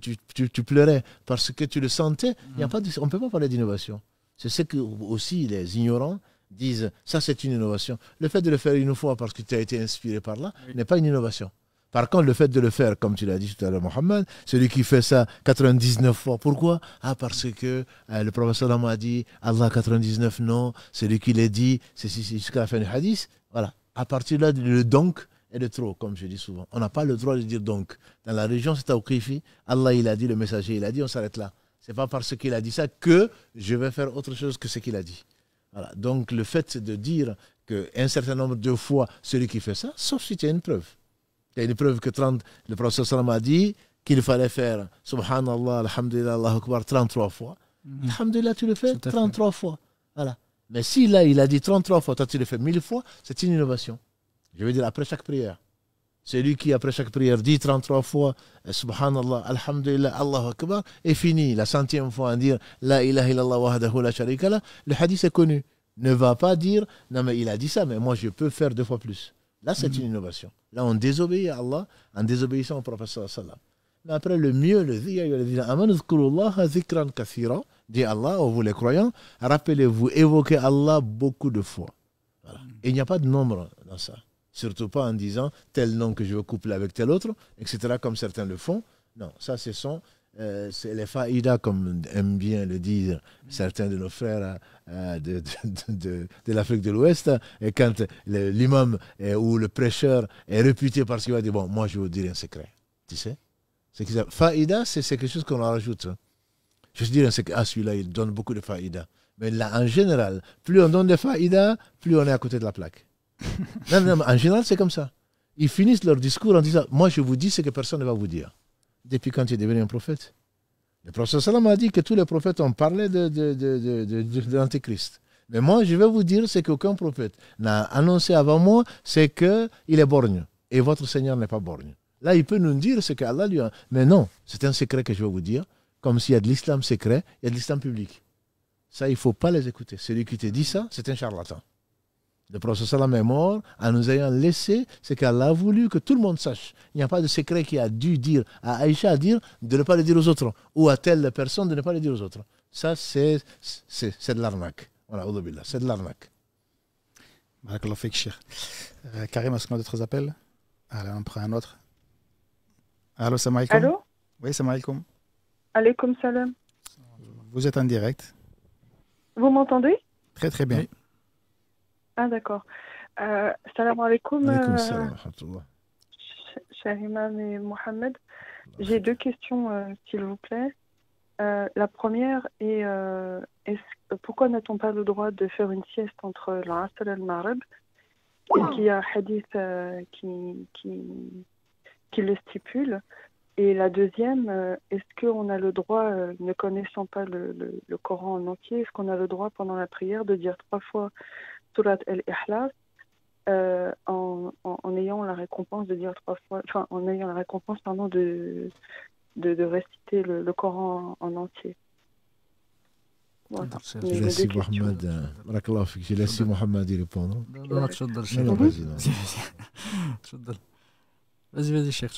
pleurais, parce que tu le sentais. Il Y a hmm. pas on ne peut pas parler d'innovation. C'est ce que aussi les ignorants disent, ça c'est une innovation. Le fait de le faire une fois parce que tu as été inspiré par là n'est pas une innovation. Par contre, le fait de le faire, comme tu l'as dit tout à l'heure, Mohamed, celui qui fait ça 99 fois, pourquoi Ah, parce que euh, le professeur a dit Allah 99 non, celui qui l'a dit, c'est jusqu'à la fin du hadith. Voilà, à partir de là, le donc est de trop, comme je dis souvent. On n'a pas le droit de dire donc. Dans la région, c'est kifi. Allah il a dit, le messager il a dit, on s'arrête là. C'est pas parce qu'il a dit ça que je vais faire autre chose que ce qu'il a dit. Voilà. Donc le fait de dire qu'un certain nombre de fois, celui qui fait ça, sauf si tu as une preuve. Tu as une preuve que 30, le prophète a dit qu'il fallait faire, subhanallah, alhamdulillah, Allah Akbar, 33 fois. Mhm. Alhamdulillah, tu le fais 33 fois. Voilà. Mais si là, il a dit 33 fois, toi tu le fais 1000 fois, c'est une innovation. Je veux dire, après chaque prière. Celui qui, après chaque prière, dit 33 fois, Subhanallah, Alhamdulillah, Allah Akbar, et fini la centième fois en dire La ilaha illallah wa la sharika Le hadith est connu. Ne va pas dire Non, mais il a dit ça, mais moi je peux faire deux fois plus. Là, c'est une innovation. Là, on désobéit à Allah en désobéissant au professeur sallam. Mais après, le mieux, le zikran dit Allah, ou vous les croyants, rappelez-vous, évoquez Allah beaucoup de fois. Et il n'y a pas de nombre dans ça. Surtout pas en disant tel nom que je veux coupler avec tel autre, etc., comme certains le font. Non, ça, ce sont euh, les faïdas, comme aiment bien le dire certains de nos frères euh, de, l'Afrique de, de l'Ouest. Et quand l'imam ou le prêcheur est réputé parce qu'il va dire Bon, moi, je vais vous dire un secret. Tu sais c'est qu'ils Faïda, c'est quelque chose qu'on rajoute. Hein. Je veux dire, c'est que ah, celui-là, il donne beaucoup de faïda. Mais là, en général, plus on donne de faïda, plus on est à côté de la plaque. non, non, en général, c'est comme ça. Ils finissent leur discours en disant Moi, je vous dis ce que personne ne va vous dire. Depuis quand tu es devenu un prophète Le prophète Salam a dit que tous les prophètes ont parlé de, de l'Antéchrist. Mais moi, je vais vous dire ce qu'aucun prophète n'a annoncé avant moi c'est qu'il est borgne. Et votre Seigneur n'est pas borgne. Là, il peut nous dire ce qu'Allah lui a. Mais non, c'est un secret que je vais vous dire. Comme s'il y a de l'islam secret, il y a de l'islam public. Ça, il ne faut pas les écouter. Celui qui te dit ça, c'est un charlatan. Le prophète sallam est mort en nous ayant laissé ce qu'Allah a voulu que tout le monde sache. Il n'y a pas de secret qui a dû dire à Aïcha à dire de ne pas le dire aux autres ou à telle personne de ne pas le dire aux autres. Ça, c'est de l'arnaque. Voilà, c'est de l'arnaque. Euh, Karim, est-ce qu'on a d'autres appels Allez, on prend un autre. Allô, salam alaikum. Allô Oui, salam alaikum. Alaikum salam. Vous êtes en direct. Vous m'entendez Très, très bien. Ah, d'accord. Euh, salam alaikum. Alaikum euh, salam Sharima et Mohamed. J'ai deux questions, euh, s'il vous plaît. Euh, la première est, euh, pourquoi n'a-t-on pas le droit de faire une sieste entre l'Asr et le Maghreb Il y a un hadith qui, qui, qui le stipule. Et la deuxième, euh, est-ce qu'on a le droit, euh, ne connaissant pas le, Coran en entier, est-ce qu'on a le droit pendant la prière de dire trois fois Surat el-Ihlas euh, en, ayant la récompense de dire trois fois, enfin en ayant la récompense pendant de de, réciter le, Coran en, entier. Vas-y, vas-y, cher,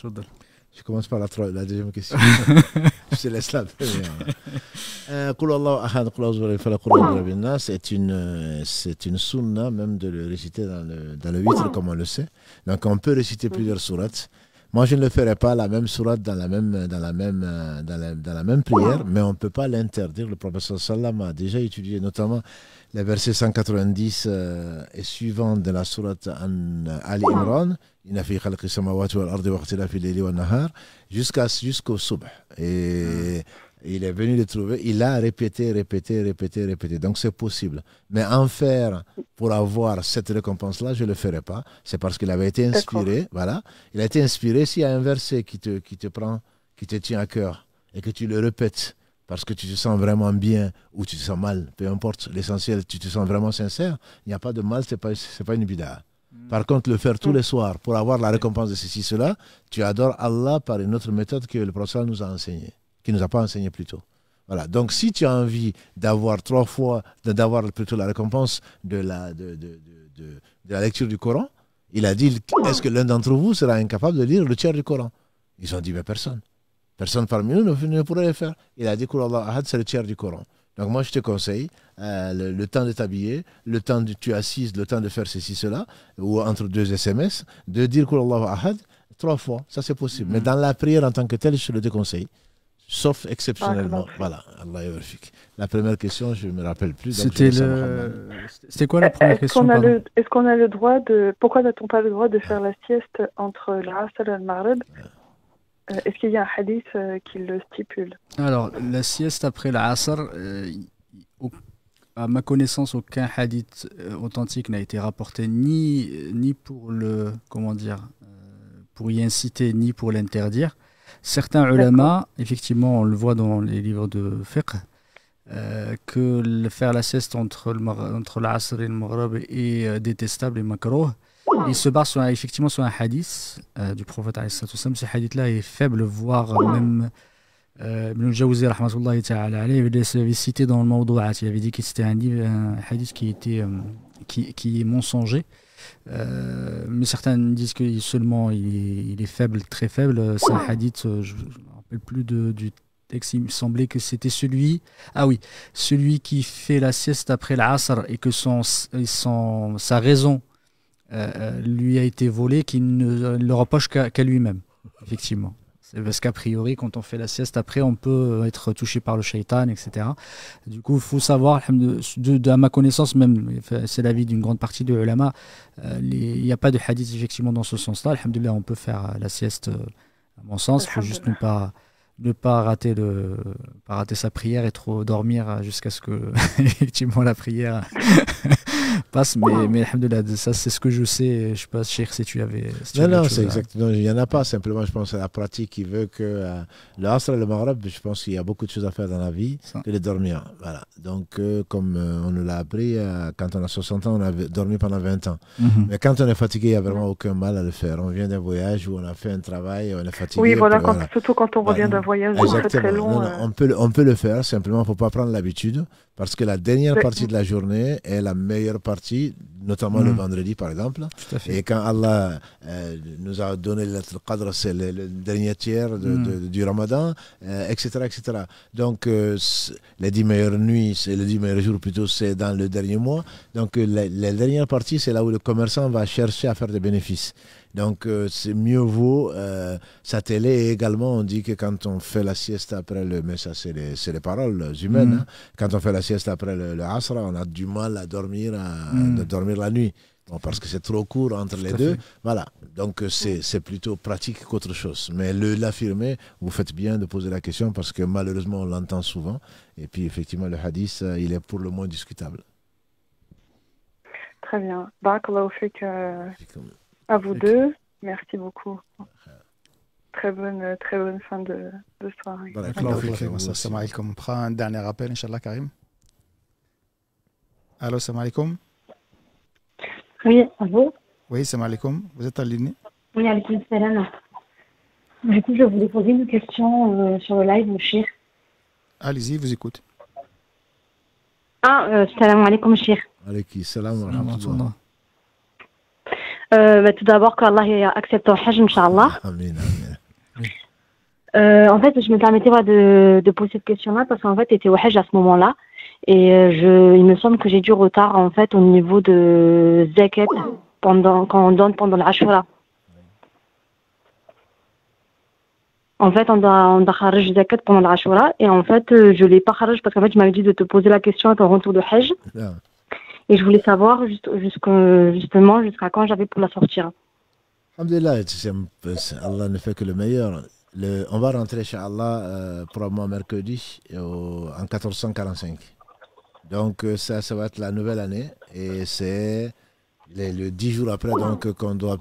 Je commence par la, la deuxième question. je laisse euh, c'est une, euh, c'est une sunna même de le réciter dans le, dans le comme on le sait. Donc on peut réciter plusieurs sourates. Moi, je ne le ferai pas la même sourate dans la même, dans la même, euh, dans la, même prière, mais on ne peut pas l'interdire. Le professeur Sallam a déjà étudié notamment les versets 190 euh, et suivants de la sourate euh, Ali Imran, jusqu'à jusqu'au subh. Et ah. Il est venu le trouver, il a répété, répété, répété, répété. Donc c'est possible. Mais en faire pour avoir cette récompense-là, je ne le ferai pas. C'est parce qu'il avait été inspiré. Voilà. Il a été inspiré s'il y a un verset qui te, qui te prend, qui te tient à cœur et que tu le répètes parce que tu te sens vraiment bien ou tu te sens mal, peu importe. L'essentiel, tu te sens vraiment sincère. Il n'y a pas de mal, ce n'est pas, pas une bid'a. Hmm. Par contre, le faire tous hmm. les soirs pour avoir la récompense de ceci, cela, tu adores Allah par une autre méthode que le prophète nous a enseignée qui ne nous a pas enseigné plus tôt. Voilà. Donc, si tu as envie d'avoir trois fois, d'avoir plutôt la récompense de la, de, la lecture du Coran, il a dit Est-ce que l'un d'entre vous sera incapable de lire le tiers du Coran Ils ont dit Mais personne. Personne parmi nous ne, pourrait le faire. Il a dit Allah c'est le tiers du Coran. Donc, moi, je te conseille euh, le, temps de t'habiller, le temps de tu assises, le temps de faire ceci, cela, ou entre deux SMS, de dire Allah Ahad trois fois. Ça, c'est possible. Mais mm. dans la prière en tant que telle, je te le déconseille sauf exceptionnellement. Ah, voilà, Allah La première question, je ne me rappelle plus. C'était le... quoi la première question Est-ce qu'on a le droit de... Pourquoi n'a-t-on pas le droit de faire la sieste entre l'Asr et le Maghrib euh, Est-ce qu'il y a un hadith euh, qui le stipule Alors, la sieste après l'Asr, euh, à ma connaissance, aucun hadith authentique n'a été rapporté, ni, ni pour le... Comment dire Pour y inciter, ni pour l'interdire. Certains ulama, effectivement, on le voit dans les livres de fiqh, euh, que faire la sieste entre l'Asr et le Maghreb est euh, détestable et macro. Ils se barrent effectivement sur un hadith euh, du prophète Ce hadith-là est faible, voire même euh, Ibn Jawzi cité dans le Mawdu'at. Il avait dit que c'était un, hadith qui, était, qui est mensonger. Euh, mais certains disent que seulement il est, faible, très faible. C'est hadith, euh, je ne me rappelle plus du texte, il me semblait que c'était celui, ah oui, celui qui fait la sieste après l'Asr et que son, son sa raison euh, lui a été volée, qu'il ne le reproche qu'à lui-même, effectivement. C'est parce qu'a priori, quand on fait la sieste, après, on peut euh, être touché par le shaitan, etc. Du coup, il faut savoir, à ma connaissance, même, c'est l'avis d'une grande partie de l'ulama, euh, il n'y a pas de hadith effectivement dans ce sens-là. Alhamdulillah, on peut faire euh, la sieste, à mon sens, il faut juste ne pas ne pas rater le pas rater sa prière et trop dormir jusqu'à ce que effectivement la prière passe, mais, mais ça c'est ce que je sais. Je ne sais pas, Cheikh si tu avais. non, non, c'est exactement. Il n'y en a pas. Simplement, je pense à la pratique qui veut que euh, le Asr et le Maghreb, je pense qu'il y a beaucoup de choses à faire dans la vie et que de dormir. Voilà. Donc, euh, comme euh, on nous l'a appris, euh, quand on a 60 ans, on a dormi pendant 20 ans. Mhm. Mais quand on est fatigué, il n'y a vraiment aucun mal à le faire. On vient d'un voyage où on a fait un travail, on est fatigué. Oui, voilà, surtout quand on bah, revient d'un mm. voyage très, très long. on, peut, on peut le faire, simplement, il ne faut pas prendre l'habitude. Parce que la dernière partie de la journée est la meilleure partie, notamment le mm. vendredi par exemple. Et quand Allah euh, nous a donné le cadre, c'est le, dernier tiers mm. du ramadan, etc., euh, etc. Donc euh, les dix meilleures nuits, c'est les dix meilleurs jours plutôt, c'est dans le dernier mois. Donc les la dernière partie, c'est là où le commerçant va chercher à faire des bénéfices. Donc, euh, c'est mieux vaut euh, sa télé. également, on dit que quand on fait la sieste après le... Mais ça, c'est les, paroles humaines. Mhm. Hein. Quand on fait la sieste après le, le, asra, on a du mal à dormir, à, mhm. dormir la nuit. parce que c'est trop court entre les deux. Voilà. Donc, euh, mhm. c'est plutôt pratique qu'autre chose. Mais le l'affirmer, vous faites bien de poser la question parce que malheureusement, on l'entend souvent. Et puis, effectivement, le hadith, il est pour le moins discutable. Très bien. fait que... À vous deux. Merci beaucoup. Très bonne, euh, très bonne fin de, de soirée. On prend un dernier appel, Inch'Allah, Karim. Allô, assalamu alaikum. Oui, vous. Oui, assalamu alaikum. Vous êtes en ligne Oui, alaikum salam. Du coup, je voulais poser une question euh, sur le live, mon cher. Allez-y, vous écoute. Ah, euh, salam alaikum, cher. Alaikum salam wa rahmatullah. Euh, bah, tout d'abord, qu'Allah accepte ton Hajj, Inch'Allah. Euh, en fait, je me permettais de, poser cette question-là parce qu'en fait, j'étais au Hajj à ce moment-là et euh, il me semble que j'ai du retard en fait au niveau de zakat pendant quand on donne pendant l'Ashura. En fait, on doit, on zakat pendant l'Ashura et en fait, je l'ai pas kharaj parce qu'en fait, je m'avais dit de te poser la question à ton retour de Hajj. Et je voulais savoir justement jusqu'à quand j'avais pour la sortir. Alhamdulillah, Allah ne fait que le meilleur. Le, on va rentrer chez Allah euh, probablement mercredi en 1445. Donc euh, ça, ça va être la nouvelle année et c'est est le 10 jours après, donc, qu'on doit,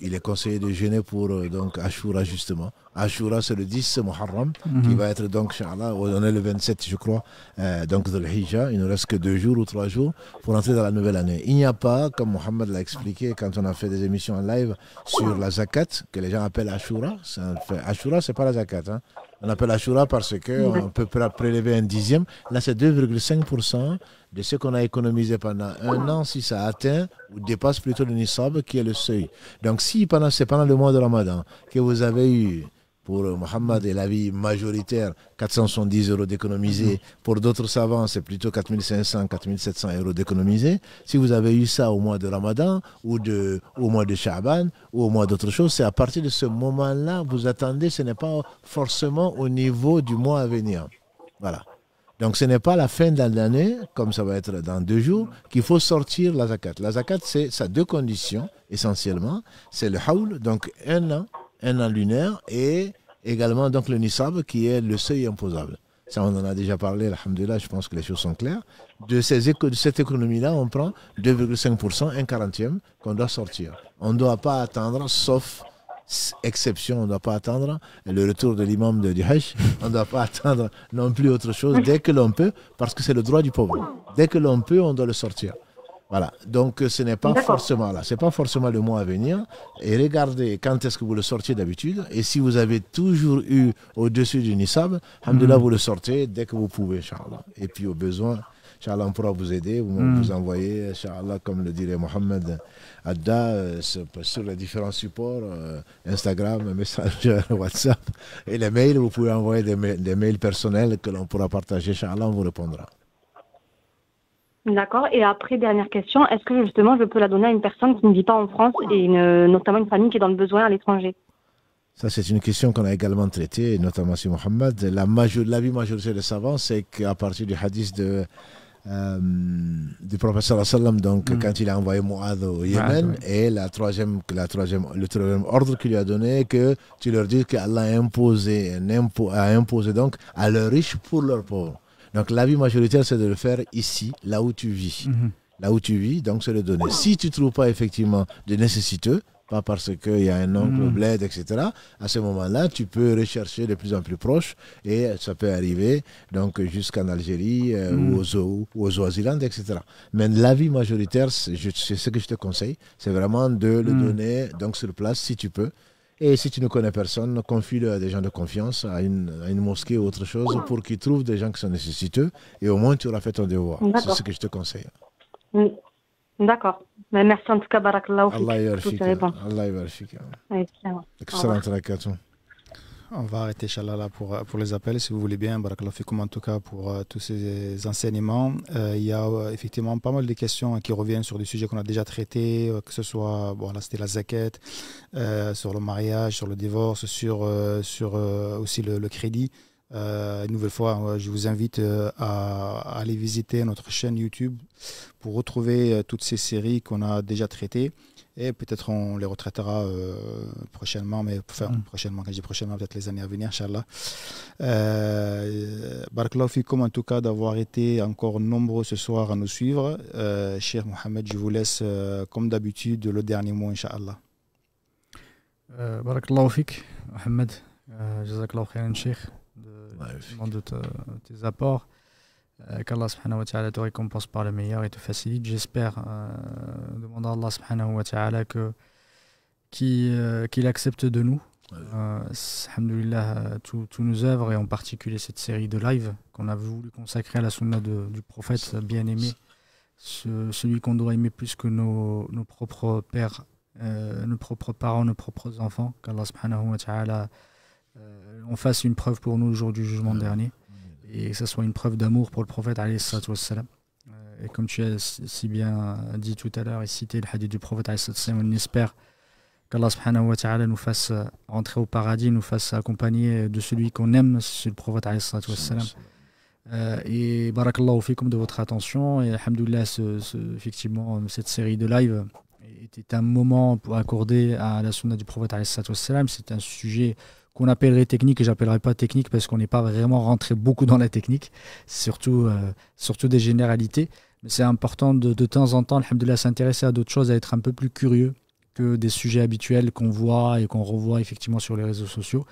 il est conseillé de jeûner pour euh, donc Ashura justement. Ashura, c'est le 10 Muharram, qui mhm. va être donc, on est le 27, je crois, euh, donc de l'Hijjah. Il ne reste que deux jours ou trois jours pour entrer dans la nouvelle année. Il n'y a pas, comme Mohamed l'a expliqué quand on a fait des émissions en live sur la zakat, que les gens appellent Ashura. Ashura, c'est pas la zakat, hein. On appelle Ashura parce qu'on on peut prélever un dixième. Là, c'est 2,5% de ce qu'on a économisé pendant un an, si ça atteint ou dépasse plutôt le nisab, qui est le seuil. Donc, si pendant, c'est pendant le mois de Ramadan que vous avez eu pour Mohamed, et la vie majoritaire, 470 euros d'économiser. Pour d'autres savants, c'est plutôt 4500, 4700 euros d'économiser. Si vous avez eu ça au mois de Ramadan, ou de, au mois de Shaban, ou au mois d'autre chose, c'est à partir de ce moment-là, vous attendez, ce n'est pas forcément au niveau du mois à venir. Voilà. Donc ce n'est pas la fin de l'année, comme ça va être dans deux jours, qu'il faut sortir la zakat. La zakat, c'est ça deux conditions essentiellement. C'est le haul. donc un an un an lunaire et également donc le nisab qui est le seuil imposable. Ça, on en a déjà parlé, alhamdulillah, je pense que les choses sont claires. De, ces cette économie-là, on prend 2,5%, un quarantième, qu'on doit sortir. On ne doit pas attendre, sauf exception, on ne doit pas attendre le retour de l'imam de Hajj, on ne doit pas attendre non plus autre chose dès que l'on peut, parce que c'est le droit du pauvre. Dès que l'on peut, on doit le sortir. Voilà, donc euh, ce n'est pas forcément là, c'est pas forcément le mois à venir. Et regardez quand est-ce que vous le sortiez d'habitude. Et si vous avez toujours eu au-dessus du Nissab, mmh. vous le sortez dès que vous pouvez, Inch'Allah. Et puis au besoin, Inch'Allah, on pourra vous aider, vous, mhm. envoyer, Inch'Allah, comme le dirait Mohamed Adda, euh, sur les différents supports, euh, Instagram, Messenger, WhatsApp, et les mails, vous pouvez envoyer des, des mails personnels que l'on pourra partager, Inch'Allah, on vous répondra. D'accord. Et après, dernière question, est-ce que justement je peux la donner à une personne qui ne vit pas en France et notamment une famille qui est dans le besoin à l'étranger ça, c'est une question qu'on a également traitée, notamment sur Mohamed. La major... L'avis majoritaire des savants, c'est qu'à partir du hadith de, euh, du professeur donc hmm. quand il a envoyé Muad au Yémen, et la troisième, la troisième, le troisième ordre qu'il lui a donné, que tu leur dis qu'Allah a imposé, donc à leurs riches pour leurs pauvres. Donc l'avis majoritaire, c'est de le faire ici, là où tu vis. Mhm. Là où tu vis, donc c'est le donner. Si tu ne trouves pas effectivement de nécessiteux, pas parce qu'il y a un oncle mmh. bled, etc. À ce moment-là, tu peux rechercher de plus en plus proche et ça peut arriver donc jusqu'en Algérie euh, mhm. ou aux, ou aux etc. Mais l'avis majoritaire, c'est ce que je te conseille, c'est vraiment de le mhm. donner donc sur place si tu peux. Et si tu ne connais personne, confie à des gens de confiance, à une, mosquée ou autre chose, pour qu'ils trouvent des gens qui sont nécessiteux. Et au moins, tu auras fait ton devoir. C'est ce que je te conseille. Mm. D'accord. Ben, merci en tout cas, Barakallahu. Allah Allah yarfik. Hein. Excellent on va arrêter, Chalala, pour, euh, pour les appels, si vous voulez bien. Barakallah en tout cas, pour euh, tous ces enseignements. Euh, il y a effectivement pas mal de questions hein, qui reviennent sur des sujets qu'on a déjà traités, que ce soit, bon, c'était la zaquette, sur le mariage, sur le divorce, sur, sur aussi le, crédit. une nouvelle fois, je vous invite à, à, aller visiter notre chaîne YouTube pour retrouver toutes ces séries qu'on a déjà traitées. Et peut-être on les retraitera euh, prochainement, mais enfin, mm. prochainement, quand je dis prochainement, peut-être les années à venir, Inch'Allah. Euh, comme en tout cas d'avoir été encore nombreux ce soir à nous suivre. Euh, cher Mohamed, je vous laisse, euh, comme d'habitude, le dernier mot, Inch'Allah. Euh, barakallahu Mohamed. Euh, jazakallahu Cheikh, de tes apports. Euh, qu'Allah te récompense par le meilleur et te facilite. J'espère, euh, demander à Allah euh, qu'il accepte de nous. tout tous nos œuvres et en particulier cette série de live qu'on a voulu consacrer à la sunna du prophète bien-aimé, celui qu'on doit aimer plus que nos, propres pères, nos propres parents, nos propres enfants. Qu'Allah on fasse une preuve pour nous le jour du jugement dernier et que ça soit une preuve d'amour pour le prophète euh, et comme tu as si bien dit tout à l'heure et cité le hadith du prophète on espère qu'Allah nous fasse euh, entrer au paradis, nous fasse accompagner de celui qu'on aime, c'est le prophète euh, et barakallahu fikum de votre attention et alhamdoulilah effectivement cette série de live était un moment pour accorder à la sunna du prophète c'est un sujet qu'on appellerait technique, et j'appellerai pas technique parce qu'on n'est pas vraiment rentré beaucoup dans la technique, surtout, euh, surtout des généralités. Mais c'est important de, temps en temps, de s'intéresser à d'autres choses, à être un peu plus curieux que des sujets habituels qu'on voit et qu'on revoit effectivement sur les réseaux sociaux.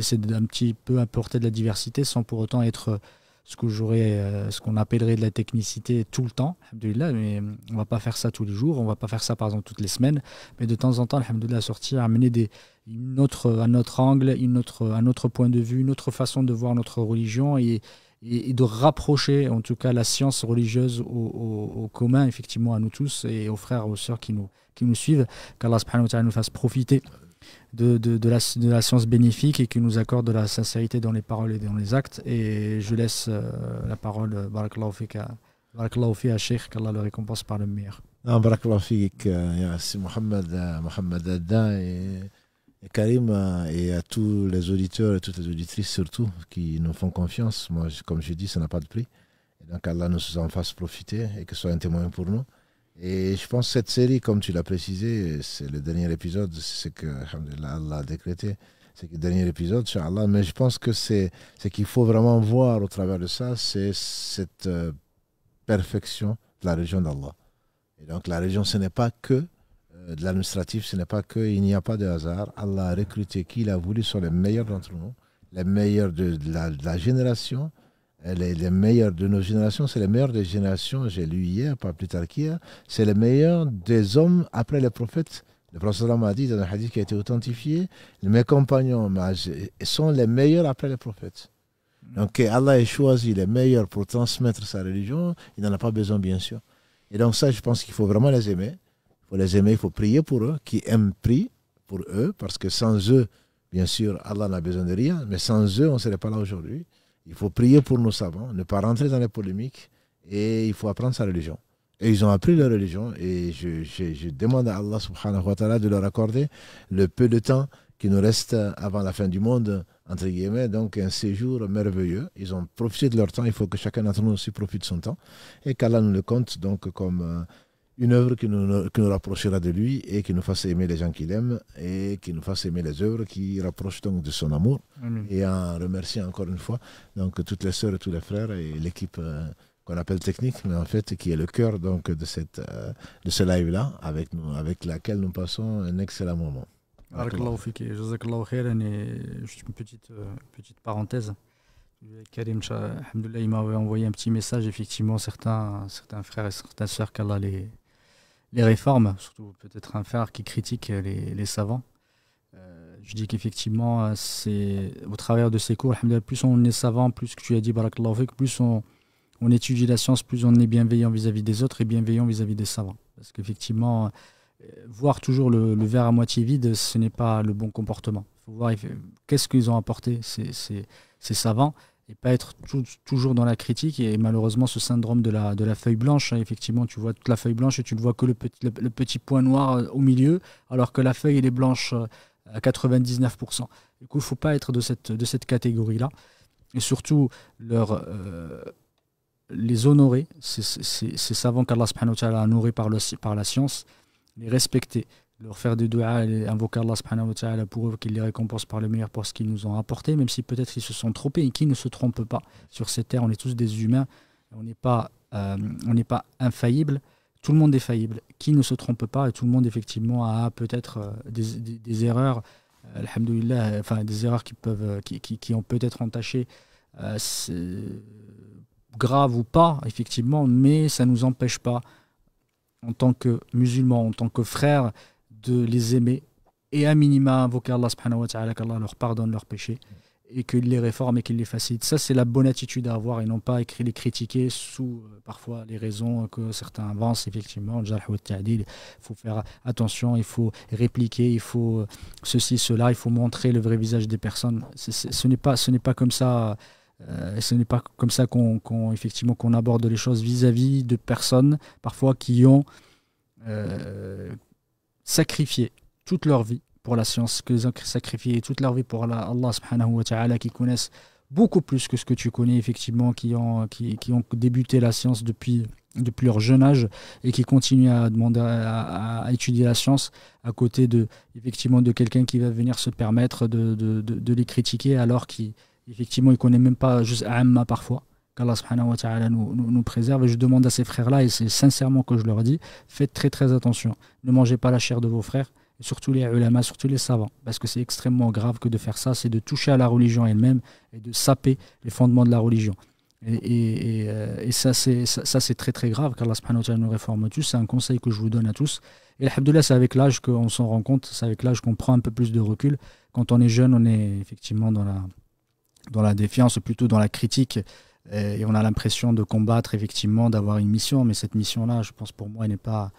C'est d'un petit peu apporter de la diversité sans pour autant être ce que j'aurais, euh, ce qu'on appellerait de la technicité tout le temps, là, mais on va pas faire ça tous les jours, on va pas faire ça par exemple toutes les semaines, mais de temps en temps, la sortir, amener des, une autre, un autre angle, une autre, un autre point de vue, une autre façon de voir notre religion et, et, de rapprocher en tout cas la science religieuse au, commun, effectivement, à nous tous et aux frères et aux sœurs qui nous, qui nous suivent, qu'Allah nous fasse profiter de, de, la, de, la, science bénéfique et qui nous accorde de la sincérité dans les paroles et dans les actes. Et je laisse euh, la parole, euh, Barakallahu à Sheikh, qu'Allah le récompense par le meilleur. Barakallahu Fik, c'est euh, Mohamed, Mohamed Adda et, Karim et à tous les auditeurs et toutes les auditrices surtout qui nous font confiance. Moi, comme je dis, ça n'a pas de prix. Et donc Allah nous en fasse profiter et que ce soit un témoin pour nous. Et je pense que cette série, comme tu l'as précisé, c'est le dernier épisode, c'est que Allah a décrété, c'est le dernier épisode, Allah. Mais je pense que c'est qu'il faut vraiment voir au travers de ça, c'est cette euh, perfection de la région d'Allah. Et donc la région, ce n'est pas que euh, de l'administratif, ce n'est pas qu'il n'y a pas de hasard. Allah a recruté qui il a voulu sur les meilleurs d'entre nous, les meilleurs de la génération elle est la meilleurs de nos générations, c'est les meilleurs des générations, j'ai lu hier, pas plus tard qu'hier, c'est les meilleurs des hommes après les prophètes. Le prophète m'a dit dans un hadith qui a été authentifié, mes compagnons sont les meilleurs après les prophètes. Donc Allah a choisi les meilleurs pour transmettre sa religion, il n'en a pas besoin bien sûr. Et donc ça, je pense qu'il faut vraiment les aimer. Il faut les aimer, il faut prier pour eux, qui aiment prier pour eux, parce que sans eux, bien sûr, Allah n'a besoin de rien, mais sans eux, on ne serait pas là aujourd'hui. Il faut prier pour nos savants, ne pas rentrer dans les polémiques et il faut apprendre sa religion. Et ils ont appris leur religion et je, demande à Allah subhanahu wa ta'ala de leur accorder le peu de temps qui nous reste avant la fin du monde, entre guillemets, donc un séjour merveilleux. Ils ont profité de leur temps, il faut que chacun d'entre nous aussi profite de son temps et qu'Allah nous le compte donc comme euh, une œuvre qui nous, qui nous, rapprochera de lui et qui nous fasse aimer les gens qu'il aime et qui nous fasse aimer les œuvres qui rapprochent donc de son amour. Et en remercier encore une fois donc toutes les sœurs et tous les frères et l'équipe euh, qu'on appelle technique, mais en fait qui est le cœur donc de cette euh, de ce live là avec nous, avec laquelle nous passons un excellent moment. Juste une petite, euh, petite parenthèse. Karim, il m'avait envoyé un petit message, effectivement, certains, certains frères et certaines sœurs qu'Allah les, les réformes, surtout peut-être un phare qui critique les, savants. Euh, je dis qu'effectivement, euh, c'est au travers de ces cours, plus on est savant, plus que tu as dit, plus on, on étudie la science, plus on est bienveillant vis-à-vis des autres et bienveillant vis-à-vis des savants. Parce qu'effectivement, euh, voir toujours le, verre à moitié vide, ce n'est pas le bon comportement. Il faut voir qu'est-ce qu'ils ont apporté, ces, ces savants et pas être toujours dans la critique. Et malheureusement, ce syndrome de la, de la feuille blanche, hein, effectivement, tu vois toute la feuille blanche et tu ne vois que le petit, le, petit point noir euh, au milieu, alors que la feuille, est blanche euh, à 99%. Du coup, il ne faut pas être de cette, de cette catégorie-là. Et surtout, leur, euh, les honorer, ces savants qu'Allah a honorés par, le, par la science, les respecter leur faire des dua et invoquer Allah subhanahu wa pour eux, qu'il les récompense par le meilleur pour ce qu'ils nous ont apporté, même si peut-être ils se sont trompés et qui ne se trompe pas sur cette terre. On est tous des humains, on n'est pas, euh, pas infaillible. Tout le monde est faillible, qui ne se trompe pas et tout le monde effectivement a peut-être euh, des, erreurs, euh, enfin des erreurs qui peuvent, qui, ont peut-être entaché grave ou pas effectivement, mais ça nous empêche pas en tant que musulmans, en tant que frères, de les aimer et à minima invoquer Allah subhanahu wa ta'ala, qu'Allah leur pardonne leurs péchés et qu'il les réforme et qu'il les facilite. Ça, c'est la bonne attitude à avoir et non pas les critiquer sous euh, parfois les raisons que certains avancent. Effectivement, il faut faire attention, il faut répliquer, il faut euh, ceci, cela, il faut montrer le vrai visage des personnes. ce n'est pas, ce pas comme ça. ce n'est pas comme ça euh, qu'on effectivement qu'on aborde les choses vis-à-vis de personnes parfois qui ont sacrifier toute leur vie pour la science, qu'ils ont sacrifié toute leur vie pour Allah subhanahu wa ta'ala, qui connaissent beaucoup plus que ce que tu connais effectivement, qui ont, qui, ont débuté la science depuis, depuis leur jeune âge et qui continuent à demander à, étudier la science à côté de effectivement de quelqu'un qui va venir se permettre de, les critiquer alors qu'effectivement il, ne connaissent même pas juste Amma parfois. Allah wa ta'ala nous, nous, préserve. Et je demande à ces frères-là, et c'est sincèrement que je leur dis, faites très très attention. Ne mangez pas la chair de vos frères, et surtout les ulama, surtout les savants, parce que c'est extrêmement grave que de faire ça, c'est de toucher à la religion elle-même et de saper les fondements de la religion. Et, euh, ça, c'est ça, c'est très très grave qu'Allah subhanahu wa ta'ala nous réforme tous. C'est un conseil que je vous donne à tous. Et alhamdoulilah, c'est avec l'âge qu'on s'en rend compte, c'est avec l'âge qu'on prend un peu plus de recul. Quand on est jeune, on est effectivement dans la, dans la défiance, plutôt dans la critique euh, et, on a l'impression de combattre, effectivement, d'avoir une mission. Mais cette mission-là, je pense pour moi, n'est pas.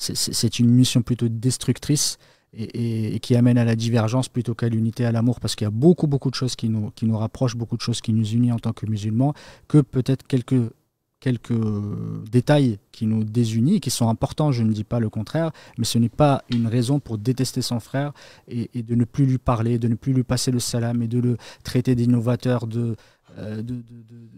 C'est une mission plutôt destructrice. Et, qui amène à la divergence plutôt qu'à l'unité, à l'amour, parce qu'il y a beaucoup, beaucoup de choses qui nous, qui nous rapprochent, beaucoup de choses qui nous unissent en tant que musulmans, que peut-être quelques quelques euh, détails qui nous désunissent, qui sont importants, je ne dis pas le contraire, mais ce n'est pas une raison pour détester son frère et, de ne plus lui parler, de ne plus lui passer le salam et de le traiter d'innovateur, de,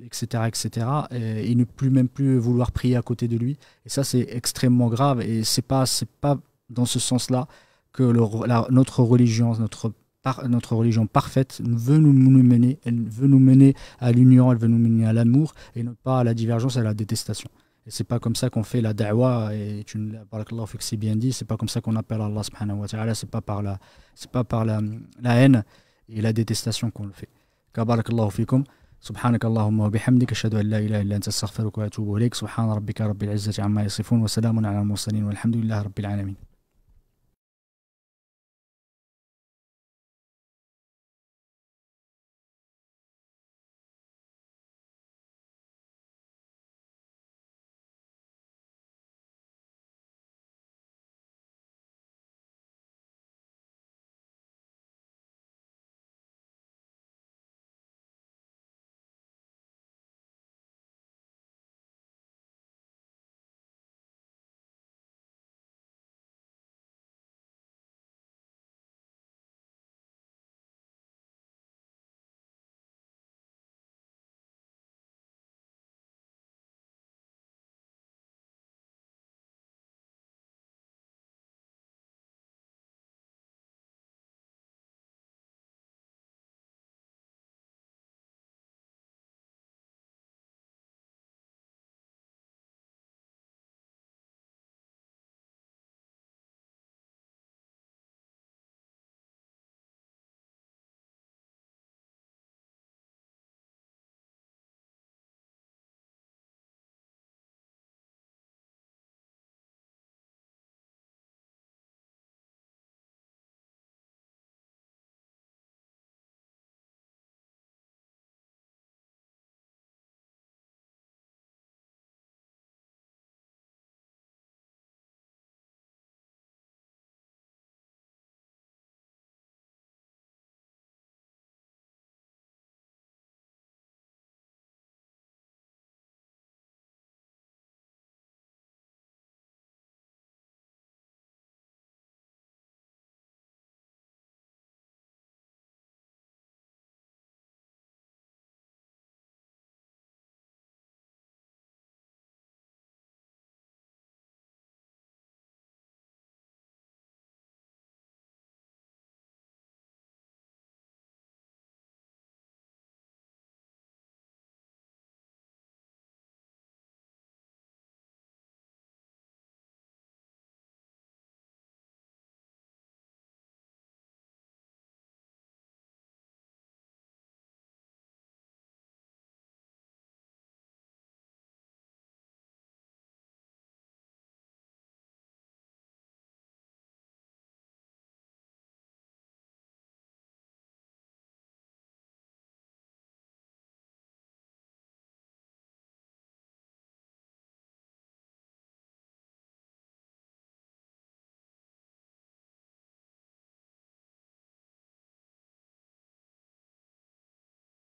etc., euh, etc., et, ne plus même plus vouloir prier à côté de lui. Et ça, c'est extrêmement grave et c'est pas, c'est pas dans ce sens-là que notre religion, notre par notre religion parfaite veut nous, nous, mener, elle veut nous mener à l'union, elle veut nous mener à l'amour et non pas à la divergence à la détestation. Et c'est pas comme ça qu'on fait la da'wa et tu que c'est bien dit, c'est pas comme ça qu'on appelle Allah subhanahu wa ta'ala, c'est pas par la c'est pas par la, la haine et la détestation qu'on le fait. Kabarakallahu fikum. سبحانك اللهم وبحمدك أشهد أن لا إله إلا أنت أستغفرك وأتوب إليك سبحان ربك رب العزة عما يصفون وسلام على المرسلين والحمد لله رب العالمين